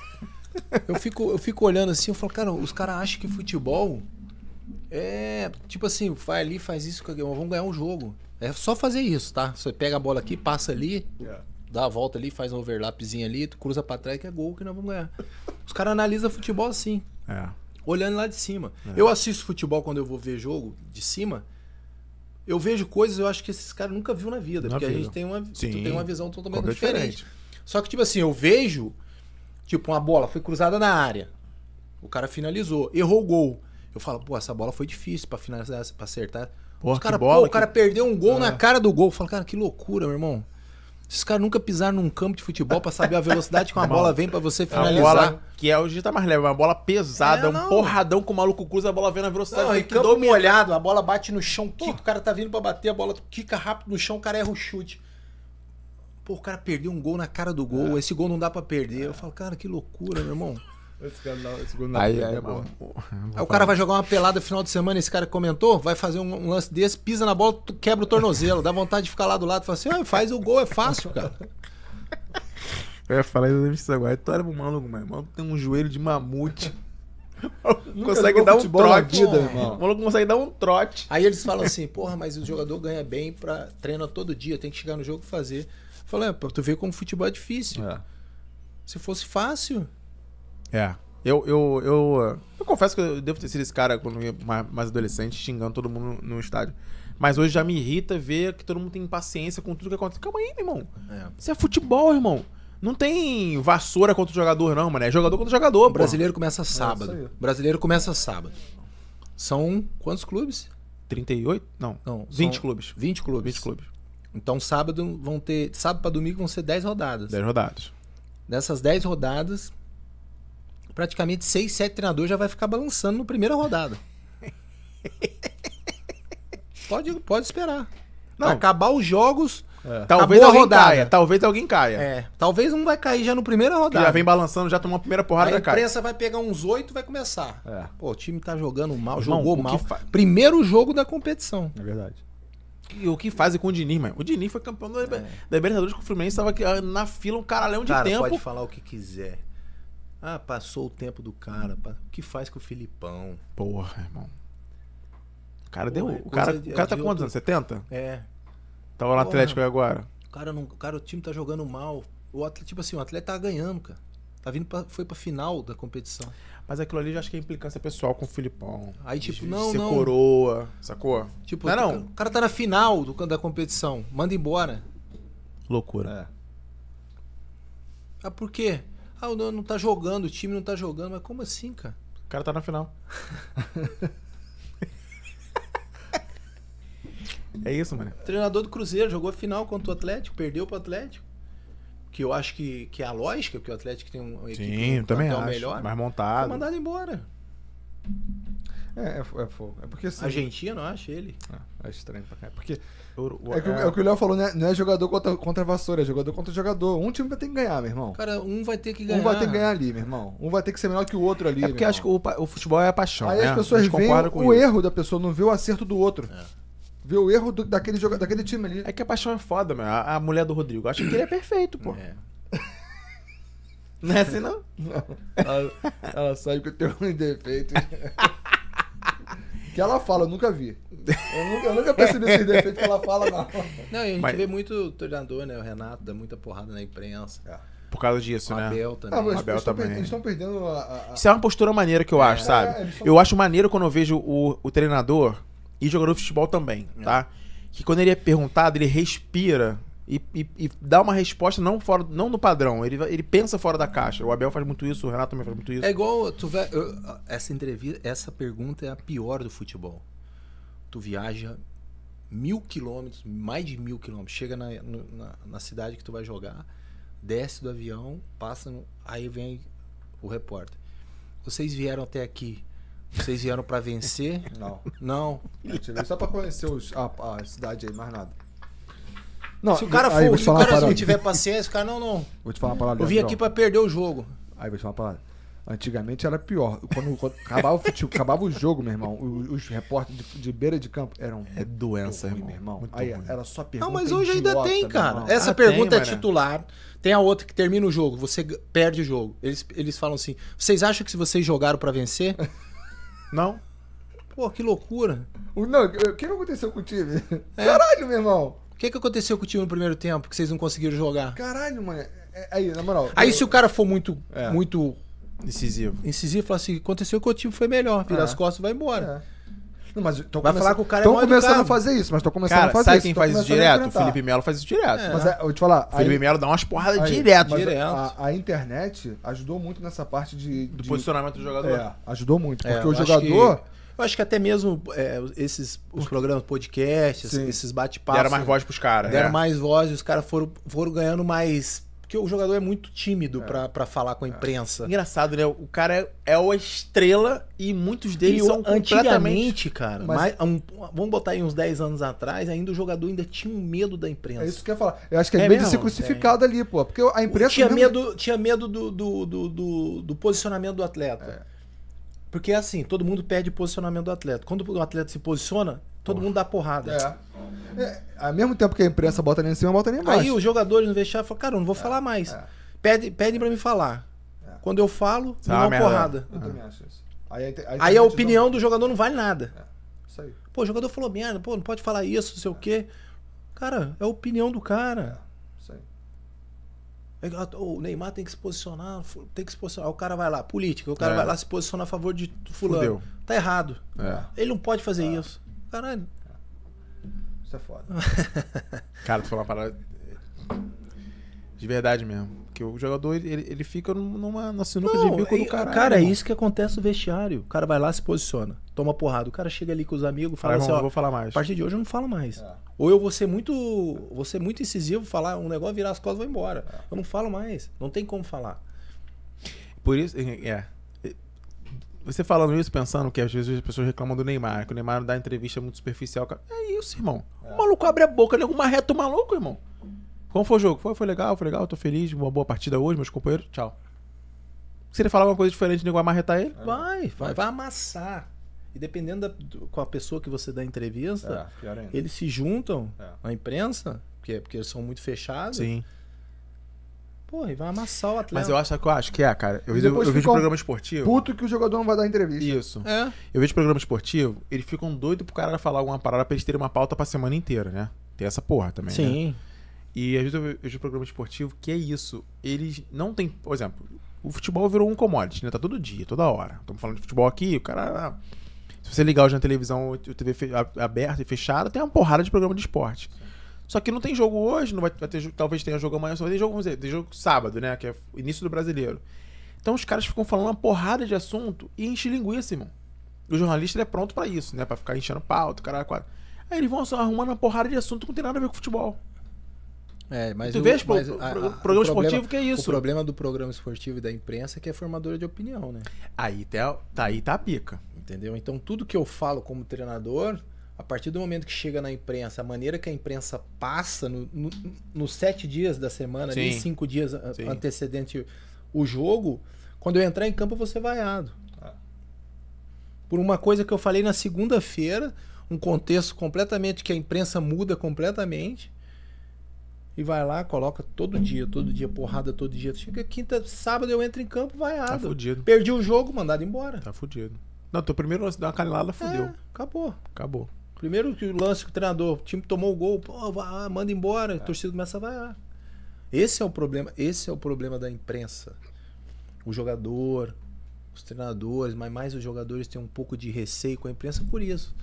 Eu fico, eu fico olhando assim, eu falo, cara, os caras acham que futebol é tipo assim, vai ali, faz isso, vamos ganhar um jogo. É só fazer isso, tá? Você pega a bola aqui, passa ali, yeah. É. dá a volta ali, faz um overlapzinho ali, tu cruza pra trás que é gol que nós vamos ganhar. Os caras analisam futebol assim. É. Olhando lá de cima. É. Eu assisto futebol quando eu vou ver jogo de cima eu vejo coisas eu acho que esses caras nunca viu na vida. Na porque vida. a gente tem uma, Sim, tem uma visão totalmente diferente. diferente. Só que, tipo assim, eu vejo, tipo, uma bola foi cruzada na área. O cara finalizou, errou o gol. Eu falo, pô, essa bola foi difícil pra finalizar, pra acertar. Porra, cara, bola, pô, que... o cara perdeu um gol ah. na é. cara do gol. Eu falo, cara, que loucura, meu irmão. Esses caras nunca pisaram num campo de futebol para saber a velocidade que uma [laughs] bola vem para você finalizar. É bola que é hoje jeito tá mais leve, uma bola pesada, é, um porradão com o maluco cruza, a bola vem na velocidade. Não, e campo molhado, a bola bate no chão, Quica, o cara tá vindo para bater, a bola quica rápido no chão, o cara erra o chute. Pô, o cara perdeu um gol na cara do gol, é. esse gol não dá para perder. Eu falo, cara, que loucura, meu irmão. Esse gol aí, aí, é bom. Aí o cara vai jogar uma pelada no final de semana, esse cara comentou, vai fazer um, um lance desse, pisa na bola, quebra o tornozelo, dá vontade de ficar lá do lado e fala assim: ah, faz o gol, é fácil, cara. [laughs] Eu ia falar isso agora. Tu era um maluco, meu irmão. tem um joelho de mamute. [laughs] consegue dar um trote. Vida, irmão. O maluco consegue dar um trote. Aí eles falam assim, porra, mas o jogador ganha bem pra treina todo dia, tem que chegar no jogo e fazer. Falei, ah, tu vê como futebol é difícil. É. Se fosse fácil, é. Eu, eu, eu, eu confesso que eu devo ter sido esse cara quando eu era mais adolescente, xingando todo mundo no estádio. Mas hoje já me irrita ver que todo mundo tem paciência com tudo que acontece. Calma aí, meu irmão. É. Isso é futebol, irmão. Não tem vassoura contra o jogador, não, mano. É jogador contra jogador. O brasileiro começa é, sábado. É o brasileiro começa sábado. São quantos clubes? 38? Não. não 20 clubes. 20 clubes. 20 clubes. Então sábado vão ter. Sábado para domingo vão ser 10 rodadas. 10 rodadas. Nessas 10 rodadas, praticamente 6, 7 treinadores já vai ficar balançando no primeira rodada. pode, pode esperar. Não. acabar os jogos. É. Talvez alguém rodada. caia. Talvez alguém caia. É. Talvez um vai cair já no primeira rodada. Que já vem balançando, já tomou a primeira porrada da cara. A imprensa vai pegar uns oito e vai começar. É. Pô, o time tá jogando mal, jogou Não, mal. Fa... Primeiro jogo da competição. É verdade. E o que fazem com o Diniz, mano? O Diniz foi campeão da, é. da Libertadores com o Fluminense, tava ah, na fila um caralhão de cara, tempo. pode falar o que quiser. Ah, passou o tempo do cara. O que faz com o Filipão? Porra, irmão. O cara Porra, deu. É o cara, de, o cara tá com quantos anos? 70? É. Tava tá no Atlético aí agora. O cara, não, cara, o time tá jogando mal. O atleta, tipo assim, o atleta tá ganhando, cara. Tá vindo pra, foi pra final da competição. Mas aquilo ali eu acho que é implicância pessoal com o Filipão. Aí, tipo, de, não, de não. coroa, sacou? Tipo, não, é não. O cara tá na final do, da competição. Manda embora. Loucura. É. Ah, por quê? Ah, o não tá jogando, o time não tá jogando. Mas como assim, cara? O cara tá na final. é isso, mano. Treinador do Cruzeiro jogou a final contra o Atlético, perdeu pro Atlético. Que eu acho que, que é a lógica, porque o Atlético tem um time equipe Sim, também acho, melhor. Mais montado. Foi mandado embora. É, é, é fogo. É porque assim. Argentino, eu acho ele. É, é estranho pra cá. É porque. é, que, é. é o que o Léo falou, né? Não é jogador contra, contra vassoura, é jogador contra jogador. Um time vai ter que ganhar, meu irmão. Cara, um vai ter que ganhar. Um vai ter que ganhar ali, meu irmão. Um vai ter que ser melhor que o outro ali. É porque acho que o, o, futebol é a paixão. Aí né? as pessoas veem o isso. erro da pessoa, não vê o acerto do outro. É o erro do, daquele, joga, daquele time ali. É que a paixão é foda, mano. A, a mulher do Rodrigo. Acho que ele é perfeito, pô. É. [laughs] não é assim, não? Não. Ela, ela sabe que eu tenho um defeito. [laughs] que ela fala, eu nunca vi. Eu nunca, eu nunca percebi esse defeito que ela fala, não. Não, a gente Mas... vê muito treinador, né? O Renato dá muita porrada na imprensa. É. Por causa disso, né? Abel também. Abel também. Eles estão perdendo a, a, Isso é uma postura maneira que eu é, acho, é, sabe? É, eu acho maneiro quando eu vejo o, o treinador e jogador de futebol também, tá? É. Que quando ele é perguntado, ele respira e, e, e dá uma resposta não fora não no padrão. Ele, ele pensa fora da caixa. O Abel faz muito isso, o Renato também faz muito isso. É igual tu vai, essa entrevista, essa pergunta é a pior do futebol. Tu viaja mil quilômetros, mais de mil quilômetros, chega na, na, na cidade que tu vai jogar, desce do avião, passa, no, aí vem o repórter. Vocês vieram até aqui Vocês vieram para vencer? Não. Não. só para conhecer os, a, a cidade aí, mais nada. Não, se o cara for, se o cara não tiver paciência, o cara não, não. Vou te falar uma palavra. Eu vim aqui para perder o jogo. Aí vou te falar uma palavra. Antigamente era pior. Quando, quando acabava, o acabava o jogo, meu irmão, os, os repórteres de, de, beira de campo eram. É doença, ruim, irmão. meu irmão. Aí era só pergunta. Não, mas hoje ainda tem, cara. Essa ah, pergunta tem, é titular. Tem a outra que termina o jogo. Você perde o jogo. Eles, eles falam assim: vocês acham que se vocês jogaram para vencer? [laughs] não. Pô, que loucura. O, não, o que não aconteceu com o time? É. Caralho, meu irmão. O que, que aconteceu com o time no primeiro tempo que vocês não conseguiram jogar? Caralho, mano. É, é, aí, na moral. Aí, eu... se o cara for muito. É. muito incisivo. Incisivo, fala assim: aconteceu que o time foi melhor, vira é. as costas e vai embora. É. Não, mas tô Vai falar que o cara Estão é começando a fazer isso, mas estão começando cara, a fazer sabe isso. Sabe quem faz isso direto? O Felipe Melo faz isso direto. É. Mas eu vou te falar. O Felipe Melo dá umas porradas aí, direto. direto. A, a, internet ajudou muito nessa parte de. Do posicionamento do jogador. É, ajudou muito. Porque o jogador. Que eu acho que até mesmo é, esses os programas podcasts, esses bate-papos. Deram mais voz pros caras. Deram é. mais voz e os caras foram, foram ganhando mais. Porque o jogador é muito tímido é. para falar com a é. imprensa. É. Engraçado, né? O cara é, é a estrela e muitos deles e são completamente... cara, mas... mais, um, vamos botar aí uns 10 anos atrás, ainda o jogador ainda tinha um medo da imprensa. É isso que eu ia falar. Eu acho que é, é medo mesmo? de ser crucificado é. ali, pô. Porque a imprensa... Tinha, mesmo... medo, tinha medo do, do, do, do, do posicionamento do atleta. É. Porque assim, todo mundo perde o posicionamento do atleta. Quando o atleta se posiciona, todo Porra. mundo dá porrada. É. é. Ao mesmo tempo que a imprensa bota nem em cima, bota nem embaixo. Aí os jogadores no vestiário falam, cara, eu não vou é, falar mais. É. Pedem pede pra me falar. É. Quando eu falo, é dá uma porrada. Eu também acho isso. Aí, aí, aí, a opinião não... do jogador não vale nada. É, isso aí. Pô, o jogador falou merda, pô, não pode falar isso, não sei o quê. Cara, é a opinião do cara. O Neymar tem que se posicionar, tem que se posicionar. O cara vai lá, política, o cara é. vai lá se posicionar a favor de fulano. Fudeu. Tá errado. É. Ele não pode fazer é. isso. Caralho. É- isso é foda. [laughs] cara, tu falou uma parada. De verdade mesmo. Porque o jogador, ele, ele fica numa, numa sinuca não, de bico do ah, caralho. Cara, é isso que acontece no vestiário. O cara vai lá, se posiciona, toma porrada. O cara chega ali com os amigos, fala ah, assim, não assim, irmão, ó, vou falar mais. a partir de hoje eu não falo mais. É. Ou eu vou ser muito vou ser muito incisivo, falar um negócio, virar as costas e vou embora. É. Eu não falo mais. Não tem como falar. Por isso, é... é, é você falando isso, pensando que às vezes as pessoas reclamam do Neymar, que o Neymar dá entrevista muito superficial. Cara. É isso, irmão. É. O maluco abre a boca, nego reta o maluco, irmão. Como foi o jogo? Foi, foi legal, foi legal, tô feliz, uma boa partida hoje, meus companheiros, tchau. Se ele falar alguma coisa diferente, nego vai amarretar ele? É. Vai, vai, vai amassar. E dependendo da, do, com a pessoa que você dá entrevista, é, eles se juntam é. à imprensa, porque, porque eles são muito fechados. Sim. Porra, e vai amassar o atleta. Mas eu acho que eu acho que é, cara. Eu, eu, eu vejo programa esportivo. Puto que o jogador não vai dar entrevista. Isso. É. Eu vejo programa esportivo, eles ficam doidos pro cara falar alguma parada pra eles terem uma pauta pra semana inteira, né? Tem essa porra também. Né? Sim. Né? E às vezes eu vejo programa esportivo que é isso. Eles não tem. Por exemplo, o futebol virou um commodity, né? Tá todo dia, toda hora. Estamos falando de futebol aqui, o cara. Ah, se você ligar hoje na televisão, TV aberta e fechada, tem uma porrada de programa de esporte. Só que não tem jogo hoje, não vai, ter, talvez tenha jogo amanhã, só vai ter jogo, vamos dizer, tem jogo sábado, né? Que é início do brasileiro. Então os caras ficam falando uma porrada de assunto e enche linguiça, irmão. O jornalista é pronto para isso, né? Para ficar enchendo pauta, caralho, Aí eles vão só arrumando uma porrada de assunto que não tem nada a ver com futebol. É, mas tu o, vês mas pro, programa problema, esportivo que é isso. O problema do programa esportivo e da imprensa é que é formadora de opinião, né? Aí tá, tá, aí tá a pica. Entendeu? Então tudo que eu falo como treinador, a partir do momento que chega na imprensa, a maneira que a imprensa passa nos no, no sete dias da semana, nem cinco dias Sim. antecedente o jogo, quando eu entrar em campo eu vou ser vaiado. Ah. Por uma coisa que eu falei na segunda-feira, um contexto completamente que a imprensa muda completamente e vai lá, coloca todo dia, todo dia, porrada todo dia. Chega quinta, sábado eu entro em campo, vaiado. Tá fudido. Perdi o jogo, mandado embora. Tá fudido. Não, teu primeiro lance deu uma canelada, é, fudeu. É, acabou. Acabou. Primeiro que o lance que o treinador, o time tomou o gol, pô, vai, manda embora, é. torcida começa a vaiar. Esse é o problema, esse é o problema da imprensa. O jogador, os treinadores, mas mais os jogadores têm um pouco de receio com a imprensa por isso.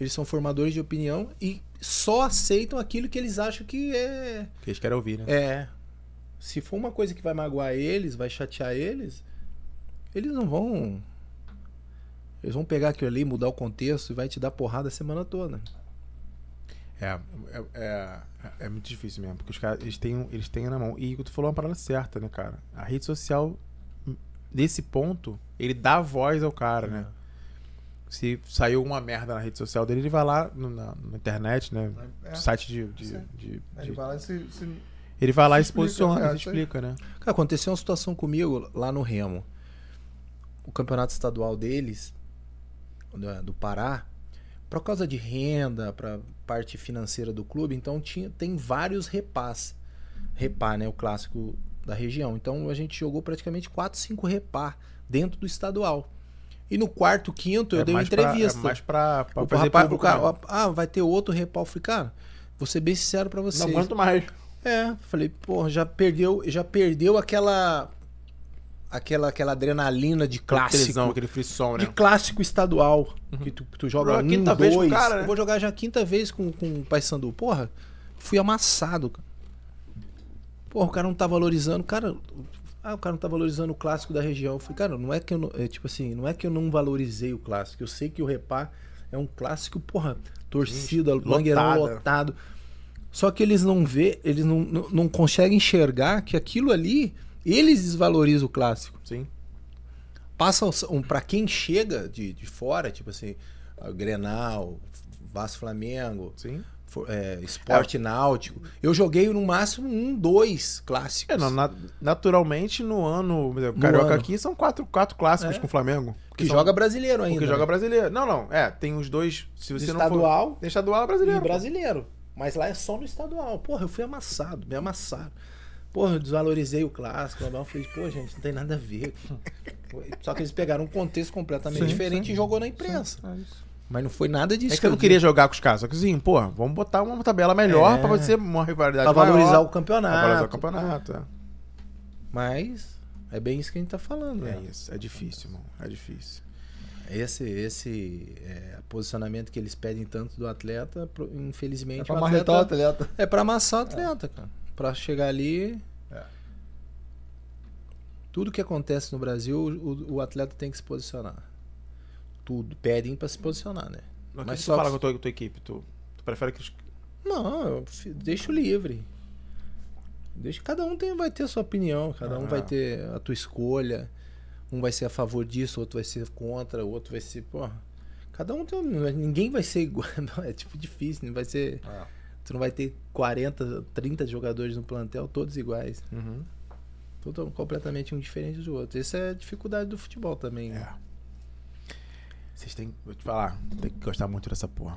Eles são formadores de opinião e só aceitam aquilo que eles acham que é. Que eles querem ouvir, né? É. Se for uma coisa que vai magoar eles, vai chatear eles, eles não vão. Eles vão pegar aquilo ali, mudar o contexto e vai te dar porrada a semana toda. É, é, é, é, é muito difícil mesmo, porque os caras eles têm, eles têm na mão. E tu falou é uma parada certa, né, cara? A rede social, nesse ponto, ele dá voz ao cara, é. né? se saiu uma merda na rede social dele, ele vai lá no, na, na internet, né? É. é. Site de. de, de, de ele vai lá e se, se. ele vai lá e se posiciona, se é, explica, né? Cara, aconteceu uma situação comigo lá no Remo. O campeonato estadual deles, do, é, Pará, por causa de renda, para parte financeira do clube, então tinha, tem vários repás. Repá, né? O clássico da região. Então a gente jogou praticamente 4, 5 repá dentro do estadual. E no quarto, quinto, eu é dei uma entrevista. Pra, é mais pra, pra o fazer rapaz, o cara, né? Ah, vai ter outro repau. falei, cara, vou ser bem sincero pra você. Não aguento mais. É, falei, porra, já perdeu, já perdeu aquela aquela, aquela adrenalina de clássico. Trisão, aquele frisson, né? De clássico estadual. Uhum. Que tu, tu joga Joga um, quinta dois. vez cara, né? Eu vou jogar já a quinta vez com, com o Paysandu. Porra, fui amassado, cara. Porra, o cara não tá valorizando. Cara, ah, o cara não tá valorizando o clássico da região. Eu falei, cara, não é que eu não, é, tipo assim, não é que eu não valorizei o clássico. Eu sei que o Repá é um clássico, porra, torcida, Gente, mangueirão lotado. Só que eles não vê, eles não, não, não conseguem enxergar que aquilo ali, eles desvalorizam o clássico. Sim. Passa um, para quem chega de, de fora, tipo assim, Grenal, Vasco Flamengo. Sim é, esporte é. náutico. Eu joguei no máximo um, dois clássicos. É, não, na, naturalmente, no ano. Exemplo, Carioca ano. aqui são quatro, quatro clássicos é. com o Flamengo. Que, são, joga brasileiro ainda. Que joga né? brasileiro. Não, não. É, tem os dois. Se você estadual, não estadual. estadual é brasileiro. E brasileiro. Mas lá é só no estadual. Porra, eu fui amassado, me amassaram. Porra, eu desvalorizei o clássico. Eu falei, pô, gente, não tem nada a ver. [laughs] Só que eles pegaram um contexto completamente sim, diferente sim. e jogou na imprensa. Sim, é isso. Mas não foi nada disso. É que eu não queria jogar com os caras. Só que assim, pô, vamos botar uma tabela melhor é. pra ser uma rivalidade Pra valorizar maior, o campeonato. Pra valorizar o campeonato, é. Mas é bem isso que a gente tá falando, é né? É isso, é difícil, mano. É difícil. Esse, esse é, posicionamento que eles pedem tanto do atleta, infelizmente. É pra o atleta, o atleta. É pra amassar o é. atleta, é. cara. Pra chegar ali. É. Tudo que acontece no Brasil, o, o atleta tem que se posicionar tudo, pedem para se posicionar, né? Mas, Mas só fala com a tua, tua equipe, tu, tu prefere que Não, eu deixo livre. Deixa, cada um tem, vai ter a sua opinião, cada ah. um vai ah. ter a tua escolha. Um vai ser a favor disso, outro vai ser contra, o outro vai ser, pô, cada um tem, né? ninguém vai ser [laughs] igual, é tipo difícil, não né? vai ser. Ah. Tu não vai ter 40, 30 jogadores no plantel todos iguais. Uhum. completamente um diferente do outro. Essa é a dificuldade do futebol também. Né? É. Né? Vocês têm. Vou te falar, tem que gostar muito dessa porra.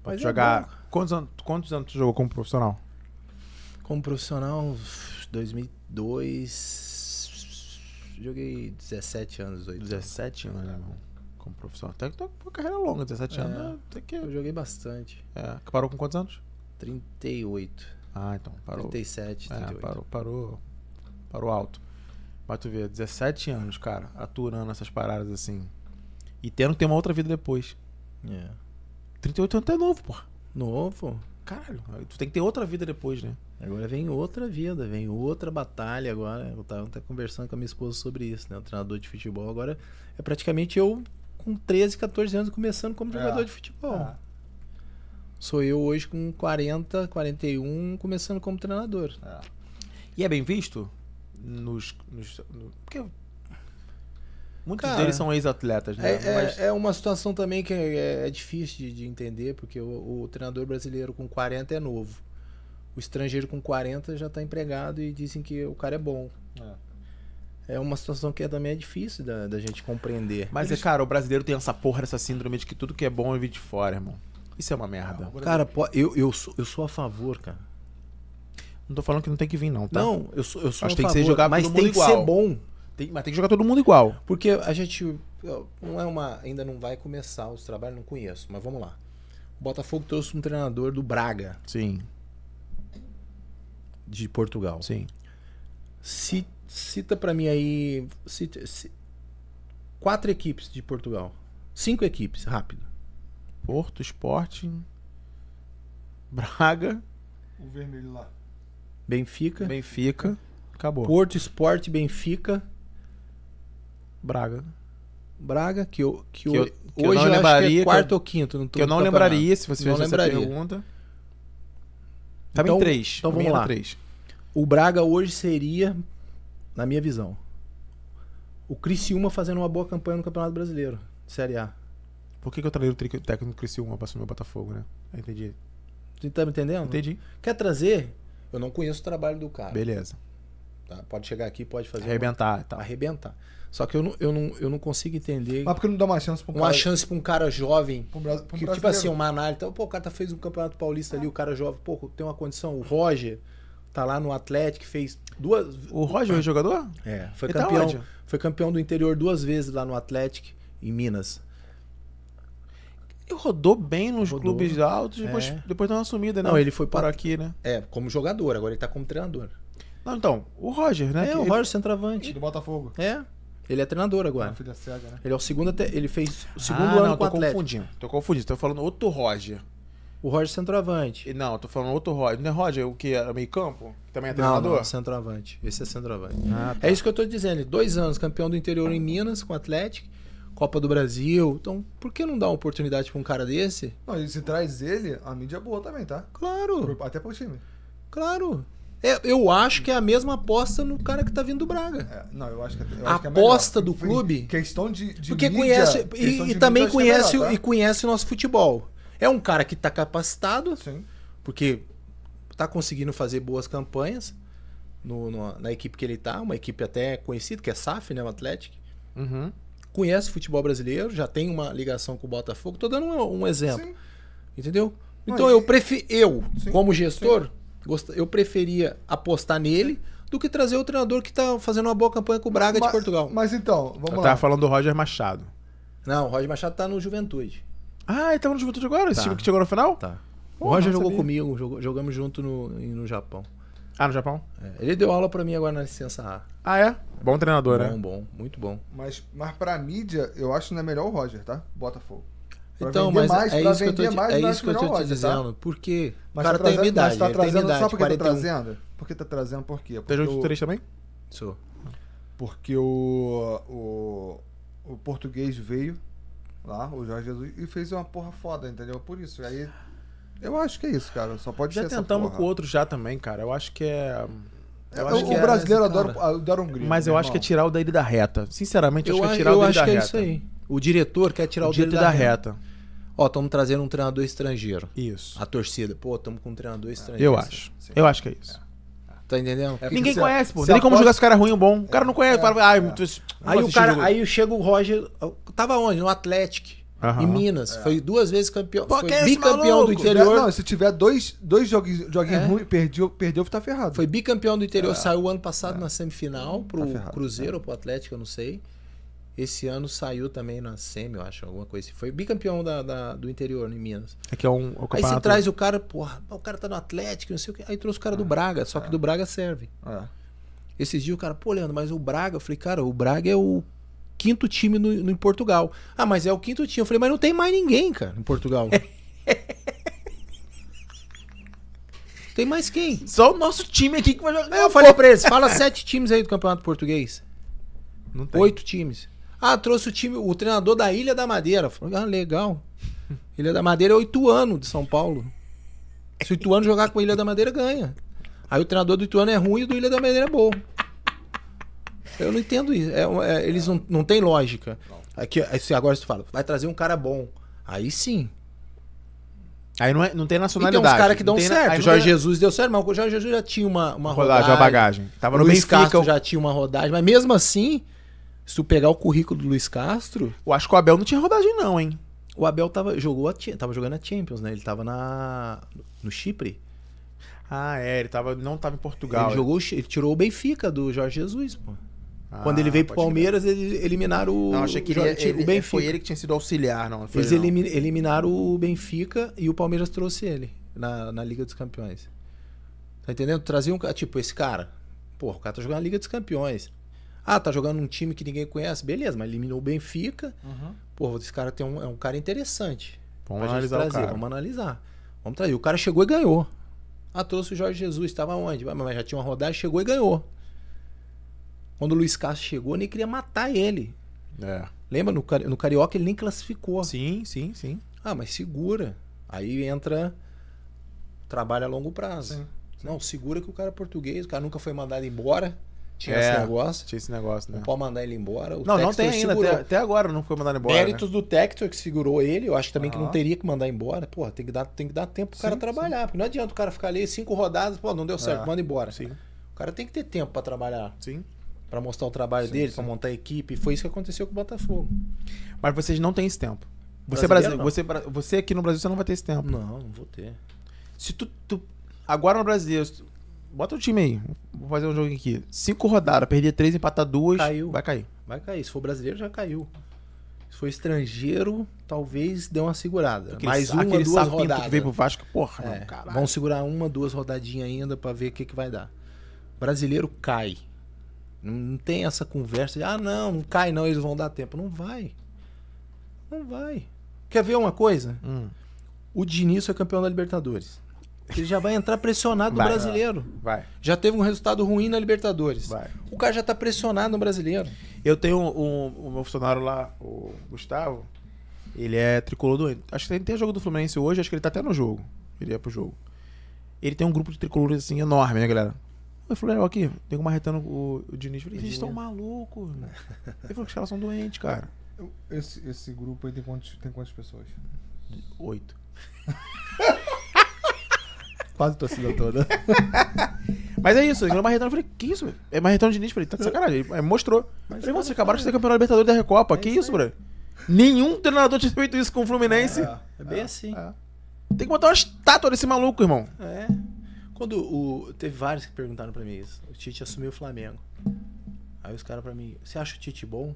pode Mas é jogar. É quantos, anos, quantos anos tu jogou como profissional? Como profissional, 2002. Joguei 17 anos, 17 anos, né, irmão? Como profissional. Até que tô com carreira longa, 17 é, anos. Né? Até que... Eu joguei bastante. É. Que parou com quantos anos? 38. Ah, então, parou. 37, 38. É, parou, parou. Parou alto. Mas tu vê, 17 anos, cara, aturando essas paradas assim. E tendo que ter uma outra vida depois. É. 38 anos é novo, porra. Novo? Caralho, tu tem que ter outra vida depois, né? Agora vem outra vida, vem outra batalha agora. Eu tava até conversando com a minha esposa sobre isso, né? O treinador de futebol agora é praticamente eu com 13, 14 anos começando como é. jogador de futebol. É. Sou eu hoje com 40, 41, começando como treinador. É. E é bem visto nos. nos no, porque Muitos Cara, deles são ex-atletas, né? É, é, Mas... é, uma situação também que é, é difícil de, de, entender, porque o, o, treinador brasileiro com 40 é novo. O estrangeiro com 40 já está empregado e dizem que o cara é bom. É. é uma situação que é também é difícil da, da gente compreender. Mas, é, Eles... cara, o brasileiro tem essa porra, essa síndrome de que tudo que é bom vem de fora, irmão. Isso é uma merda. Cara, eu, eu, sou, eu sou a favor, cara. Não tô falando que não tem que vir, não, tá? Não, eu sou, eu sou Acho a tem favor, que ser jogar mas tem que igual. ser bom. Tem, mas tem que jogar todo mundo igual. Porque a gente não é uma, ainda não vai começar os trabalhos, não conheço, mas vamos lá. O Botafogo trouxe um treinador do Braga. Sim. De Portugal. Sim. cita para mim aí cita, quatro equipes de Portugal. Cinco equipes, rápido. Porto, Sporting, Braga. O vermelho lá. Benfica. Benfica. Acabou. Porto, Sport, Benfica. Braga. Braga, que eu, que, que eu, que hoje eu, eu lembraria, é quarto eu, ou quinto. que eu não lembraria se você fez essa pergunta. Tava então, em três. Então vamos lá. Três. O Braga hoje seria, na minha visão, o Criciúma fazendo uma boa campanha no Campeonato Brasileiro, Série A. Por que, que eu traria o técnico do Criciúma para assumir o Botafogo, né? entendi. Você tá me entendendo? Entendi. Quer trazer? Eu não conheço o trabalho do cara. Beleza. Tá? Pode chegar aqui, pode fazer. Arrebentar uma... e tal. Arrebentar. Só que eu não, eu, não, eu não consigo entender. Mas porque não dá uma chance pra um uma cara. Uma chance pra um cara jovem. um Bra... um que, tipo assim, uma análise. Então, pô, o cara tá, fez um campeonato paulista ah. ali, o cara jovem, pô, tem uma condição. O Roger tá lá no Atlético, fez duas. O Roger é jogador? É, foi Ele tá campeão. Tá foi campeão do interior duas vezes lá no Atlético, em Minas. E rodou bem nos rodou. clubes altos, é. depois, é. depois deu uma sumida, né? Não, ele foi para aqui, né? É, como jogador, agora ele tá como treinador. Não, então, o Roger, né? É, o ele... Roger centroavante. Do Botafogo. É. Ele é treinador agora. É cega, né? Ele é o segundo até. Ele fez o ah, segundo ah, ano não, com o Atlético. Confundindo, tô confundindo. Tô falando outro Roger. O Roger é centroavante. Não, tô falando outro Roger. Não é Roger o que era é, meio campo? Também é treinador? Não, não, centroavante. Esse é centroavante. Ah, tá. É isso que eu tô dizendo. Dois anos, campeão do interior em Minas com o Atlético. Copa do Brasil. Então, por que não dar uma oportunidade pra um cara desse? Não, e se traz ele, a mídia é boa também, tá? Claro. Até pro time. Claro. É, eu acho que é a mesma aposta no cara que tá vindo do Braga. É, não, eu acho que, é, eu a acho que é aposta do clube. Questão de, de Porque mídia, conhece e, e também mídia, é conhece melhor, tá? e conhece o nosso futebol. É um cara que tá capacitado, Sim. porque tá conseguindo fazer boas campanhas no, no, na equipe que ele tá, uma equipe até conhecida, que é SAF, né, o Atlético. Uhum. Conhece o futebol brasileiro, já tem uma ligação com o Botafogo. Tô dando um, um exemplo. Sim. Entendeu? Então Mas, eu prefiro eu, sim, como gestor, sim. Eu preferia apostar nele do que trazer o treinador que está fazendo uma boa campanha com o Braga mas, de Portugal. Mas então, vamos Eu lá. Tava falando do Roger Machado. Não, o Roger Machado está no Juventude. Ah, ele tava no Juventude agora? Tá. Esse time que chegou no final? Tá. O Roger Nossa, jogou sabia. comigo, jogou, jogamos junto no, no Japão. Ah, no Japão? É, ele deu aula para mim agora na licença A. Ah, é? Bom treinador, bom, né? Bom, bom, muito bom. Mas, mas pra mídia, eu acho que não é melhor o Roger, tá? Botafogo. Então, mas é mais, é isso que eu tô, mais, é isso que eu tô te tá? dizendo. Tá? Por quê? Mas o cara tá trazendo, tem idade, mas tá trazendo, tem idade, sabe por que tá trazendo? Por que tá trazendo? Por quê? Porque Pejou de três também? Sou. Porque o, o, o português veio lá, o Jorge Jesus, e fez uma porra foda, entendeu? Por isso. Aí eu acho que é isso, cara. Só pode já ser. Já tentamos com outro já também, cara. Eu acho que é. Eu eu, é, que é o brasileiro adora, adora um grito. Mas eu irmão. acho que é tirar o dele da reta. Sinceramente, eu acho que é tirar o dele da reta. Eu acho que é isso aí. O diretor quer tirar o, o dele da, da reta. reta. Ó, estamos trazendo um treinador estrangeiro. Isso. A torcida, pô, estamos com um treinador é. estrangeiro. Eu acho. Sim. Eu acho que é isso. É. Tá entendendo? É Ninguém você, conhece, pô. Não tem como julgar se o cara é ruim ou bom. O cara não é. conhece. fala, ah, aí o cara, aí chega o Roger. Tava onde? No Atlético. Em Minas. É. Foi duas vezes campeão. Pô, foi é bicampeão maluco? do interior. Não, se tiver dois, dois joguinhos, joguinhos é. ruins, perdeu, perdeu, tá ferrado. Foi bicampeão do interior, saiu ano passado na semifinal tá pro tá Cruzeiro ou pro Atlético, eu não sei. Esse ano saiu também na SEMI, eu acho, alguma coisa. Assim. Foi bicampeão da, da do interior, em Minas. Aqui é um, é um Aí você traz o cara, porra, o cara tá no Atlético, não sei o quê. Aí trouxe o cara ah, do é, Braga, só é. que do Braga serve. Ah. Esses dias o cara, pô, Leandro, mas o Braga, eu falei, cara, o Braga é o quinto time no, no, em Portugal. Ah, mas é o quinto time. Eu falei, mas não tem mais ninguém, cara, em Portugal. [laughs] tem mais quem? Só o nosso time aqui que vai jogar. Aí é, eu falei pra eles, fala sete times aí do Campeonato Português. Oito times. Ah, trouxe o time, o treinador da Ilha da Madeira. Falei, ah, legal. Ilha da Madeira é o Ituano de São Paulo. Se o Ituano jogar com a Ilha da Madeira, ganha. Aí o treinador do Ituano é ruim e o do Ilha da Madeira é bom. Eu não entendo isso. É, é, eles não, não têm lógica. Aqui, é, agora você fala, vai trazer um cara bom. Aí sim. Aí não, é, não tem então, nacionalidade. E tem uns caras que dão certo. O Jorge Jesus deu certo, mas o Jorge Jesus já tinha uma, uma rodagem. Rodagem, uma bagagem. Tava no Luiz Benfica. Castro já tinha uma rodagem. Mas mesmo assim, se tu pegar o currículo do Luiz Castro. Eu acho que o Abel não tinha rodagem, não, hein? O Abel tava, jogou a, tava jogando a Champions, né? Ele tava na, no Chipre. Ah, é, ele tava, não tava em Portugal. Ele, é. jogou, ele tirou o Benfica do Jorge Jesus, pô. Ah, Quando ele veio pro Palmeiras, ele eles eliminaram o. Não, achei que ele, ele, o Benfica. Foi ele que tinha sido auxiliar, não. Foi eles não. eliminaram o Benfica e o Palmeiras trouxe ele na, na Liga dos Campeões. Tá entendendo? Traziam um. Tipo, esse cara. Porra, o cara tá jogando na Liga dos Campeões. Ah, tá jogando um time que ninguém conhece, beleza, mas eliminou o Benfica. Uhum. Pô, esse cara tem um, é um cara interessante. Vamos analisar o cara. Vamos analisar. Vamos trazer. O cara chegou e ganhou. Ah, trouxe o Jorge Jesus, estava onde? Mas já tinha uma rodada, chegou e ganhou. Quando o Luiz Castro chegou, nem queria matar ele. É. Lembra? No, no Carioca ele nem classificou. Sim, sim, sim. Ah, mas segura. Aí entra trabalho a longo prazo. Sim, sim. Não, segura que o cara é português, o cara nunca foi mandado embora. Tinha é, esse negócio? Tinha esse negócio, né? Não pode mandar ele embora. O não, não tem ainda. Até, até agora não foi mandado embora. Méritos né? do Tector que segurou ele. Eu acho também uhum. que não teria que mandar embora. Porra, tem que dar, tem que dar tempo pro sim, cara trabalhar. Sim. Porque não adianta o cara ficar ali cinco rodadas, pô, não deu é, certo, é. manda embora. Sim. O cara tem que ter tempo para trabalhar. Sim. para mostrar o trabalho sim, dele, para montar a equipe. Foi isso que aconteceu com o Botafogo. Mas vocês não têm esse tempo. Você, é Brasil, você, é você aqui no Brasil, você não vai ter esse tempo. Não, não vou ter. Se tu, tu agora no Brasil, Bota o time aí. Vou fazer um jogo aqui. Cinco rodadas, perder três, empatar duas. Caiu. Vai cair. Vai cair. Se for brasileiro, já caiu. Se for estrangeiro, talvez dê uma segurada. Aquele, Mais uma, duas rodadas. que veio pro Vasco, porra, é, não, Vão segurar uma, duas rodadinhas ainda para ver o que, que vai dar. Brasileiro cai. Não tem essa conversa de, ah, não, não cai não, eles vão dar tempo. Não vai. Não vai. Quer ver uma coisa? Hum. O Diniz foi campeão da Libertadores. Ele já vai entrar pressionado vai, no brasileiro. Vai. Já teve um resultado ruim na Libertadores. Vai. O cara já tá pressionado no brasileiro. Eu tenho um, um, um meu funcionário lá, o Gustavo. Ele é tricolor doente. Acho que tem jogo do Fluminense hoje, acho que ele tá até no jogo. Ele é pro jogo. Ele tem um grupo de tricolores assim enorme, né, galera? Eu falei, ó, aqui, tem um marretando o, o Diniz. Eu falei, eles estão malucos. Né? [laughs] ele falou que os caras são doentes, cara. Esse, esse grupo aí tem, tem quantas pessoas? Oito. [laughs] quase a torcida toda. [laughs] Mas é isso, ganhou Marretano. Eu falei, que isso, velho? É Marretano Diniz. Eu falei, tá de sacanagem. Ele mostrou. Mas falei, tá vocês acabaram de ser campeão da Libertadores da Recopa. É que isso, brother? Nenhum treinador tinha feito isso com o Fluminense. É, é bem ah, assim. é, assim. Tem que botar uma estátua desse maluco, irmão. É. Quando o. Teve vários que perguntaram pra mim isso. O Tite assumiu o Flamengo. Aí os caras pra mim, você acha o Tite bom?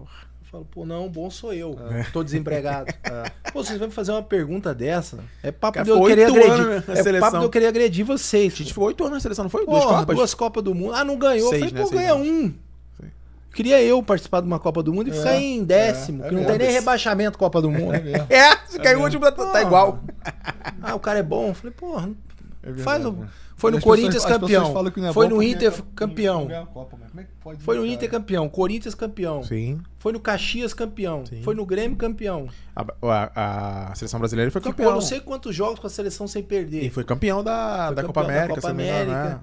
Porra. Eu falo, pô, não, bom sou eu. É. Tô desempregado. [laughs] É. Pô, vocês vão fazer uma pergunta dessa? É papo Cara, de eu querer agredir. É seleção. papo de eu querer agredir vocês. A gente ficou oito anos na seleção, não foi? Pô, duas Copas. Duas Copas do Mundo. Ah, não ganhou. Seis, eu falei, né? pô, ganha um. Queria eu participar de uma Copa do Mundo e é, ficar em é. décimo, é, que não tem nem rebaixamento Copa do é Mundo. [laughs] É, é se cair o último, tá, tá igual. É ah, o cara é bom. Eu falei, porra, faz o. Né? Foi no as Corinthians pessoas, campeão. É foi no Inter é campeão. Copa, é foi no Inter campeão, Corinthians campeão. Sim. Foi no Caxias campeão. Sim. Foi no Grêmio campeão. A, a, a, seleção brasileira foi campeão. Ficou não sei quantos jogos com a seleção sem perder. E foi campeão da, foi da, campeão Copa América, da Copa América.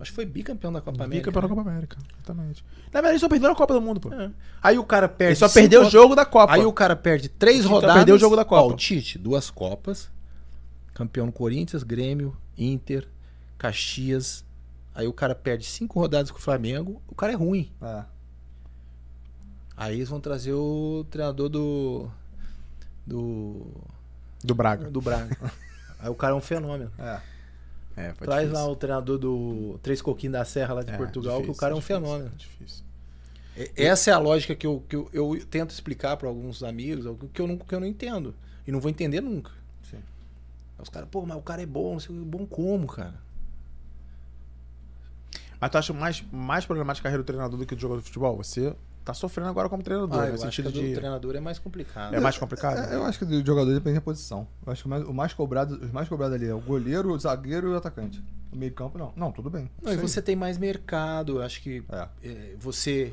Acho que foi bicampeão da Copa América. Bicampeão da né? Copa América, exatamente. Na verdade, ele só perdeu na Copa do Mundo, pô. É. Aí o cara perde. Ele só perdeu o jogo da Copa. Aí o cara perde três rodadas. Só perdeu o jogo da Copa. Ó, o Tite, duas Copas. Campeão no Corinthians, Grêmio, Inter, Caxias. Aí o cara perde cinco rodadas com o Flamengo, o cara é ruim. É. Aí eles vão trazer o treinador do. Do. Do Braga. Do Braga. [laughs] Aí o cara é um fenômeno. É. é Traz difícil. lá o treinador do Três Coquinhos da Serra lá de é, Portugal, difícil, que o cara é um difícil, fenômeno. difícil. Essa é a lógica que eu, que eu, eu tento explicar para alguns amigos, que eu, não, que eu não entendo. E não vou entender nunca. Sim. os caras, pô, mas o cara é bom, não sei bom como, cara. Mas tu acha mais, mais problemática a carreira do treinador do que do jogador de futebol? Você tá sofrendo agora como treinador, ah, no né? eu sentido acho que de. treinador é mais complicado. É mais complicado? É, é, eu acho que do jogador depende da posição. Eu acho que o mais, o mais cobrado, os mais cobrados ali é o goleiro, o zagueiro e o atacante. O meio-campo, não. Não, tudo bem. Não, e você tem mais mercado, eu acho que é. é você.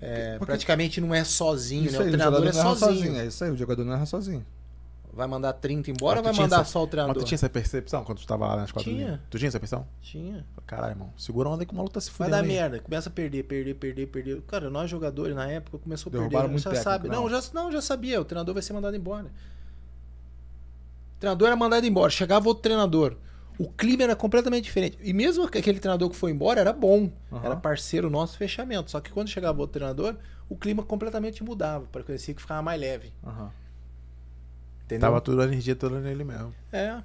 É, praticamente não é sozinho, né? o treinador o é sozinho. sozinho. É isso aí, o jogador não erra sozinho. Vai mandar 30 embora ou vai mandar essa, só o treinador? Mas tu tinha essa percepção quando tu tava lá nas quadras? Tinha. Tu tinha essa percepção? Tinha. Caralho, irmão. Segura onda que o maluco tá se fudendo. Vai dar aí. merda. Começa a perder, perder, perder, perder. Cara, nós jogadores na época começou a Derrubaram perder. Muito já técnico, sabe. Né, não. não, já, não, já sabia. O treinador vai ser mandado embora. O treinador era mandado embora. Chegava outro treinador. O clima era completamente diferente. E mesmo aquele treinador que foi embora era bom. Uhum. Era parceiro nosso fechamento. Só que quando chegava outro treinador, o clima completamente mudava. Parecia que ficava mais leve. Aham. Uhum. Entendeu? Tava toda a energia toda nele mesmo. É.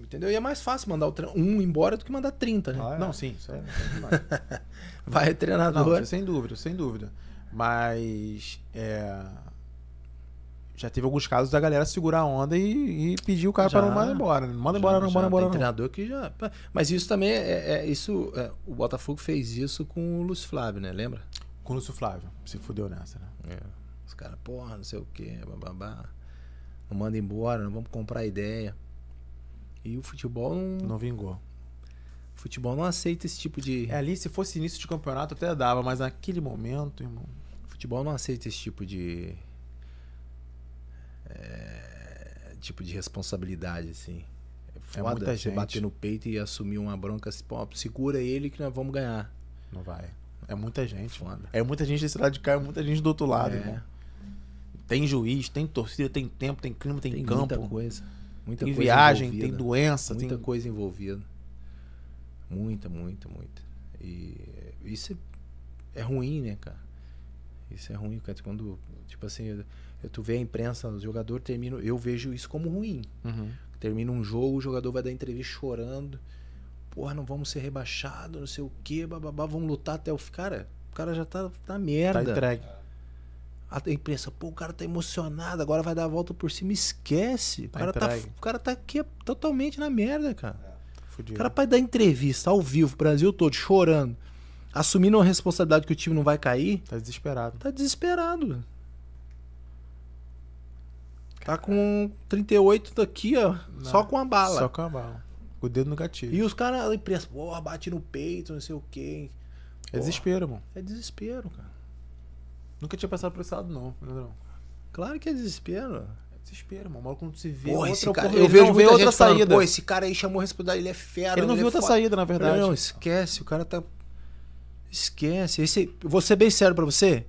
Entendeu? E é mais fácil mandar um embora do que mandar 30, né? Ah, é. Não, sim. Isso é, é, [laughs] é Vai é treinador. Não, é sem dúvida, sem dúvida. Mas é... já teve alguns casos da galera segurar a onda e, e pedir o cara para não mandar embora. Né? Não manda já, embora, não manda embora. Tem não. treinador que já. Mas isso também é. é isso, o Botafogo fez isso com o Lúcio Flávio, né? Lembra? Com o Lúcio Flávio. Se fudeu nessa, né? Os caras, porra, não sei o quê, bababá não manda embora, não vamos comprar ideia. E o futebol não. Não vingou. O futebol não aceita esse tipo de. É, ali, se fosse início de campeonato, até dava, mas naquele momento, irmão. O futebol não aceita esse tipo de. É... tipo de responsabilidade, assim. É, é foda é muita gente. bater no peito e assumir uma bronca assim, pô, segura ele que nós vamos ganhar. Não vai. É muita gente. Foda. É muita gente desse lado de cá, é muita gente do outro lado, é. irmão. Tem juiz, tem torcida, tem tempo, tem clima, tem, tem campo. Muita coisa. Muita tem coisa viagem, envolvida. tem doença. Muita tem... coisa envolvida. Muita, muita, muita. E isso é, é ruim, né, cara? Isso é ruim, cara. Quando, tipo assim, tu vê a imprensa, o jogador termina. Eu vejo isso como ruim. Uhum. Termina um jogo, o jogador vai dar entrevista chorando. Porra, não vamos ser rebaixados, não sei o quê, bababá, vamos lutar até o. Cara, o cara já tá na tá tá merda. Tá entregue. A imprensa, pô, o cara tá emocionado, agora vai dar a volta por cima, esquece. O, cara, tá, o cara tá aqui totalmente na merda, cara. É, O cara vai dar entrevista ao vivo, Brasil todo, chorando, assumindo uma responsabilidade que o time não vai cair. Tá desesperado. Tá desesperado. Tá com 38 daqui, ó. Não, só com a bala. Só com a bala. o dedo no gatilho. E os caras, a imprensa, porra, bate no peito, não sei o quê. Porra. É desespero, mano. É desespero, cara. Nunca tinha passado por esse lado, não, Leandrão. Claro que é desespero. É desespero, mano. mal quando se vê. Porra, outra, cara, eu vejo outra saída. Falando, Pô, esse cara aí chamou a responsabilidade, ele é fera. Ele não ele viu é outra foda. saída, na verdade. Não, esquece, o cara tá. Esquece. Esse, vou ser bem sério pra você.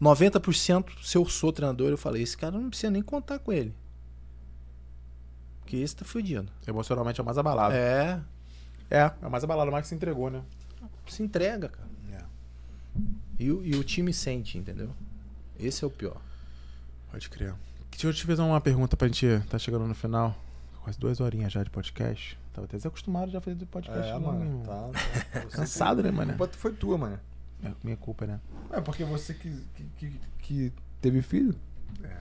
90% se eu sou treinador, eu falei, esse cara não precisa nem contar com ele. Porque esse tá fudido. Emocionalmente é o mais abalado. É. É, é o mais abalado, o mais que se entregou, né? Se entrega, cara. E o, e o time sente, entendeu? Esse é o pior. Pode crer. Deixa eu te fazer uma pergunta pra gente. Tá chegando no final. Quase duas horinhas já de podcast. Tava até desacostumado já a fazer podcast. É, mano. Tá, [laughs] tá. Cansado, né, mano? A culpa foi tua, mano. É minha culpa, né? É porque você que, que, que teve filho? É.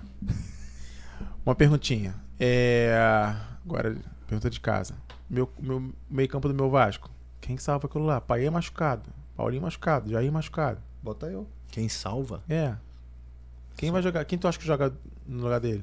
Uma perguntinha. É... Agora, pergunta de casa. Meu, meu meio campo do meu Vasco. Quem salva aquilo lá? Pai é machucado. Paulinho machucado, Jair machucado. Bota eu. Quem salva? É. Quem vai jogar? Quem tu acha que joga no lugar dele?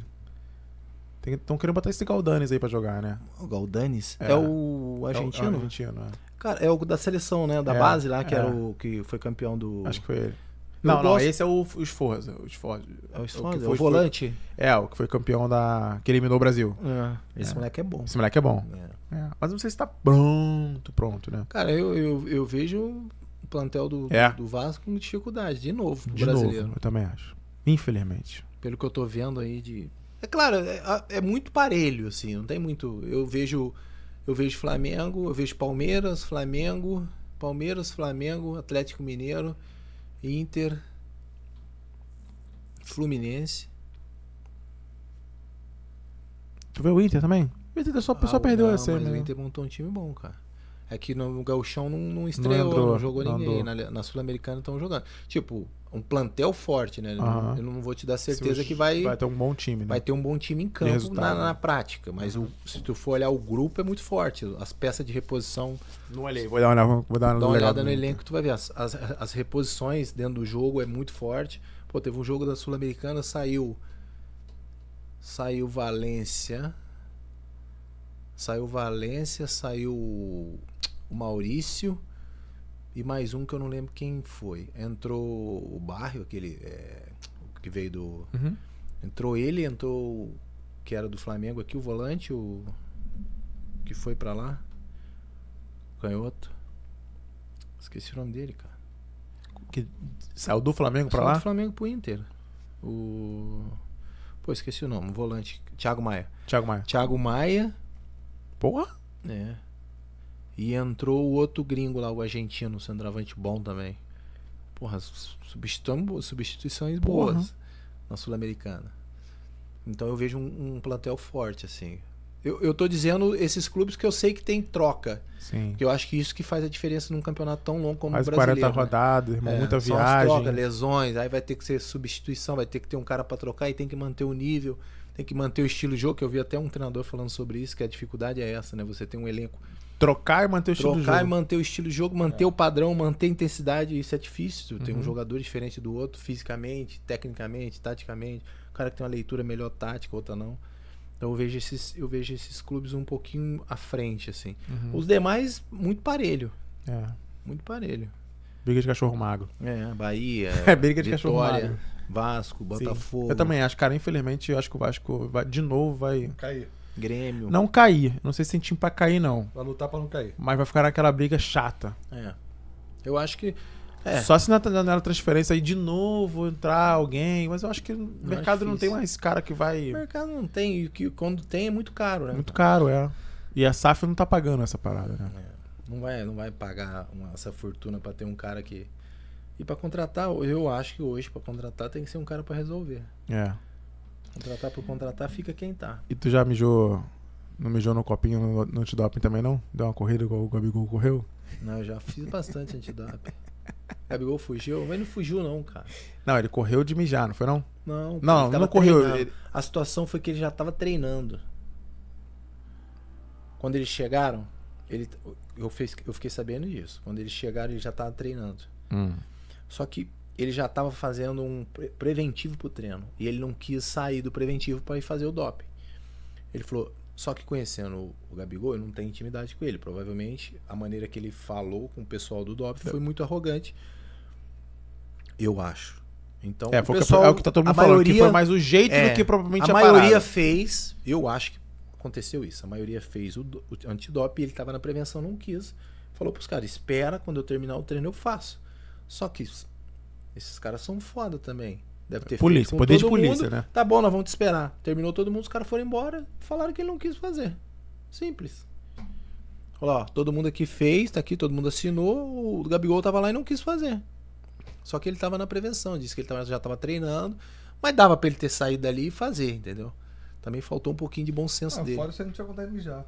Estão querendo botar esse Galdanes aí pra jogar, né? O Galdanes? É, é o argentino? É o argentino, é. Cara, é o da seleção, né? Da é, base lá, que, é. era o, que foi campeão do. Acho que foi ele. não, gosto... não, esse é o, Esforza. O Esforza. É o Esforza, o, foi, o volante. Foi, é, o que foi campeão da. que eliminou o Brasil. É, esse é. moleque é bom. Esse moleque é bom. É. é mas não sei se tá pronto, pronto, né? Cara, eu, eu, eu vejo o plantel do, é. do Vasco com dificuldade, de novo, de brasileiro. Novo, eu também acho. Infelizmente. Pelo que eu tô vendo aí de. É claro, é, é, muito parelho, assim, não tem muito. Eu vejo. Eu vejo Flamengo, eu vejo Palmeiras, Flamengo, Palmeiras, Flamengo, Atlético Mineiro, Inter, Fluminense. Tu vê o Inter também? O Inter só, ah, só perdeu não, essa, mas né? O Inter montou um time bom, cara é que no Gauchão não, não estreou, não, entrou, não jogou não ninguém. Na, na Sul-Americana estão jogando. Tipo, um plantel forte, né? Uhum. Eu não vou te dar certeza que vai. Vai ter um bom time, né? Vai ter um bom time em campo na, na, né? prática. Mas uhum. o, se tu for olhar o grupo, é muito forte. As peças de reposição. Não olhei, vou dar uma, vou dar uma, dá uma olhada no elenco, tu vai ver. As, as, as, reposições dentro do jogo é muito forte. Pô, teve um jogo da Sul-Americana, saiu. Saiu Valência. Saiu Valência, saiu o Maurício e mais um que eu não lembro quem foi. Entrou o Barrio, aquele é, que veio do. Uhum. Entrou ele, entrou que era do Flamengo aqui, o volante, o que foi para lá. Canhoto. Esqueci o nome dele, cara. Que saiu do Flamengo para lá? do Flamengo pro Inter. O Pô, esqueci o nome, o volante, Thiago Maia. Thiago Maia. Thiago Maia Porra! É. E entrou o outro gringo lá, o argentino, um centroavante bom também. Porra, substituições boas Porra. na Sul-Americana. Então eu vejo um, um plantel forte, assim. Eu, eu tô dizendo esses clubes que eu sei que tem troca. Sim. Eu acho que isso que faz a diferença num campeonato tão longo como Mais o brasileiro. 40 né? rodadas, irmão, é, muita viagem. Troca, lesões, aí vai ter que ser substituição, vai ter que ter um cara para trocar e tem que manter o nível tem que manter o estilo de jogo, que eu vi até um treinador falando sobre isso, que a dificuldade é essa, né? Você tem um elenco. Trocar e manter o estilo de jogo. Trocar e manter o estilo de jogo, manter é. o padrão, manter a intensidade, isso é difícil. Tem um uhum. jogador diferente do outro, fisicamente, tecnicamente, taticamente. O cara que tem uma leitura melhor tática, outra não. Então eu vejo esses, eu vejo esses clubes um pouquinho à frente, assim. Uhum. Os demais, muito parelho. É. Muito parelho. Briga de cachorro magro. É, Bahia. [laughs] é, briga de Vitória. cachorro magro. Vasco, Botafogo. Sim. Eu também acho, cara. Infelizmente, eu acho que o Vasco vai, de novo vai. Cair. Grêmio. Não cair. Não sei se tem time pra cair, não. Vai lutar pra não cair. Mas vai ficar naquela briga chata. É. Eu acho que. É. Só se na janela transferência aí de novo entrar alguém, mas eu acho que o mercado não tem mais cara que vai. O mercado não tem, e que quando tem é muito caro, né? Muito caro, é. E a SAF não tá pagando essa parada, né? É. Não vai, não vai pagar uma, essa fortuna para ter um cara que e para contratar, eu acho que hoje para contratar tem que ser um cara para resolver. É. Contratar por contratar fica quem tá. E tu já mijou, não mijou no copinho no, no antidoping também não? Deu uma corrida igual o Gabigol correu? Não, eu já fiz bastante antidoping. [laughs] Gabigol fugiu, mas não fugiu não, cara. Não, ele correu de mijar, não foi não? Não, não, não correu. Ele... A situação foi que ele já tava treinando. Quando eles chegaram, ele, eu, fez, eu fiquei sabendo disso. Quando eles chegaram, ele já tava treinando. Hum. Só que ele já estava fazendo um preventivo para o treino e ele não quis sair do preventivo para ir fazer o doping. Ele falou, só que conhecendo o Gabigol, eu não tenho intimidade com ele. Provavelmente a maneira que ele falou com o pessoal do doping é. foi muito arrogante. Eu acho. Então, é, o pessoal, é o que tá todo mundo falando, maioria, que foi mais o jeito é, do que provavelmente a, a maioria parada. fez, eu acho que aconteceu isso. A maioria fez o, o e ele estava na prevenção, não quis. Falou para os caras, espera, quando eu terminar o treino eu faço. Só que esses caras são foda também. Deve ter polícia, feito poder de polícia, mundo. né? Tá bom, nós vamos te esperar. Terminou todo mundo, os caras foram embora, falaram que ele não quis fazer. Simples. Olha lá, todo mundo aqui fez, tá aqui, todo mundo assinou, o Gabigol tava lá e não quis fazer. Só que ele tava na prevenção, disse que ele tava, já tava treinando, mas dava para ele ter saído dali e fazer, entendeu? Também faltou um pouquinho de bom senso ah, dele. Fora você não tinha vontade de mijar.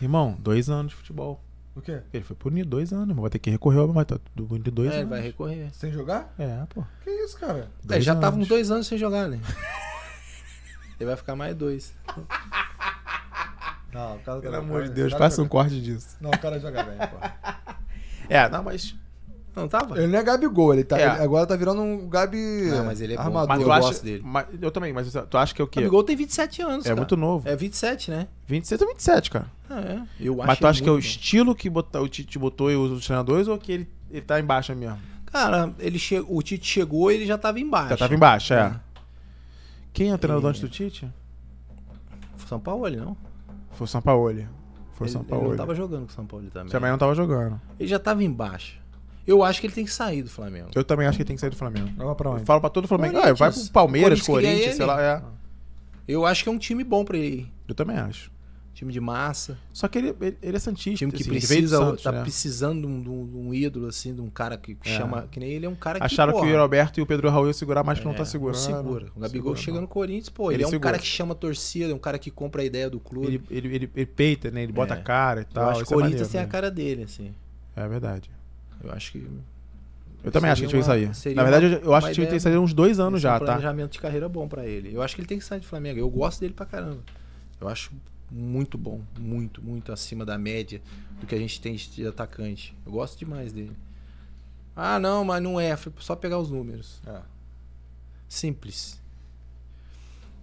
Irmão, dois anos de futebol. O quê? Ele foi punido dois anos, mas vai ter que recorrer ao mas tá tudo dois é, anos. É, vai recorrer. Sem jogar? É, pô. Que isso, cara? Dois é, já anos. tava uns dois anos sem jogar, né? [laughs] ele vai ficar mais dois. Não, o cara Pelo tá amor de Deus, faça um corte disso. Não, o cara joga bem, pô. [laughs] É, não, mas não tava? Ele não é Gabigol, ele tá. É. Ele agora tá virando um Gabi. Não, mas ele é armador. Mas eu, gosto dele. Mas, eu também, mas tu acha que é o quê? Gabigol tem 27 anos. É cara. muito novo. É 27, né? 26 ou 27, cara. Ah, é. Eu acho Mas tu acha que é o estilo que botou, o Tite botou e os treinadores ou que ele, ele tá embaixo mesmo? Cara, ele che... o Tite chegou e ele já tava embaixo. Já tava embaixo, é. é. Quem é o treinador antes do Tite? Foi São Paulo, não? Foi São Paulo. Foi ele, São Paulo. Ele não tava jogando com o São Paulo também. Também não tava jogando. Ele já tava embaixo. Eu acho que ele tem que sair do Flamengo. Eu também acho que ele tem que sair do Flamengo. pra onde? Eu falo pra todo o Flamengo. Ah, vai pro Palmeiras, Corinthians, Corinthians sei lá. É. Ah. Eu acho que é um time bom pra ele. Eu também acho. Time de massa. Só que ele, ele, ele é Santista. Time que assim, precisa, Santos, tá né? precisando de um, de um, ídolo, assim, de um cara que é. chama. Que nem ele é um cara que. Acharam porra, que o Roberto e o Pedro Raul iam segurar, mas é, não tá é, segurando. Não segura. O Gabigol chega no Corinthians, pô, ele, ele é um segura. cara que chama a torcida, é um cara que compra a ideia do clube. Ele, ele, ele, ele peita, né? Ele bota é. a cara e tal. Eu acho que o é Corinthians maneiro, tem né? a cara dele, assim. É verdade. Eu acho que. Eu também acho que a gente vai sair. Na verdade, eu, eu acho que a gente tem que sair uns dois anos já, é um planejamento tá? planejamento de carreira bom para ele. Eu acho que ele tem que sair do Flamengo. Eu gosto dele pra caramba. Eu acho muito bom, muito, muito acima da média do que a gente tem de atacante. Eu gosto demais dele. Ah, não, mas não é. Foi só pegar os números. É. Simples. Simples.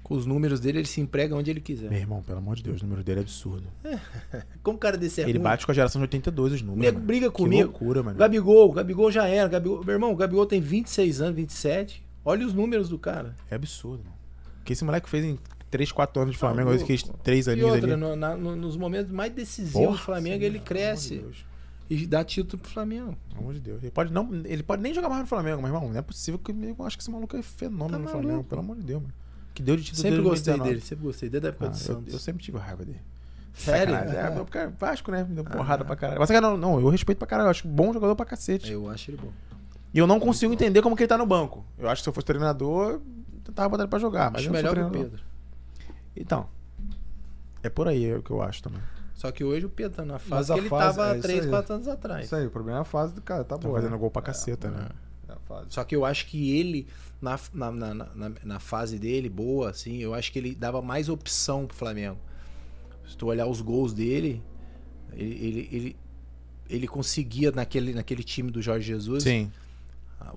Com os números dele, ele se emprega onde ele quiser. Meu irmão, pelo amor de Deus, o número dele é absurdo. [laughs] Como o cara desse é Ele ruim? bate com a geração de 82 os números. Nego, briga comigo. Que loucura, mano. Gabigol, Gabigol já era. Gabigol... Meu irmão, o Gabigol tem 26 anos, 27. Olha os números do cara. É absurdo, mano. O que esse moleque fez em 3, 4 anos de Flamengo, ah, que fez 3 anos e outra, ali. No, na, no, nos momentos mais decisivos Porra, do Flamengo, sim, ele cresce. e dá título pro Flamengo. Pelo amor de Deus. Ele pode, não, ele pode nem jogar mais no Flamengo, mas, irmão, não é possível que eu acho que esse maluco é fenômeno tá no Flamengo. Pelo amor de Deus, mano que deu de título sempre dele. Sempre gostei dele, sempre gostei. Desde a época ah, do Santos. Eu, eu, sempre tive raiva dele. Sério? É, é, porque é Vasco, né? Me deu ah, porrada ah, pra caralho. Mas não, não, eu respeito pra caralho. Eu acho bom jogador pra cacete. Eu acho ele bom. E eu não consigo entender bom. como que ele tá no banco. Eu acho que se eu fosse treinador, eu tentava botando ele pra jogar. Mas acho eu melhor que o Pedro. Então, é por aí é o que eu acho também. Só que hoje o Pedro tá na fase que ele fase, tava é 3, 4 anos atrás. Isso aí, o problema é a fase do cara, tá, tá Fazendo né? gol pra é, caceta, né? É fase. Só que eu acho que ele na, na, na, na, na fase dele, boa, assim, eu acho que ele dava mais opção pro Flamengo. Se tu olhar os gols dele, ele, ele, ele, ele conseguia naquele, naquele time do Jorge Jesus. Sim.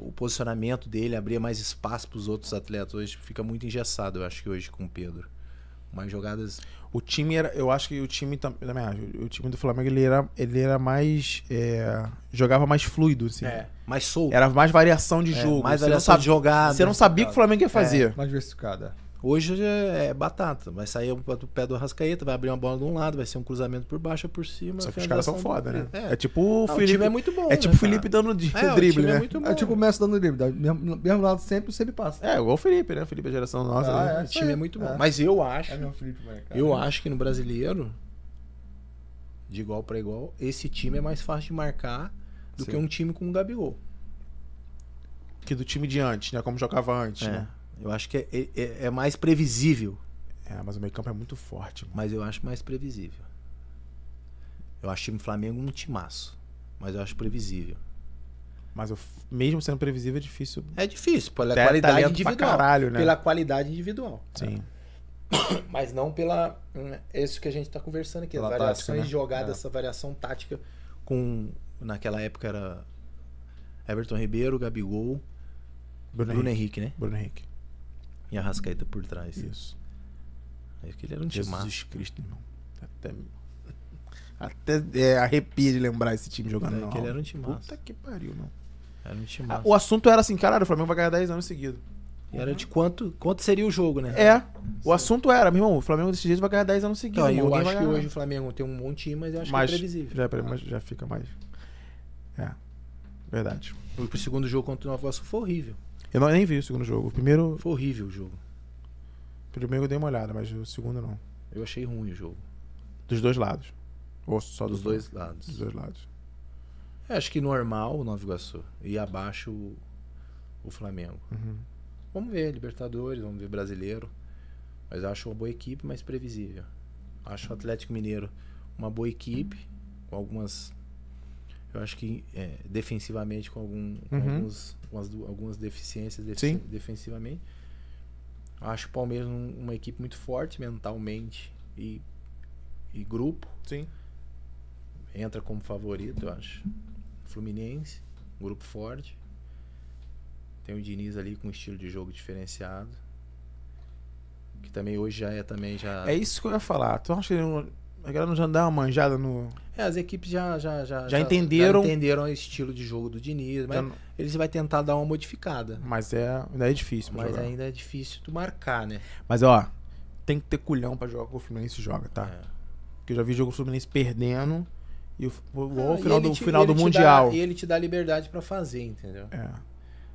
O posicionamento dele abria mais espaço para os outros atletas. Hoje fica muito engessado, eu acho que hoje com o Pedro. Mais jogadas. O time era. Eu acho que o time também. o time do Flamengo ele era, ele era mais. É, jogava mais fluido, assim. É. Mais solto. Era mais variação de é, jogo. É, mais você variação não sabe, de jogada. Você não tá sabia o que o Flamengo ia é. fazer. É, mais diversificada. Hoje é, é batata. Vai sair o do pé do Rascaeta, vai abrir uma bola de um lado, vai ser um cruzamento por baixo, por cima. Só que os caras são foda, né? É. é tipo o Não, Felipe. O é muito bom. É né, tipo o né, Felipe dando de, é, drible, né? É, bom, é tipo o Messi dando drible. Mesmo, mesmo lado sempre, sempre passa. É, igual o Felipe, né? O Felipe é a geração nossa. Ah, né? O time é muito bom. Mas eu acho. Felipe, eu acho que no brasileiro, de igual para igual, esse time é mais fácil de marcar do Sim. que um time com o Gabigol. Que do time de antes, né? Como jogava antes, é. né? Eu acho que é, é, é, é, mais previsível. É, mas o meio campo é muito forte. Mano. Mas eu acho mais previsível. Eu acho o time Flamengo um timaço. Mas eu acho previsível. Mas eu, mesmo sendo previsível é difícil. É difícil, pela Até tá qualidade individual. Caralho, né? Pela qualidade individual. Sim. [coughs] Mas não pela. Hum, é isso que a gente está conversando aqui. Pela as variações tática, né? jogadas, é. essa variação tática com Naquela época era Everton Ribeiro, Gabigol, Bruno, Bruno Henrique. Henrique, né? Bruno Henrique. E a Rascaeta por trás. Isso. Aí é aquele era um Jesus timaço. Cristo, irmão. Até, até é, arrepia de lembrar esse time jogando. É, aquele era um time Puta que pariu, não. Era um time O assunto era assim, caralho, o Flamengo vai ganhar 10 anos seguidos. E era de quanto, quanto seria o jogo, né? É. O assunto era, meu irmão, o Flamengo desse jeito vai ganhar 10 anos seguidos. Então, eu acho que hoje o Flamengo tem um bom time, mas eu acho mas, que é previsível. Já, é, já fica mais. É, verdade. O segundo jogo contra o Nova Iguaçu foi horrível. Eu não, nem vi o segundo jogo. O primeiro. Foi horrível o jogo. O primeiro eu dei uma olhada, mas o segundo não. Eu achei ruim o jogo. Dos dois lados. Ou só dos, dois lados. Dos dois lados. É, acho que normal o Nova Iguaçu. E abaixo o, o Flamengo. Uhum. Vamos ver, Libertadores, vamos ver brasileiro. Mas acho uma boa equipe, mas previsível. Acho o Atlético Mineiro uma boa equipe, com algumas eu acho que é, defensivamente com, algum, com uhum. alguns, algumas, algumas deficiências defici defensivamente. Acho o Palmeiras um, uma equipe muito forte mentalmente e, e grupo. Sim. Entra como favorito, eu acho. Fluminense, grupo forte. Tem o Diniz ali com um estilo de jogo diferenciado. Que também hoje já é também já. É isso que eu ia falar. Tu acha que ele não a galera já dá uma manjada no. É, as equipes já já, já, já entenderam. Já entenderam o estilo de jogo do Diniz, mas já... eles vai tentar dar uma modificada. Mas é, ainda é difícil. Mas jogar. ainda é difícil tu marcar, né? Mas ó, tem que ter culhão para jogar com o Fluminense joga, tá? É. Porque eu já vi jogo Fluminense perdendo e o, o ah, final e do te, final do mundial. Dá, ele te dá liberdade para fazer, entendeu? É.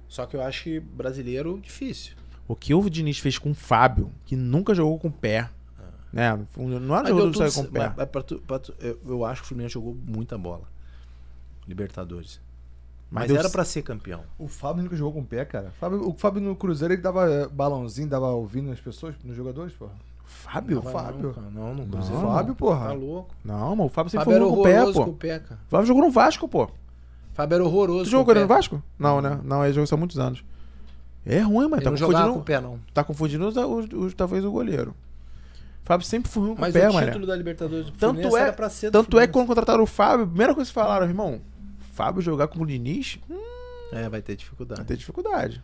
Só que eu acho que brasileiro difícil. O que o Diniz fez com o Fábio, que nunca jogou com o pé né? É, não era jogo do com o pé. eu, acho que o Fluminense jogou muita bola. Libertadores. Mas, mas era para ser campeão. O Fábio nunca jogou com o pé, cara. Fábio, o Fábio no Cruzeiro ele dava balãozinho, dava ouvindo as pessoas, nos jogadores, porra. Fábio? Não, Fábio. Não, não, não. Fábio, porra. Tá louco. Não, mano, o Fábio sempre Fábio foi com o pé, pô. o Fábio jogou no Vasco, pô. Fábio era horroroso. Tu jogou com ele no Vasco? Não, né? Não, ele jogou só há muitos anos. É ruim, mas ele tá não confundindo. Com o pé, não. Tá confundindo os, os, os, talvez o goleiro. Fábio sempre foi um pé, mano. Mas o título da Libertadores do tanto Fluminense é, era pra ser do Tanto Fluminense. é que quando contrataram o Fábio, a primeira coisa que falaram, irmão, Fábio jogar com o Diniz, hum, É, vai ter dificuldade. vai ter dificuldade.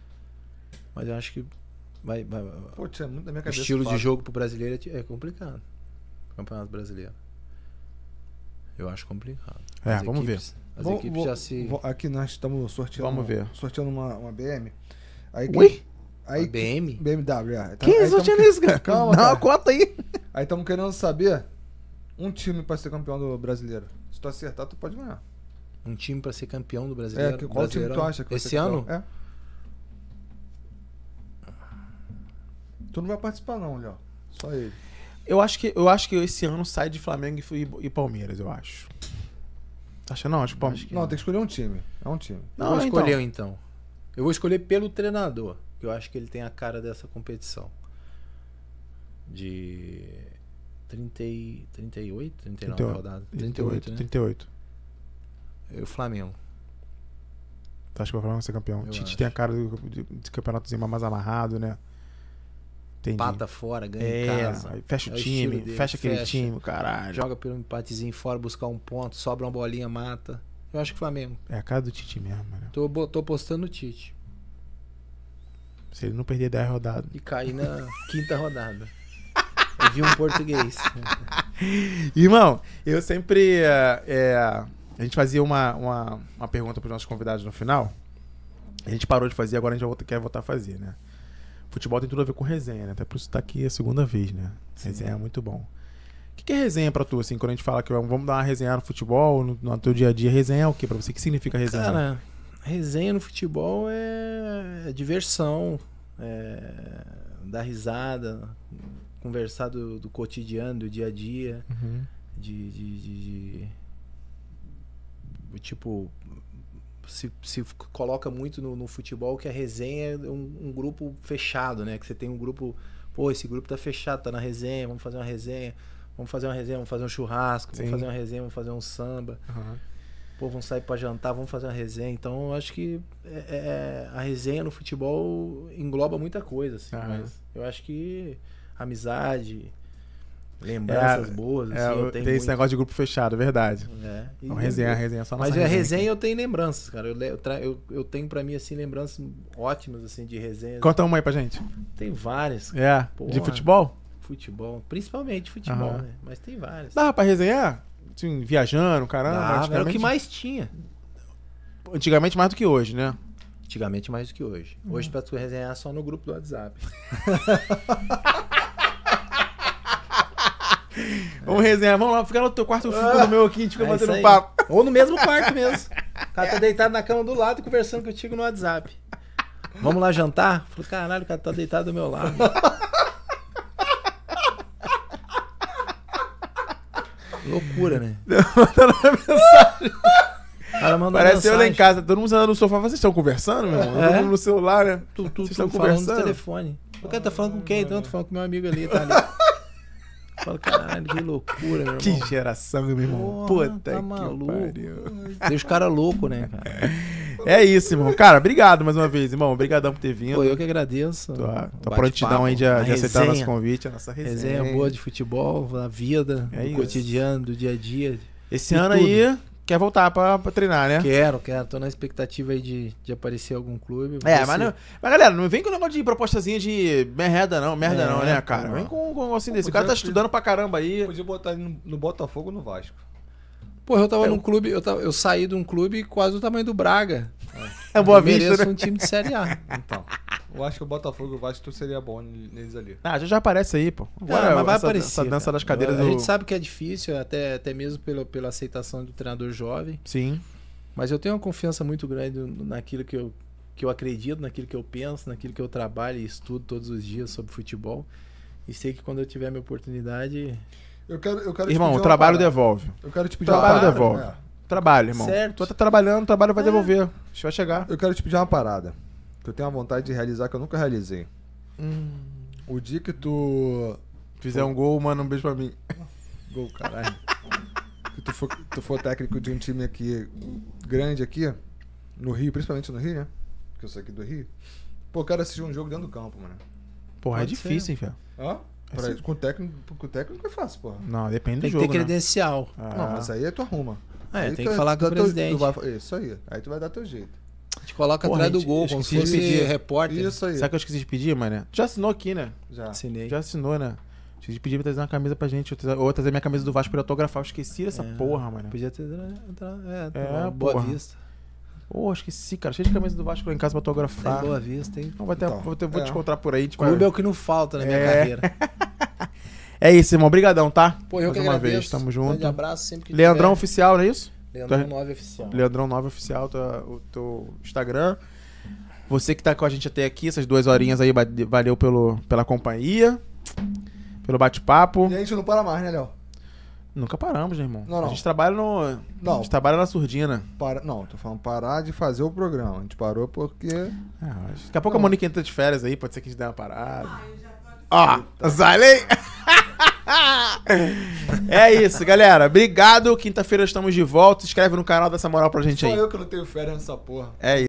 Mas eu acho que vai, vai- Pô, isso é muito da minha o cabeça. estilo de jogo pro brasileiro é, é complicado. Campeonato brasileiro. Eu acho complicado. É, vamos ver. As Vou- equipes vou- já se. vou- aqui nós estamos sorteando, Vamos ver. sorteando uma, uma BM. Aí quem, Ui? Aí, a BM? BMW, é. Então, 15 aí [laughs] Calma, Não, cara. conta aí. Aí estamos querendo saber um time para ser campeão do brasileiro. Se tu acertar, tu pode ganhar. Um time para ser campeão do é, brasileiro? É, que, qual time tu acha que vai Esse ser ano? É. Tu não vai participar não, Léo. Só ele. Eu acho que, eu acho que esse ano sai de Flamengo e, e Palmeiras, eu acho. Tá achando? Não, acho que Palmeiras. Não, tem que escolher um time. É um time. Não, eu vou então. Então. então. Eu vou escolher pelo treinador. Eu acho que ele tem a cara dessa competição. De 30 e... 38, 39 38, rodadas, 38, 38, né? 38. E o Flamengo. Acho que o Flamengo vai ser campeão. Eu Tite acho. tem a cara do, de, de mais amarrado, né? Entendi. Pata fora, ganha é, em casa. Fecha o é time, o fecha aquele fecha, time, caralho. Joga pelo empatezinho fora, buscar um ponto, sobra uma bolinha, mata. Eu acho que o Flamengo. É a cara do Tite mesmo, né? Tô, tô postando o Tite. Se ele não perder 10 rodadas. E cair na quinta rodada. Eu vi um português. [laughs] Irmão, eu sempre. É, é, a gente fazia uma, uma, uma pergunta para os nossos convidados no final. A gente parou de fazer, agora a gente quer voltar a fazer, né? Futebol tem tudo a ver com resenha, né? Até por isso estar tá aqui a segunda vez, né? Sim. Resenha é muito bom. O que, que, é resenha pra tu, assim, quando a gente fala que vamos dar uma resenha no futebol, no, no teu dia a dia? Resenha é o quê? pra você? O que significa resenha? Cara, resenha no futebol é, diversão, é dar risada, conversar do, do, cotidiano, do dia a dia, uhum. de, de, de, de, Tipo, se, se coloca muito no, no, futebol que a resenha é um, um, grupo fechado, né? Que você tem um grupo. Pô, esse grupo tá fechado, tá na resenha, vamos fazer uma resenha, vamos fazer uma resenha, vamos fazer um churrasco, Sim. vamos fazer uma resenha, vamos fazer um samba. Uhum pô, vamos sair para jantar, vamos fazer uma resenha. Então, eu acho que é, é, é a resenha no futebol engloba muita coisa, assim. Ah, mas é. eu acho que amizade, lembranças é, boas, assim, eu tenho tem muito... esse negócio de grupo fechado, é verdade. É. E, então, resenha, resenha só Mas a resenha, eu tenho lembranças, cara. Eu, tra... eu, eu tenho para mim, assim, lembranças ótimas, assim, de resenhas. Conta uma aí pra gente. Tem várias. É, Porra. de futebol? Futebol, principalmente futebol, uhum. né? Mas tem várias. Dá pra resenhar? assim, viajando, caramba. Ah, era o que mais tinha. Antigamente mais do que hoje, né? Antigamente mais do que hoje. Hoje, pra tu resenhar, só no grupo do WhatsApp. [laughs] Vamos resenhar, vamos lá, fica no teu quarto, eu ah, no meu aqui, a gente fica é batendo papo. Ou no mesmo quarto mesmo. O cara tá deitado na cama do lado conversando contigo no WhatsApp. Vamos lá jantar? Falei, caralho, o cara tá deitado do meu lado. Loucura, né? [laughs] Mandando mensagem. Cara mandou Parece mensagem. eu lá em casa, todo mundo andando no sofá, vocês estão conversando, meu irmão? É? Todo mundo no celular, né? Tu, tu, vocês tu estão conversando no telefone. O cara tá falando com quem? Então, tô falando com meu amigo ali, tá ali. [laughs] Falo, caralho, que loucura, meu irmão. Que geração, meu irmão. Porra, Puta tá que maluco. Pariu. Tem os caras loucos, né, cara? [laughs] É isso, irmão. Cara, obrigado mais uma vez, irmão. Obrigadão por ter vindo. Pô, eu que agradeço. Tua, tua prontidão aí de, de aceitar nosso convite, a nossa resenha. Resenha boa de futebol, da vida, é do cotidiano, do dia a dia. Esse ano tudo. aí, quer voltar pra, pra, treinar, né? Quero, quero. Tô na expectativa aí de, de aparecer algum clube. É, mas, não, mas galera, não vem com negócio de propostazinha de merda não, merda é, não, né, cara? Não. Vem com, com um negocinho desse. O cara tá estudando pra caramba aí. Podia botar ele no, no Botafogo ou no Vasco. Pô, eu tava é, num clube, eu, tava, eu saí de um clube quase do tamanho do Braga. É Boa eu Vista, né? um time de Série A. [laughs] Então. Eu acho que o Botafogo e o Vasco seria bom neles ali. Ah, já, já aparece aí, pô. Agora, mas vai essa, aparecer. Essa dança das cadeiras A do... gente sabe que é difícil, até, até mesmo pelo, pela aceitação do treinador jovem. Sim. Mas eu tenho uma confiança muito grande naquilo que eu, que eu acredito, naquilo que eu penso, naquilo que eu trabalho e estudo todos os dias sobre futebol. E sei que quando eu tiver minha oportunidade. Eu quero, eu quero Irmão, o trabalho devolve. Eu quero te pedir trabalho parada, devolve. Né? Trabalho, irmão. Certo. Tu tá trabalhando, o trabalho vai é. devolver. Isso vai chegar. Eu quero te pedir uma parada. Que eu tenho uma vontade de realizar que eu nunca realizei. Hum. O dia que tu. Fizer um gol, manda um beijo pra mim. [laughs] gol, caralho. que tu for, tu for técnico de um time aqui grande aqui, no Rio, principalmente no Rio, né? Porque eu sou aqui do Rio. Pô, eu quero assistir um jogo dentro do campo, mano. Porra, é difícil, ser. hein, filho? Hã? É pra, assim. com, o técnico, com o técnico é fácil, porra. Não, depende Tem do jogo. Tem que ter né? credencial. Né? Ah. Não, mas aí é tu arruma. É, aí tem que falar com o presidente. Vai, isso aí. Aí tu vai dar teu jeito. A gente coloca Porra, atrás gente, do gol, como se fosse pedir. repórter. Isso aí. Sabe que eu esqueci de pedir, mané? Tu já assinou aqui, né? Já. Assinei. Já assinou, né? Esqueci de pedir pra trazer uma camisa pra gente. Ou trazer minha camisa do Vasco pra autografar. Eu esqueci dessa é, porra, mano. Podia ter. É, é boa porra. vista. Pô, oh, esqueci, cara. Cheio de camisa do Vasco lá em casa pra autografar. É boa vista, hein? Não, vai ter, então, vou, ter, vou te é. encontrar por aí. Tipo, Clube é o que não falta na minha é. carreira. [laughs] É isso, irmão. Obrigadão, tá? Pô, eu Mais que uma agradeço. vez, tamo junto. Grande abraço sempre que Leandrão tiver. Oficial, não é isso? Leandrão 9 é? Oficial. Leandrão 9 Oficial, tua, tá, o teu Instagram. Você que tá com a gente até aqui, essas duas horinhas aí, valeu pelo, pela companhia, pelo bate-papo. E a gente não para mais, né, Léo? Nunca paramos, né, irmão? Não, não. A gente trabalha no. Não. A gente trabalha na surdina. Para... Não, tô falando parar de fazer o programa. A gente parou porque. Ah, daqui a pouco não. a Monique entra de férias aí, pode ser que a gente dê uma parada. Ah, eu já Ó, Zalei. [laughs] é isso, galera. Obrigado. Quinta-feira estamos de volta. Se inscreve no canal dessa moral pra gente aí. Sou eu que não tenho férias nessa porra. É isso.